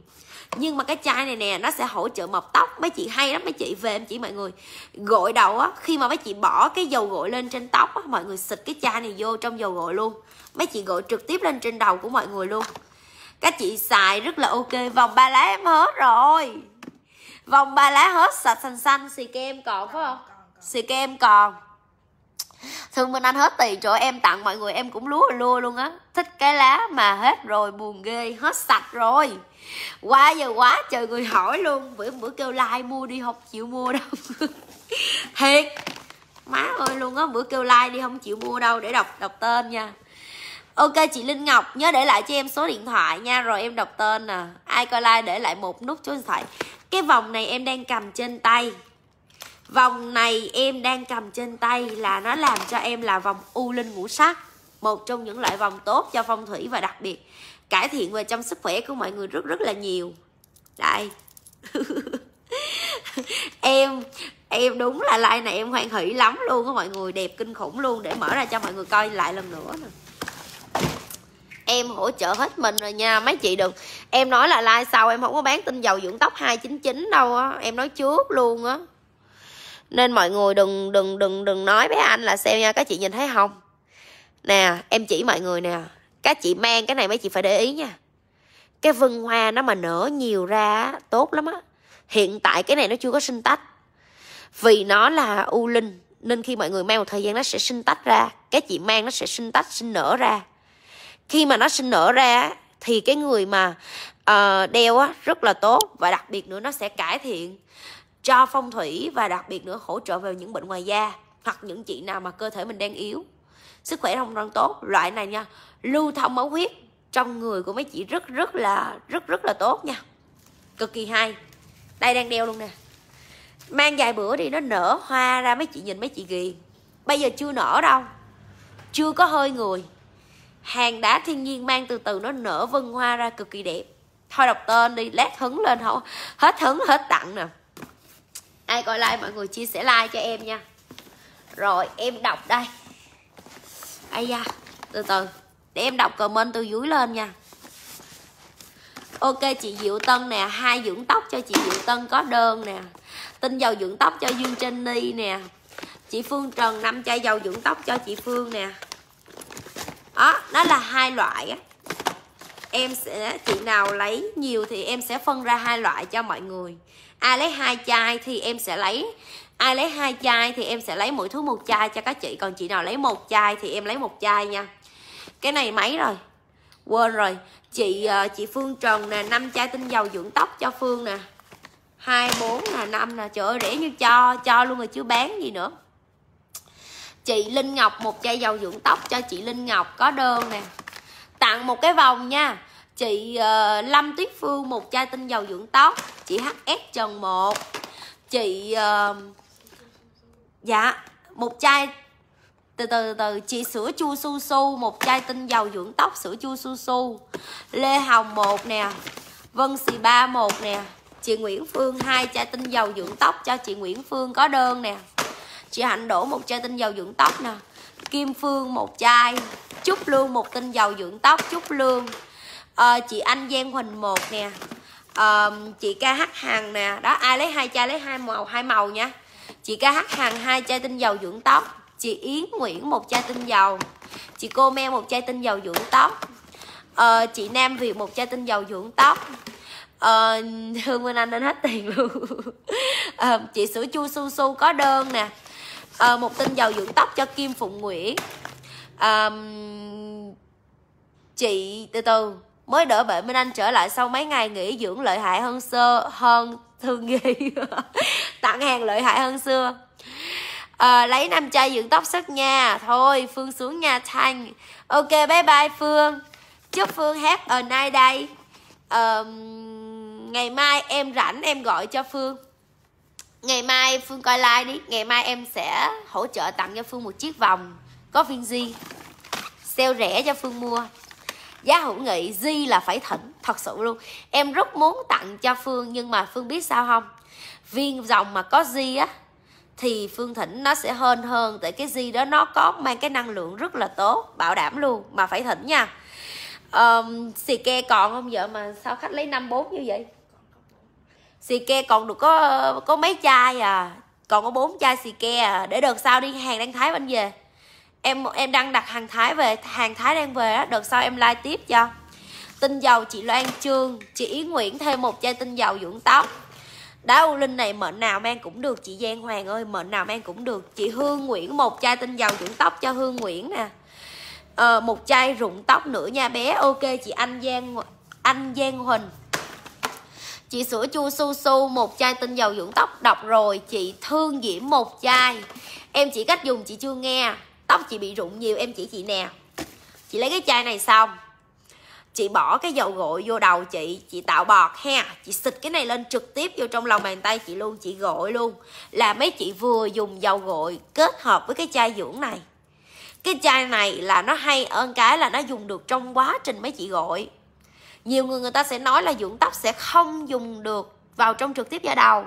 nhưng mà cái chai này nè nó sẽ hỗ trợ mọc tóc mấy chị hay lắm mấy chị về em chỉ mọi người gội đầu á khi mà mấy chị bỏ cái dầu gội lên trên tóc á mọi người xịt cái chai này vô trong dầu gội luôn mấy chị gội trực tiếp lên trên đầu của mọi người luôn các chị xài rất là ok vòng ba lá em hết rồi vòng ba lá hết sạch xanh xanh xì kem còn phải không xì kem còn thương bên anh hết tiền chỗ em tặng mọi người em cũng lúa lua luôn á thích cái lá mà hết rồi buồn ghê hết sạch rồi quá giờ quá trời người hỏi luôn bữa bữa kêu like mua đi không chịu mua đâu thiệt má ơi luôn á bữa kêu like đi không chịu mua đâu để đọc đọc tên nha ok chị linh ngọc nhớ để lại cho em số điện thoại nha rồi em đọc tên nè ai coi like để lại một nút số điện thoại cái vòng này em đang cầm trên tay vòng này em đang cầm trên tay là nó làm cho em là vòng u linh ngũ sắc một trong những loại vòng tốt cho phong thủy và đặc biệt cải thiện về trong sức khỏe của mọi người rất rất là nhiều đây em em đúng là like này em hoan hỷ lắm luôn á mọi người đẹp kinh khủng luôn để mở ra cho mọi người coi lại lần nữa nè em hỗ trợ hết mình rồi nha mấy chị đừng em nói là like sau em không có bán tinh dầu dưỡng tóc 299 đâu á em nói trước luôn á nên mọi người đừng đừng đừng đừng nói với anh là sale nha các chị nhìn thấy không nè em chỉ mọi người nè các chị mang cái này mấy chị phải để ý nha cái vân hoa nó mà nở nhiều ra tốt lắm á hiện tại cái này nó chưa có sinh tách vì nó là u linh nên khi mọi người mang một thời gian nó sẽ sinh tách ra cái chị mang nó sẽ sinh tách sinh nở ra khi mà nó sinh nở ra thì cái người mà uh, đeo á rất là tốt và đặc biệt nữa nó sẽ cải thiện cho phong thủy và đặc biệt nữa hỗ trợ về những bệnh ngoài da hoặc những chị nào mà cơ thể mình đang yếu sức khỏe không đang tốt loại này nha lưu thông máu huyết trong người của mấy chị rất rất là rất rất là tốt nha cực kỳ hay đây đang đeo luôn nè mang vài bữa đi nó nở hoa ra mấy chị nhìn mấy chị ghiền bây giờ chưa nở đâu chưa có hơi người hàng đá thiên nhiên mang từ từ nó nở vân hoa ra cực kỳ đẹp thôi đọc tên đi lát hứng lên không hết hứng hết tặng nè ai coi like mọi người chia sẻ like cho em nha rồi em đọc đây ai da từ từ để em đọc comment từ dưới lên nha Ok chị Diệu Tân nè hai dưỡng tóc cho chị Diệu Tân có đơn nè Tinh dầu dưỡng tóc cho Dương Trinh Ni nè Chị Phương Trần năm chai dầu dưỡng tóc cho chị Phương nè Đó, đó là hai loại Em sẽ, chị nào lấy nhiều thì em sẽ phân ra hai loại cho mọi người Ai lấy hai chai thì em sẽ lấy Ai lấy hai chai thì em sẽ lấy mỗi thứ một chai cho các chị Còn chị nào lấy một chai thì em lấy một chai nha cái này mấy rồi quên rồi chị ờ, chị Phương Trần nè năm chai tinh dầu dưỡng tóc cho Phương nè hai bốn là năm nè trời ơi rẻ như cho cho luôn rồi chứ bán gì nữa chị Linh Ngọc một chai dầu dưỡng tóc cho chị Linh Ngọc có đơn nè tặng một cái vòng nha chị uh, Lâm Tuyết Phương một chai tinh dầu dưỡng tóc chị HS Trần một chị uh, dạ một chai từ từ từ chị sữa chua su su một chai tinh dầu dưỡng tóc sữa chua su su lê hồng một nè vân xì ba một nè chị nguyễn phương hai chai tinh dầu dưỡng tóc cho chị nguyễn phương có đơn nè chị hạnh đổ một chai tinh dầu dưỡng tóc nè kim phương một chai chúc lương một tinh dầu dưỡng tóc chúc lương à, chị anh giang huỳnh một nè à, chị kh hằng nè đó ai lấy hai chai lấy hai màu hai màu nha chị kh hằng hai chai tinh dầu dưỡng tóc chị Yến Nguyễn một chai tinh dầu chị cô me một chai tinh dầu dưỡng tóc ờ, chị Nam Việt một chai tinh dầu dưỡng tóc ờ, Hương Minh Anh nên hết tiền luôn ờ, chị sữa chua su su có đơn nè ờ, một tinh dầu dưỡng tóc cho Kim Phụng Nguyễn ờ, chị từ từ mới đỡ bệnh Minh Anh trở lại sau mấy ngày nghỉ dưỡng lợi hại hơn sơ hơn thương nghi tặng hàng lợi hại hơn xưa à, lấy nam chai dưỡng tóc sức nha thôi phương xuống nhà thanh ok bye bye phương chúc phương hát ở nay đây ngày mai em rảnh em gọi cho phương ngày mai phương coi like đi ngày mai em sẽ hỗ trợ tặng cho phương một chiếc vòng có viên di sale rẻ cho phương mua giá hữu nghị di là phải thỉnh thật sự luôn em rất muốn tặng cho phương nhưng mà phương biết sao không viên dòng mà có di á thì phương thỉnh nó sẽ hơn hơn tại cái gì đó nó có mang cái năng lượng rất là tốt bảo đảm luôn mà phải thỉnh nha um, xì ke còn không vợ mà sao khách lấy năm bốn như vậy xì ke còn được có có mấy chai à còn có bốn chai xì ke à để đợt sau đi hàng đang thái bên về em em đang đặt hàng thái về hàng thái đang về á đợt sau em like tiếp cho tinh dầu chị loan trương chị yến nguyễn thêm một chai tinh dầu dưỡng tóc Đá linh này mệnh nào mang cũng được chị Giang Hoàng ơi, mệnh nào mang cũng được. Chị Hương Nguyễn một chai tinh dầu dưỡng tóc cho Hương Nguyễn nè. À, một chai rụng tóc nữa nha bé. Ok chị Anh Giang Anh Giang Huỳnh. Chị sữa chua su su một chai tinh dầu dưỡng tóc đọc rồi, chị Thương Diễm một chai. Em chỉ cách dùng chị chưa nghe. Tóc chị bị rụng nhiều em chỉ chị nè. Chị lấy cái chai này xong chị bỏ cái dầu gội vô đầu chị chị tạo bọt ha chị xịt cái này lên trực tiếp vô trong lòng bàn tay chị luôn chị gội luôn là mấy chị vừa dùng dầu gội kết hợp với cái chai dưỡng này cái chai này là nó hay ơn cái là nó dùng được trong quá trình mấy chị gội nhiều người người ta sẽ nói là dưỡng tóc sẽ không dùng được vào trong trực tiếp da đầu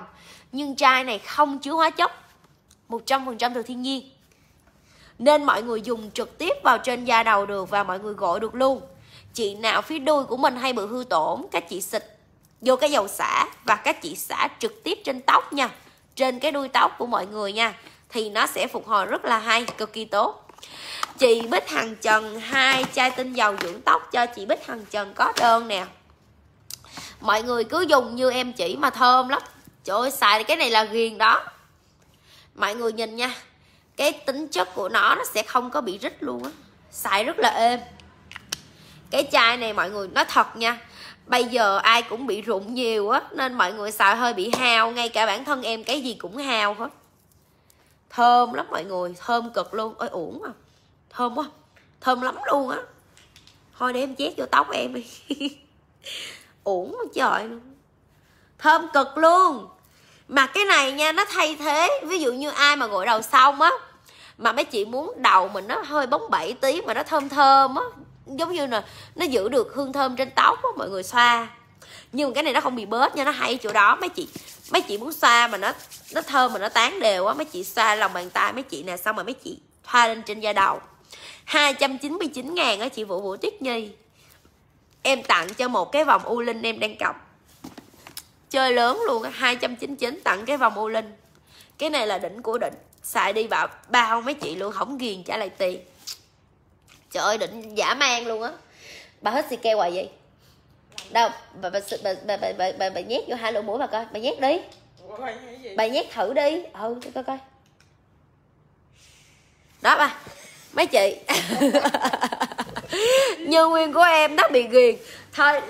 nhưng chai này không chứa hóa chất 100% từ thiên nhiên nên mọi người dùng trực tiếp vào trên da đầu được và mọi người gội được luôn chị nào phía đuôi của mình hay bị hư tổn các chị xịt vô cái dầu xả và các chị xả trực tiếp trên tóc nha trên cái đuôi tóc của mọi người nha thì nó sẽ phục hồi rất là hay cực kỳ tốt chị bích hằng trần hai chai tinh dầu dưỡng tóc cho chị bích hằng trần có đơn nè mọi người cứ dùng như em chỉ mà thơm lắm trời ơi xài cái này là ghiền đó mọi người nhìn nha cái tính chất của nó nó sẽ không có bị rít luôn á xài rất là êm cái chai này mọi người nói thật nha bây giờ ai cũng bị rụng nhiều á nên mọi người xài hơi bị hao ngay cả bản thân em cái gì cũng hao hết thơm lắm mọi người thơm cực luôn ơi uổng à thơm quá thơm lắm luôn á thôi để em chét vô tóc em đi uổng trời thơm cực luôn mà cái này nha nó thay thế ví dụ như ai mà gội đầu xong á mà mấy chị muốn đầu mình nó hơi bóng bẩy tí mà nó thơm thơm á giống như là nó giữ được hương thơm trên tóc của mọi người xoa nhưng mà cái này nó không bị bớt nha nó hay chỗ đó mấy chị mấy chị muốn xoa mà nó nó thơm mà nó tán đều á mấy chị xoa lòng bàn tay mấy chị nè xong rồi mấy chị thoa lên trên da đầu 299 ngàn á chị Vũ Vũ Tuyết Nhi Em tặng cho một cái vòng u linh em đang cọc Chơi lớn luôn 299 tặng cái vòng u linh Cái này là đỉnh của đỉnh Xài đi vào bao mấy chị luôn Không ghiền trả lại tiền trời ơi định giả man luôn á bà hết xì keo hoài vậy đâu bà bà bà bà bà, bà, bà, bà nhét vô hai lỗ mũi bà coi bà nhét đi bà nhét thử đi ừ tôi coi coi đó bà mấy chị như nguyên của em nó bị ghiền thôi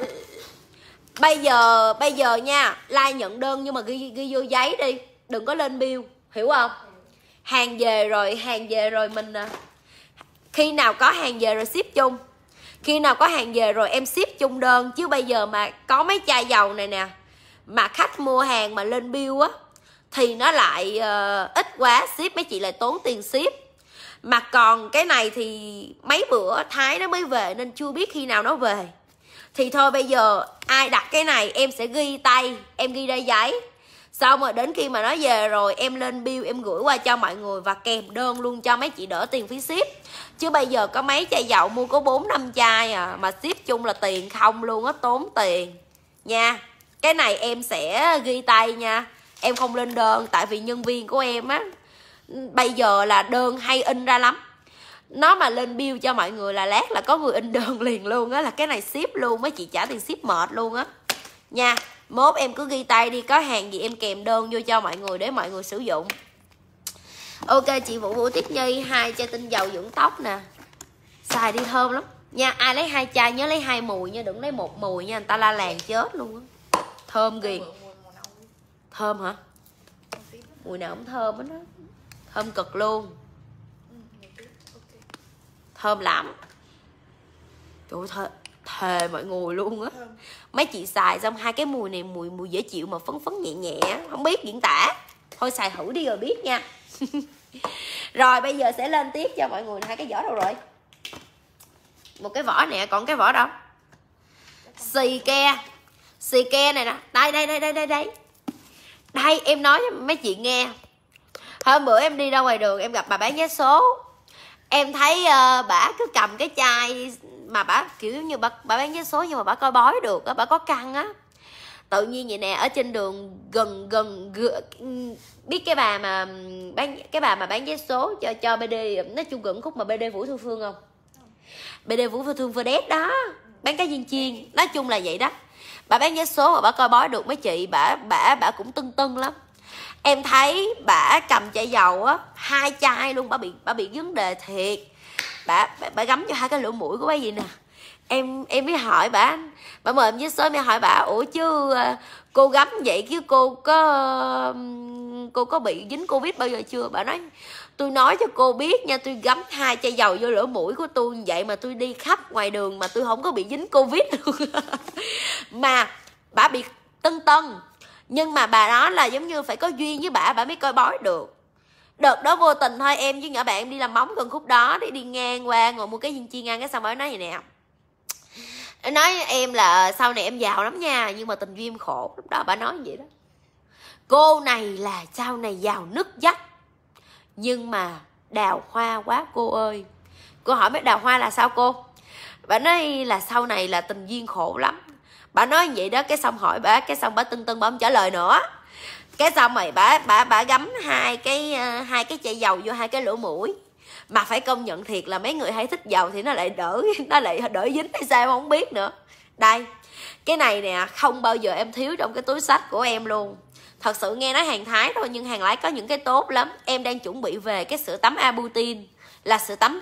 bây giờ bây giờ nha like nhận đơn nhưng mà ghi ghi vô giấy đi đừng có lên bill hiểu không hàng về rồi hàng về rồi mình à, khi nào có hàng về rồi ship chung khi nào có hàng về rồi em ship chung đơn chứ bây giờ mà có mấy chai dầu này nè mà khách mua hàng mà lên bill á thì nó lại uh, ít quá ship mấy chị lại tốn tiền ship mà còn cái này thì mấy bữa thái nó mới về nên chưa biết khi nào nó về thì thôi bây giờ ai đặt cái này em sẽ ghi tay em ghi ra giấy xong rồi đến khi mà nó về rồi em lên bill em gửi qua cho mọi người và kèm đơn luôn cho mấy chị đỡ tiền phí ship chứ bây giờ có mấy chai dậu mua có bốn năm chai à mà ship chung là tiền không luôn á tốn tiền nha cái này em sẽ ghi tay nha em không lên đơn tại vì nhân viên của em á bây giờ là đơn hay in ra lắm nó mà lên bill cho mọi người là lát là có người in đơn liền luôn á là cái này ship luôn mấy chị trả tiền ship mệt luôn á nha mốt em cứ ghi tay đi có hàng gì em kèm đơn vô cho mọi người để mọi người sử dụng ok chị vũ vũ tiếp nhi hai chai tinh dầu dưỡng tóc nè xài đi thơm lắm nha ai lấy hai chai nhớ lấy hai mùi nha đừng lấy một mùi nha người ta la làng chết luôn á thơm ghiền thơm hả mùi nào cũng thơm á nó thơm cực luôn thơm lắm trời ơi, thề mọi người luôn á vâng. mấy chị xài xong hai cái mùi này mùi mùi dễ chịu mà phấn phấn nhẹ nhẹ không biết diễn tả thôi xài thử đi rồi biết nha rồi bây giờ sẽ lên tiếp cho mọi người hai cái vỏ đâu rồi một cái vỏ nè còn cái vỏ đâu xì ke xì ke này nè đây đây đây đây đây đây đây em nói cho mấy chị nghe hôm bữa em đi ra ngoài đường em gặp bà bán vé số em thấy uh, bà cứ cầm cái chai mà bà kiểu như bà, bà bán vé số nhưng mà bà coi bói được á bà có căng á tự nhiên vậy nè ở trên đường gần gần, gần biết cái bà mà bán cái bà mà bán vé số cho cho bd nói chung gần khúc mà bd vũ thu phương không bd vũ thu phương vừa đét đó bán cái viên chiên nói chung là vậy đó bà bán vé số mà bà coi bói được mấy chị bà bà bà cũng tưng tưng lắm em thấy bà cầm chai dầu á hai chai luôn bà bị bà bị vấn đề thiệt bà, bà bà gắm cho hai cái lỗ mũi của bà gì nè em em mới hỏi bà bà mời em với số em hỏi bà ủa chứ ờ, cô gắm vậy chứ cô có cô có bị dính covid bao giờ chưa bà nói tôi nói cho cô biết nha tôi gắm hai chai dầu vô lỗ mũi của tôi vậy mà tôi đi khắp ngoài đường mà tôi không có bị dính covid luôn mà bà bị tân tân nhưng mà bà đó là giống như phải có duyên với bà bà mới coi bói được đợt đó vô tình thôi em với nhỏ bạn em đi làm móng gần khúc đó để đi ngang qua ngồi mua cái viên chiên ăn cái xong mới nói vậy nè nói em là sau này em giàu lắm nha nhưng mà tình duyên khổ lúc đó bà nói vậy đó cô này là sau này giàu nứt dắt nhưng mà đào hoa quá cô ơi cô hỏi mấy đào hoa là sao cô bà nói là sau này là tình duyên khổ lắm bà nói vậy đó cái xong hỏi bà cái xong bà tưng tưng bà không trả lời nữa cái xong rồi bà bà bà gắm hai cái ờ, hai cái chai dầu vô hai cái lỗ mũi mà phải công nhận thiệt là mấy người hay thích dầu thì nó lại đỡ nó lại đỡ dính hay sao không biết nữa đây cái này nè không bao giờ em thiếu trong cái túi sách của em luôn thật sự nghe nói hàng thái thôi nhưng hàng lái có những cái tốt lắm em đang chuẩn bị về cái sữa tắm abutin là sữa tắm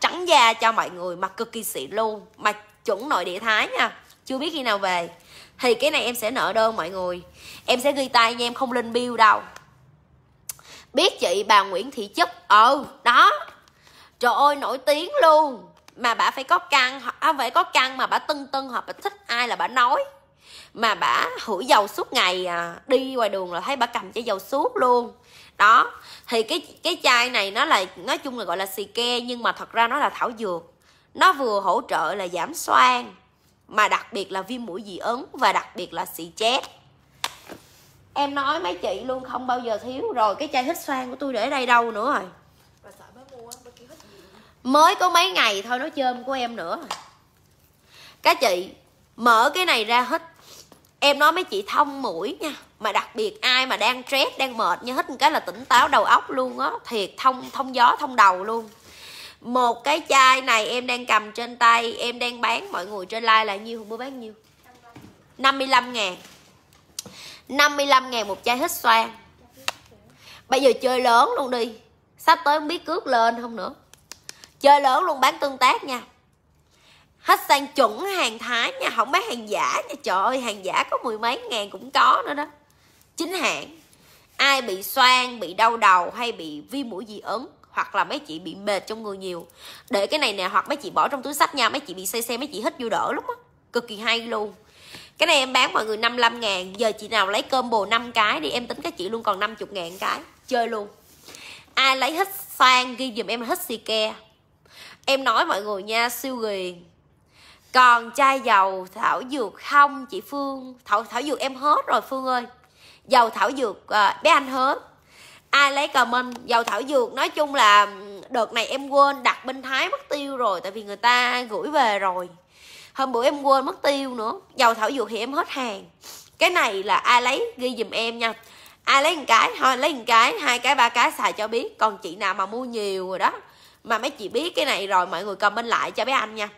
trắng da cho mọi người mà cực kỳ xịn luôn mà chuẩn nội địa thái nha chưa biết khi nào về thì cái này em sẽ nợ đơn mọi người em sẽ ghi tay nha em không lên bill đâu biết chị bà Nguyễn Thị Chất ừ đó trời ơi nổi tiếng luôn mà bà phải có căn không à, phải có căn mà bà tưng tưng hoặc bà thích ai là bà nói mà bà hủ dầu suốt ngày à, đi ngoài đường là thấy bà cầm chai dầu suốt luôn đó thì cái cái chai này nó là nói chung là gọi là xì ke nhưng mà thật ra nó là thảo dược nó vừa hỗ trợ là giảm xoang mà đặc biệt là viêm mũi dị ứng và đặc biệt là xị chét em nói mấy chị luôn không bao giờ thiếu rồi cái chai hít xoang của tôi để đây đâu nữa rồi mới có mấy ngày thôi nó chơm của em nữa các chị mở cái này ra hít em nói mấy chị thông mũi nha mà đặc biệt ai mà đang stress đang mệt như hết một cái là tỉnh táo đầu óc luôn á thiệt thông thông gió thông đầu luôn một cái chai này em đang cầm trên tay em đang bán mọi người trên like là nhiêu không bố bán nhiêu 55 ngàn 55 ngàn một chai hít xoan Bây giờ chơi lớn luôn đi Sắp tới không biết cước lên không nữa Chơi lớn luôn bán tương tác nha Hết sang chuẩn hàng Thái nha Không bán hàng giả nha Trời ơi hàng giả có mười mấy ngàn cũng có nữa đó Chính hãng Ai bị xoan, bị đau đầu hay bị vi mũi dị ứng hoặc là mấy chị bị mệt trong người nhiều để cái này nè hoặc mấy chị bỏ trong túi sách nha mấy chị bị say xe mấy chị hít vô đỡ lắm á cực kỳ hay luôn cái này em bán mọi người 55 ngàn giờ chị nào lấy cơm bồ 5 cái đi em tính các chị luôn còn 50 ngàn cái chơi luôn ai lấy hết sang ghi dùm em hết xì ke em nói mọi người nha siêu ghiền còn chai dầu thảo dược không chị phương thảo thảo dược em hết rồi phương ơi dầu thảo dược à, bé anh hết ai lấy comment dầu thảo dược nói chung là đợt này em quên đặt bên thái mất tiêu rồi tại vì người ta gửi về rồi hôm bữa em quên mất tiêu nữa dầu thảo dược thì em hết hàng cái này là ai lấy ghi dùm em nha ai lấy một cái thôi lấy một cái hai cái ba cái xài cho biết còn chị nào mà mua nhiều rồi đó mà mấy chị biết cái này rồi mọi người comment lại cho bé anh nha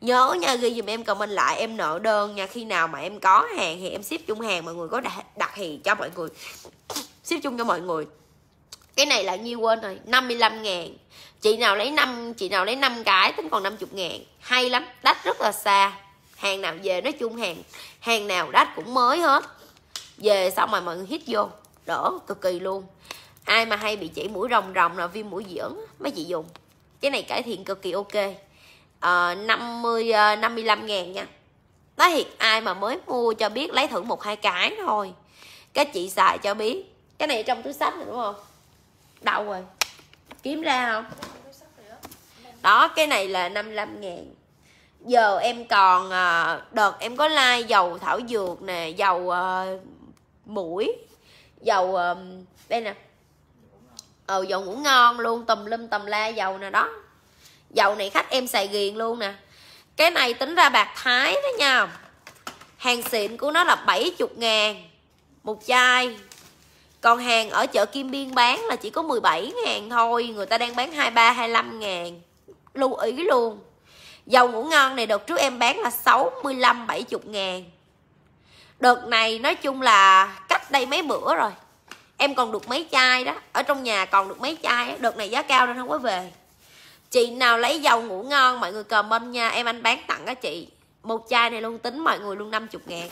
nhớ nha ghi dùm em comment lại em nợ đơn nha khi nào mà em có hàng thì em ship chung hàng mọi người có đặt, đặt thì cho mọi người ship chung cho mọi người cái này là nhiêu quên rồi 55 ngàn chị nào lấy năm chị nào lấy năm cái tính còn 50 ngàn hay lắm đắt rất là xa hàng nào về nói chung hàng hàng nào đắt cũng mới hết về xong rồi mọi người hít vô đỡ cực kỳ luôn ai mà hay bị chảy mũi rồng rồng là viêm mũi dưỡng mấy chị dùng cái này cải thiện cực kỳ ok à, 50 55 ngàn nha nói thiệt ai mà mới mua cho biết lấy thử một hai cái thôi các chị xài cho biết cái này trong túi sách này đúng không đâu rồi kiếm ra không đó cái này là 55 ngàn giờ em còn ờ, đợt em có like dầu thảo dược nè dầu uh, ờ, mũi dầu uh, đây nè ờ dầu ngủ ngon luôn tùm lum tùm la dầu nè đó dầu này khách em xài ghiền luôn nè cái này tính ra bạc thái đó nha hàng xịn của nó là 70 ngàn một chai còn hàng ở chợ Kim Biên bán là chỉ có 17 ngàn thôi Người ta đang bán 23, 25 ngàn Lưu ý luôn Dầu ngủ ngon này đợt trước em bán là 65, 70 ngàn Đợt này nói chung là cách đây mấy bữa rồi Em còn được mấy chai đó Ở trong nhà còn được mấy chai đó. Đợt này giá cao nên không có về Chị nào lấy dầu ngủ ngon mọi người comment nha Em anh bán tặng cho chị Một chai này luôn tính mọi người luôn 50 ngàn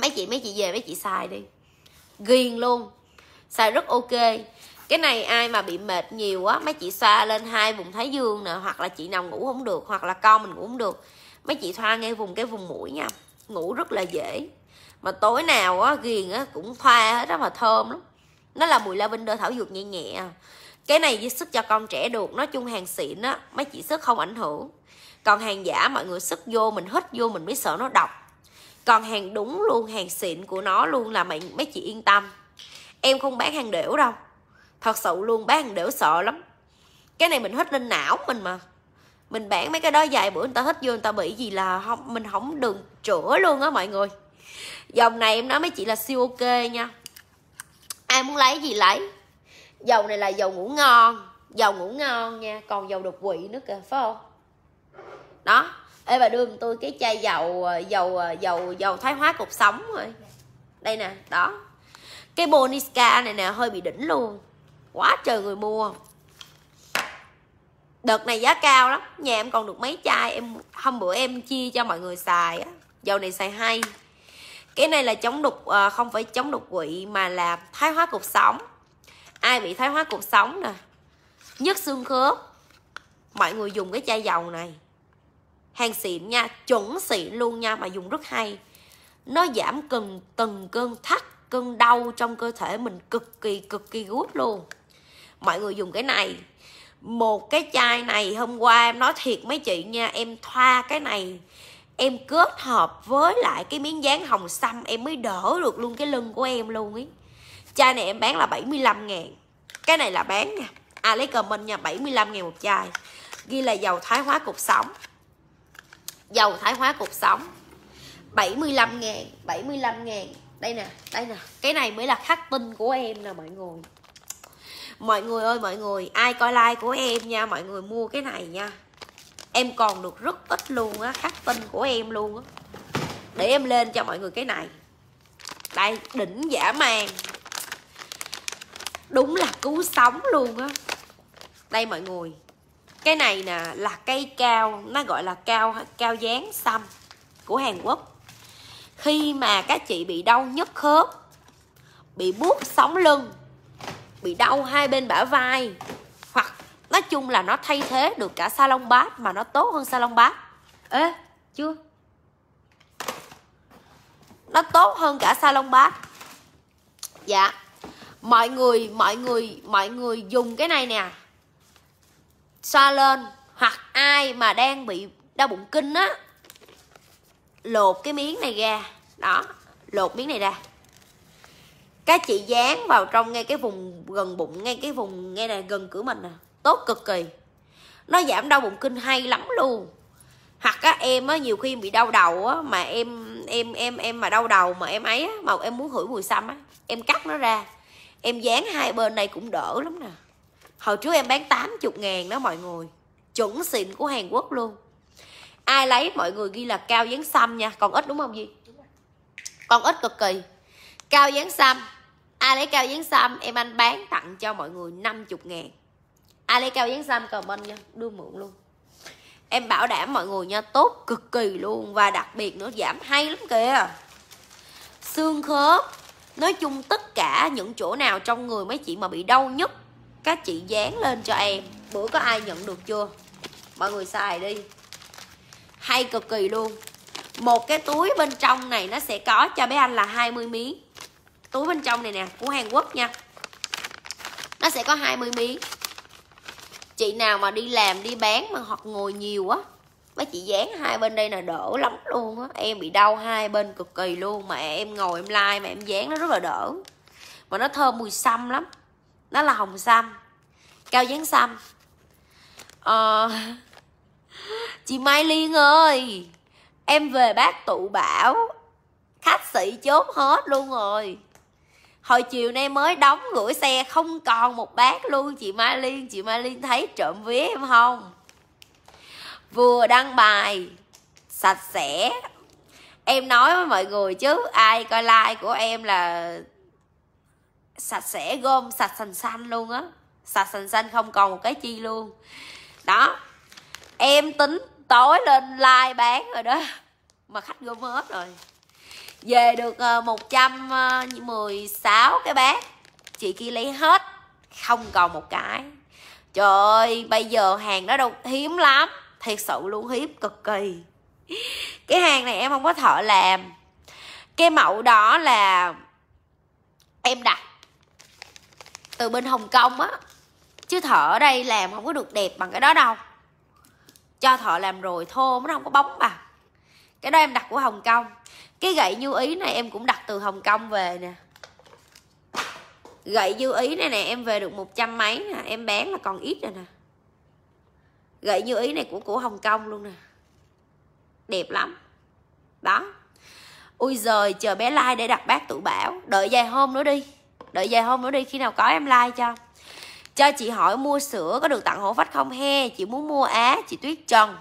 Mấy chị mấy chị về mấy chị xài đi ghiền luôn xài rất ok cái này ai mà bị mệt nhiều quá mấy chị xoa lên hai vùng thái dương nè hoặc là chị nào ngủ không được hoặc là con mình ngủ không được mấy chị thoa ngay vùng cái vùng mũi nha ngủ rất là dễ mà tối nào á ghiền á cũng thoa hết đó mà thơm lắm nó là mùi lavender thảo dược nhẹ nhẹ à. cái này với sức cho con trẻ được nói chung hàng xịn á mấy chị sức không ảnh hưởng còn hàng giả mọi người sức vô mình hít vô mình mới sợ nó độc còn hàng đúng luôn hàng xịn của nó luôn là mấy, mấy chị yên tâm em không bán hàng đểu đâu thật sự luôn bán hàng đểu sợ lắm cái này mình hết lên não mình mà mình bán mấy cái đó dài bữa người ta hết vô người ta bị gì là không mình không đường chữa luôn á mọi người dòng này em nói mấy chị là siêu ok nha ai muốn lấy gì lấy dầu này là dầu ngủ ngon dầu ngủ ngon nha còn dầu đột quỵ nữa kìa phải không đó ê bà đưa tôi cái chai dầu ờ, ờ, dầu dầu dầu thoái hóa cột sống rồi đây nè đó cái boniska này nè hơi bị đỉnh luôn quá trời người mua đợt này giá cao lắm nhà em còn được mấy chai em hôm bữa em chia cho mọi người xài á dầu này xài hay cái này là chống đục ờ, không phải chống đục quỵ mà là thái hóa cuộc sống ai bị thái hóa cuộc sống nè nhức xương khớp mọi người dùng cái chai dầu này hàng xịn nha chuẩn xịn luôn nha mà dùng rất hay nó giảm cần từng cơn thắt cơn đau trong cơ thể mình cực kỳ cực kỳ good luôn mọi người dùng cái này một cái chai này hôm qua em nói thiệt mấy chị nha em thoa cái này em kết hợp với lại cái miếng dán hồng xăm em mới đỡ được luôn cái lưng của em luôn ý chai này em bán là 75 ngàn cái này là bán nha à lấy comment nha 75 ngàn một chai ghi là dầu thái hóa cuộc sống dầu thái hóa cuộc sống 75 ngàn 75 ngàn đây nè đây nè cái này mới là khắc tinh của em nè mọi người mọi người ơi mọi người ai coi like của em nha mọi người mua cái này nha em còn được rất ít luôn á khắc tinh của em luôn á để em lên cho mọi người cái này đây đỉnh giả màng đúng là cứu sống luôn á đây mọi người cái này nè là cây cao nó gọi là cao cao dán xăm của Hàn Quốc khi mà các chị bị đau nhức khớp bị buốt sống lưng bị đau hai bên bả vai hoặc nói chung là nó thay thế được cả salon bát mà nó tốt hơn salon bát ê chưa nó tốt hơn cả salon bát dạ mọi người mọi người mọi người dùng cái này nè xoa lên hoặc ai mà đang bị đau bụng kinh á lột cái miếng này ra đó lột miếng này ra các chị dán vào trong ngay cái vùng gần bụng ngay cái vùng ngay này gần cửa mình nè tốt cực kỳ nó giảm đau bụng kinh hay lắm luôn hoặc á em á nhiều khi em bị đau đầu á mà em em em em mà đau đầu mà em ấy á mà em muốn hửi mùi xăm á em cắt nó ra em dán hai bên này cũng đỡ lắm nè Hồi trước em bán 80 ngàn đó mọi người Chuẩn xịn của Hàn Quốc luôn Ai lấy mọi người ghi là cao dáng xăm nha Còn ít đúng không gì Còn ít cực kỳ Cao dáng xăm Ai lấy cao dáng xăm em anh bán tặng cho mọi người 50 ngàn Ai lấy cao dáng xăm comment nha Đưa mượn luôn Em bảo đảm mọi người nha Tốt cực kỳ luôn Và đặc biệt nữa giảm hay lắm kìa Xương khớp Nói chung tất cả những chỗ nào trong người mấy chị mà bị đau nhất các chị dán lên cho em bữa có ai nhận được chưa mọi người xài đi hay cực kỳ luôn một cái túi bên trong này nó sẽ có cho bé anh là 20 miếng túi bên trong này nè của Hàn Quốc nha nó sẽ có 20 miếng chị nào mà đi làm đi bán mà hoặc ngồi nhiều quá mấy chị dán hai bên đây là đỡ lắm luôn á em bị đau hai bên cực kỳ luôn mà em ngồi em like mà em dán nó rất là đỡ mà nó thơm mùi xăm lắm nó là hồng sam cao dáng sam ờ, chị mai liên ơi em về bác tụ bảo khách sĩ chốt hết luôn rồi hồi chiều nay mới đóng gửi xe không còn một bác luôn chị mai liên chị mai liên thấy trộm vía em không vừa đăng bài sạch sẽ em nói với mọi người chứ ai coi like của em là sạch sẽ gom sạch sành xanh luôn á sạch sành xanh không còn một cái chi luôn đó em tính tối lên like bán rồi đó mà khách gom hết rồi về được 116 ờ, ờ, cái bát chị kia lấy hết không còn một cái trời ơi bây giờ hàng đó đâu hiếm lắm thiệt sự luôn hiếm cực kỳ cái hàng này em không có thợ làm cái mẫu đó là em đặt từ bên hồng kông á chứ thợ ở đây làm không có được đẹp bằng cái đó đâu cho thợ làm rồi thô nó không có bóng bà cái đó em đặt của hồng kông cái gậy như ý này em cũng đặt từ hồng kông về nè gậy dư ý này nè em về được một trăm mấy nè em bán là còn ít rồi nè gậy như ý này của của hồng kông luôn nè đẹp lắm đó ui giời chờ bé like để đặt bác tụ bảo đợi vài hôm nữa đi đợi vài hôm nữa đi khi nào có em like cho cho chị hỏi mua sữa có được tặng hổ phách không he chị muốn mua á chị tuyết trần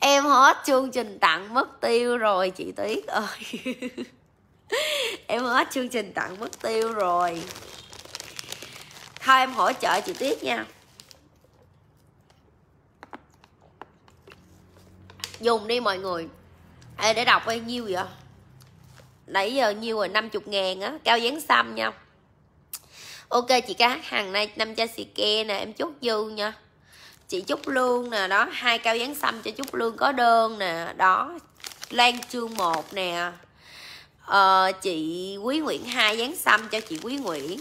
em hết chương trình tặng mất tiêu rồi chị tuyết ơi em hết chương trình tặng mất tiêu rồi thôi em hỗ trợ chị tuyết nha dùng đi mọi người Ê, để đọc bao nhiêu vậy nãy giờ nhiêu rồi 50 ngàn á cao dán xăm nha ok chị cá hàng nay năm chai xì ke nè em chốt dư nha chị chúc lương nè đó hai cao dán xăm cho chúc lương có đơn nè đó lan chương một nè ờ, chị quý nguyễn hai dán xăm cho chị quý nguyễn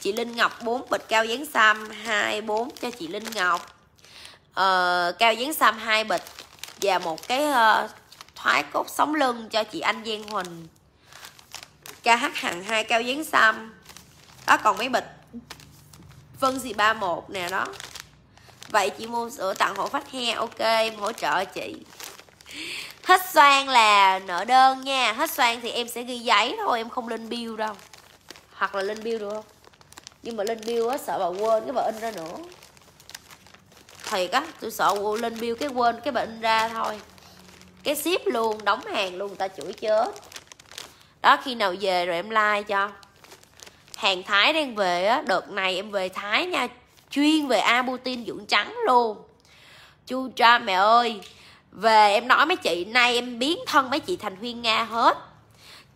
chị linh ngọc bốn bịch cao dán xăm hai bốn cho chị linh ngọc ờ, cao dán xăm hai bịch và một cái uh, thoái cốt sống lưng cho chị Anh Giang Huỳnh ca hát hàng hai cao dáng xăm đó còn mấy bịch Vân gì 31 nè đó Vậy chị mua sữa tặng hộ phát he Ok em hỗ trợ chị Hết xoan là nợ đơn nha Hết xoan thì em sẽ ghi giấy thôi Em không lên bill đâu Hoặc là lên bill được không Nhưng mà lên bill á sợ bà quên cái bà in ra nữa Thiệt á tôi sợ lên bill cái quên cái bà in ra thôi cái ship luôn đóng hàng luôn người ta chửi chết đó khi nào về rồi em like cho hàng thái đang về á đợt này em về thái nha chuyên về abutin dưỡng trắng luôn chu cho mẹ ơi về em nói mấy chị nay em biến thân mấy chị thành huyên nga hết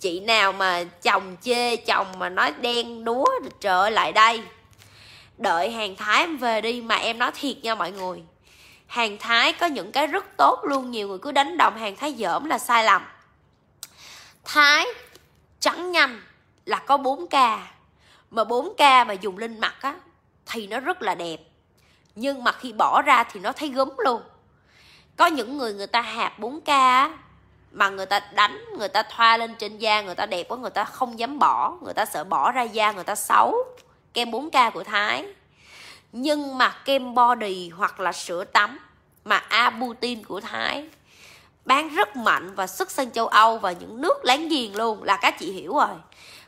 chị nào mà chồng chê chồng mà nói đen đúa trời lại đây đợi hàng thái em về đi mà em nói thiệt nha mọi người hàng thái có những cái rất tốt luôn nhiều người cứ đánh đồng hàng thái dởm là sai lầm thái trắng nhanh là có 4k mà 4k mà dùng lên mặt á thì nó rất là đẹp nhưng mà khi bỏ ra thì nó thấy gớm luôn có những người người ta hạp 4k mà người ta đánh người ta thoa lên trên da người ta đẹp quá người ta không dám bỏ người ta sợ bỏ ra da người ta xấu kem 4k của thái nhưng mà kem body hoặc là sữa tắm mà abutin của Thái bán rất mạnh và xuất sang châu Âu và những nước láng giềng luôn là các chị hiểu rồi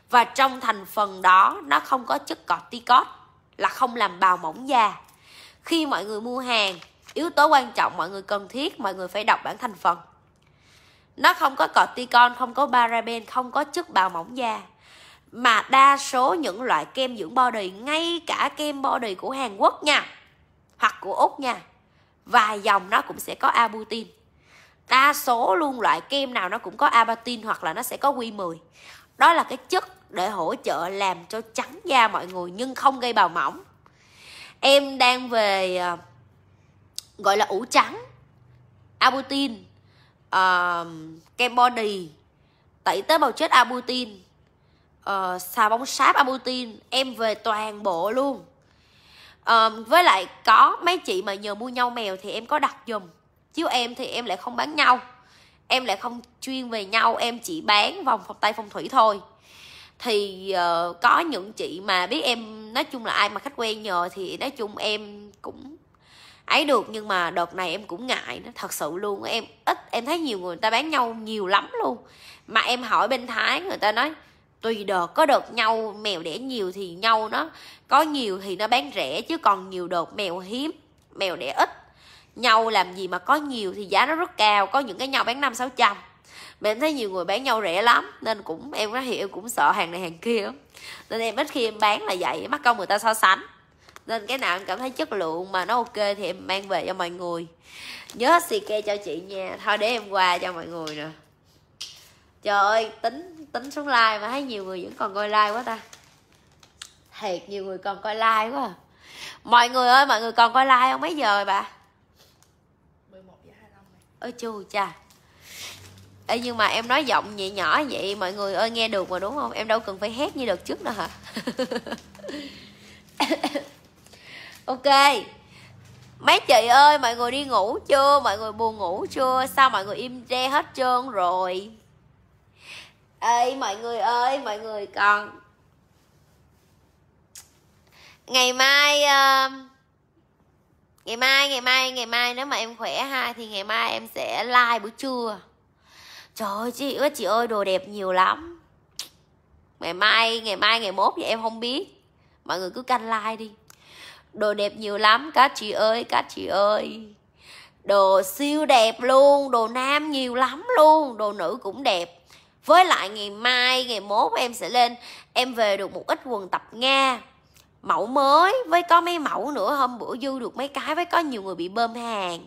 và trong thành phần đó nó không có chất corticoid là không làm bào mỏng da khi mọi người mua hàng yếu tố quan trọng mọi người cần thiết mọi người phải đọc bản thành phần nó không có corticoid không có paraben không có chất bào mỏng da mà đa số những loại kem dưỡng body ngay cả kem body của Hàn Quốc nha hoặc của Úc nha vài dòng nó cũng sẽ có abutin đa số luôn loại kem nào nó cũng có abatin hoặc là nó sẽ có Q10 đó là cái chất để hỗ trợ làm cho trắng da mọi người nhưng không gây bào mỏng em đang về ờ, gọi là ủ trắng abutin uh, kem body tẩy tế bào chết abutin uh, ờ, xà bóng sáp abutin em về toàn bộ luôn um, với lại có mấy chị mà nhờ mua nhau mèo thì em có đặt dùm chứ em thì em lại không bán nhau em lại không chuyên về nhau em chỉ bán vòng phòng tay phong thủy thôi thì uh, có những chị mà biết em nói chung là ai mà khách quen nhờ thì nói chung em cũng ấy được nhưng mà đợt này em cũng ngại nó thật sự luôn em ít em thấy nhiều người, người ta bán nhau nhiều lắm luôn mà em hỏi bên thái người ta nói tùy đợt có đợt nhau mèo đẻ nhiều thì nhau nó có nhiều thì nó bán rẻ chứ còn nhiều đợt mèo hiếm mèo đẻ ít nhau làm gì mà có nhiều thì giá nó rất cao có những cái nhau bán năm sáu trăm mà em thấy nhiều người bán nhau rẻ lắm nên cũng em nói hiểu cũng sợ hàng này hàng kia nên em ít khi em bán là vậy mắc công người ta so sánh nên cái nào em cảm thấy chất lượng mà nó ok thì em mang về cho mọi người nhớ xì ke cho chị nha thôi để em qua cho mọi người nè trời ơi tính tính xuống like mà thấy nhiều người vẫn còn coi like quá ta thiệt nhiều người còn coi like quá à. mọi người ơi mọi người còn coi like không mấy giờ rồi bà 11 giờ 25 ơi chu cha Ê, nhưng mà em nói giọng nhẹ nhỏ vậy mọi người ơi nghe được mà đúng không em đâu cần phải hét như đợt trước nữa hả ok mấy chị ơi mọi người đi ngủ chưa mọi người buồn ngủ chưa sao mọi người im re hết trơn rồi ơi mọi người ơi mọi người còn ngày mai uh, ngày mai ngày mai ngày mai nếu mà em khỏe ha thì ngày mai em sẽ like buổi trưa trời ơi chị ơi chị ơi đồ đẹp nhiều lắm ngày mai ngày mai ngày mốt thì em không biết mọi người cứ canh like đi đồ đẹp nhiều lắm các chị ơi các chị ơi đồ siêu đẹp luôn đồ nam nhiều lắm luôn đồ nữ cũng đẹp với lại ngày mai ngày mốt em sẽ lên em về được một ít quần tập nga mẫu mới với có mấy mẫu nữa hôm bữa dư được mấy cái với có nhiều người bị bơm hàng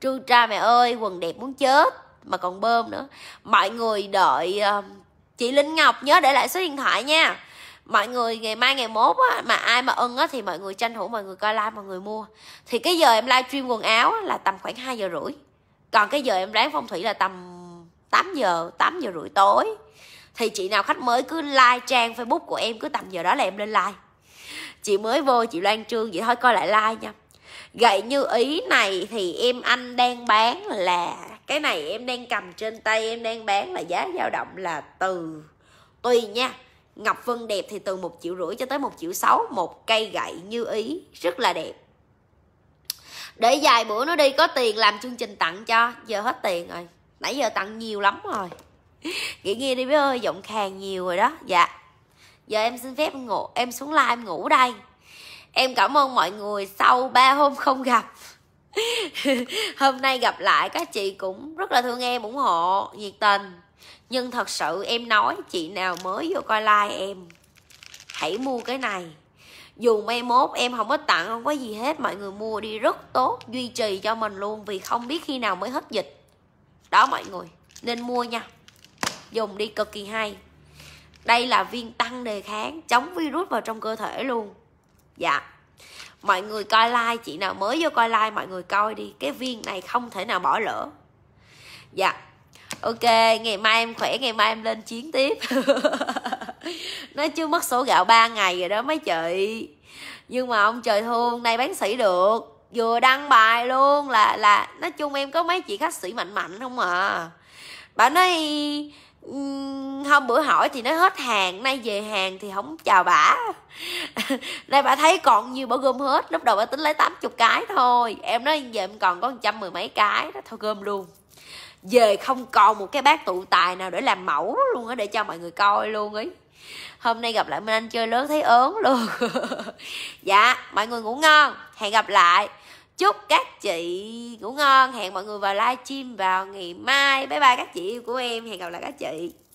trương tra mẹ ơi quần đẹp muốn chết mà còn bơm nữa mọi người đợi ờ, chị linh ngọc nhớ để lại số điện thoại nha mọi người ngày mai ngày mốt á, mà ai mà ưng á, thì mọi người tranh thủ mọi người coi like mọi người mua thì cái giờ em livestream quần áo á, là tầm khoảng 2 giờ rưỡi còn cái giờ em ráng phong thủy là tầm 8 giờ 8 giờ rưỡi tối thì chị nào khách mới cứ like trang facebook của em cứ tầm giờ đó là em lên like chị mới vô chị loan trương vậy thôi coi lại like nha gậy như ý này thì em anh đang bán là cái này em đang cầm trên tay em đang bán là giá dao động là từ tùy nha ngọc vân đẹp thì từ một triệu rưỡi cho tới một triệu sáu một cây gậy như ý rất là đẹp để dài bữa nó đi có tiền làm chương trình tặng cho giờ hết tiền rồi nãy giờ tặng nhiều lắm rồi nghỉ nghe đi bé ơi giọng khàn nhiều rồi đó dạ giờ em xin phép em ngủ em xuống live em ngủ đây em cảm ơn mọi người sau 3 hôm không gặp hôm nay gặp lại các chị cũng rất là thương em ủng hộ nhiệt tình nhưng thật sự em nói chị nào mới vô coi like em hãy mua cái này dù mai mốt em không có tặng không có gì hết mọi người mua đi rất tốt duy trì cho mình luôn vì không biết khi nào mới hết dịch đó mọi người nên mua nha dùng đi cực kỳ hay đây là viên tăng đề kháng chống virus vào trong cơ thể luôn dạ mọi người coi like chị nào mới vô coi like mọi người coi đi cái viên này không thể nào bỏ lỡ dạ ok ngày mai em khỏe ngày mai em lên chiến tiếp nó chưa mất số gạo 3 ngày rồi đó mấy chị nhưng mà ông trời thương nay bán sĩ được vừa đăng bài luôn là là nói chung em có mấy chị khách sĩ mạnh mạnh không à bà nói hôm bữa hỏi thì nói hết hàng nay về hàng thì không chào bả nay bà thấy còn nhiều bả gom hết lúc đầu bà tính lấy 80 cái thôi em nói giờ em còn có trăm mười mấy cái đó thôi gom luôn về không còn một cái bác tụ tài nào để làm mẫu luôn á để cho mọi người coi luôn ấy hôm nay gặp lại minh anh chơi lớn thấy ớn luôn dạ mọi người ngủ ngon hẹn gặp lại chúc các chị ngủ ngon hẹn mọi người vào livestream vào ngày mai bye bye các chị yêu của em hẹn gặp lại các chị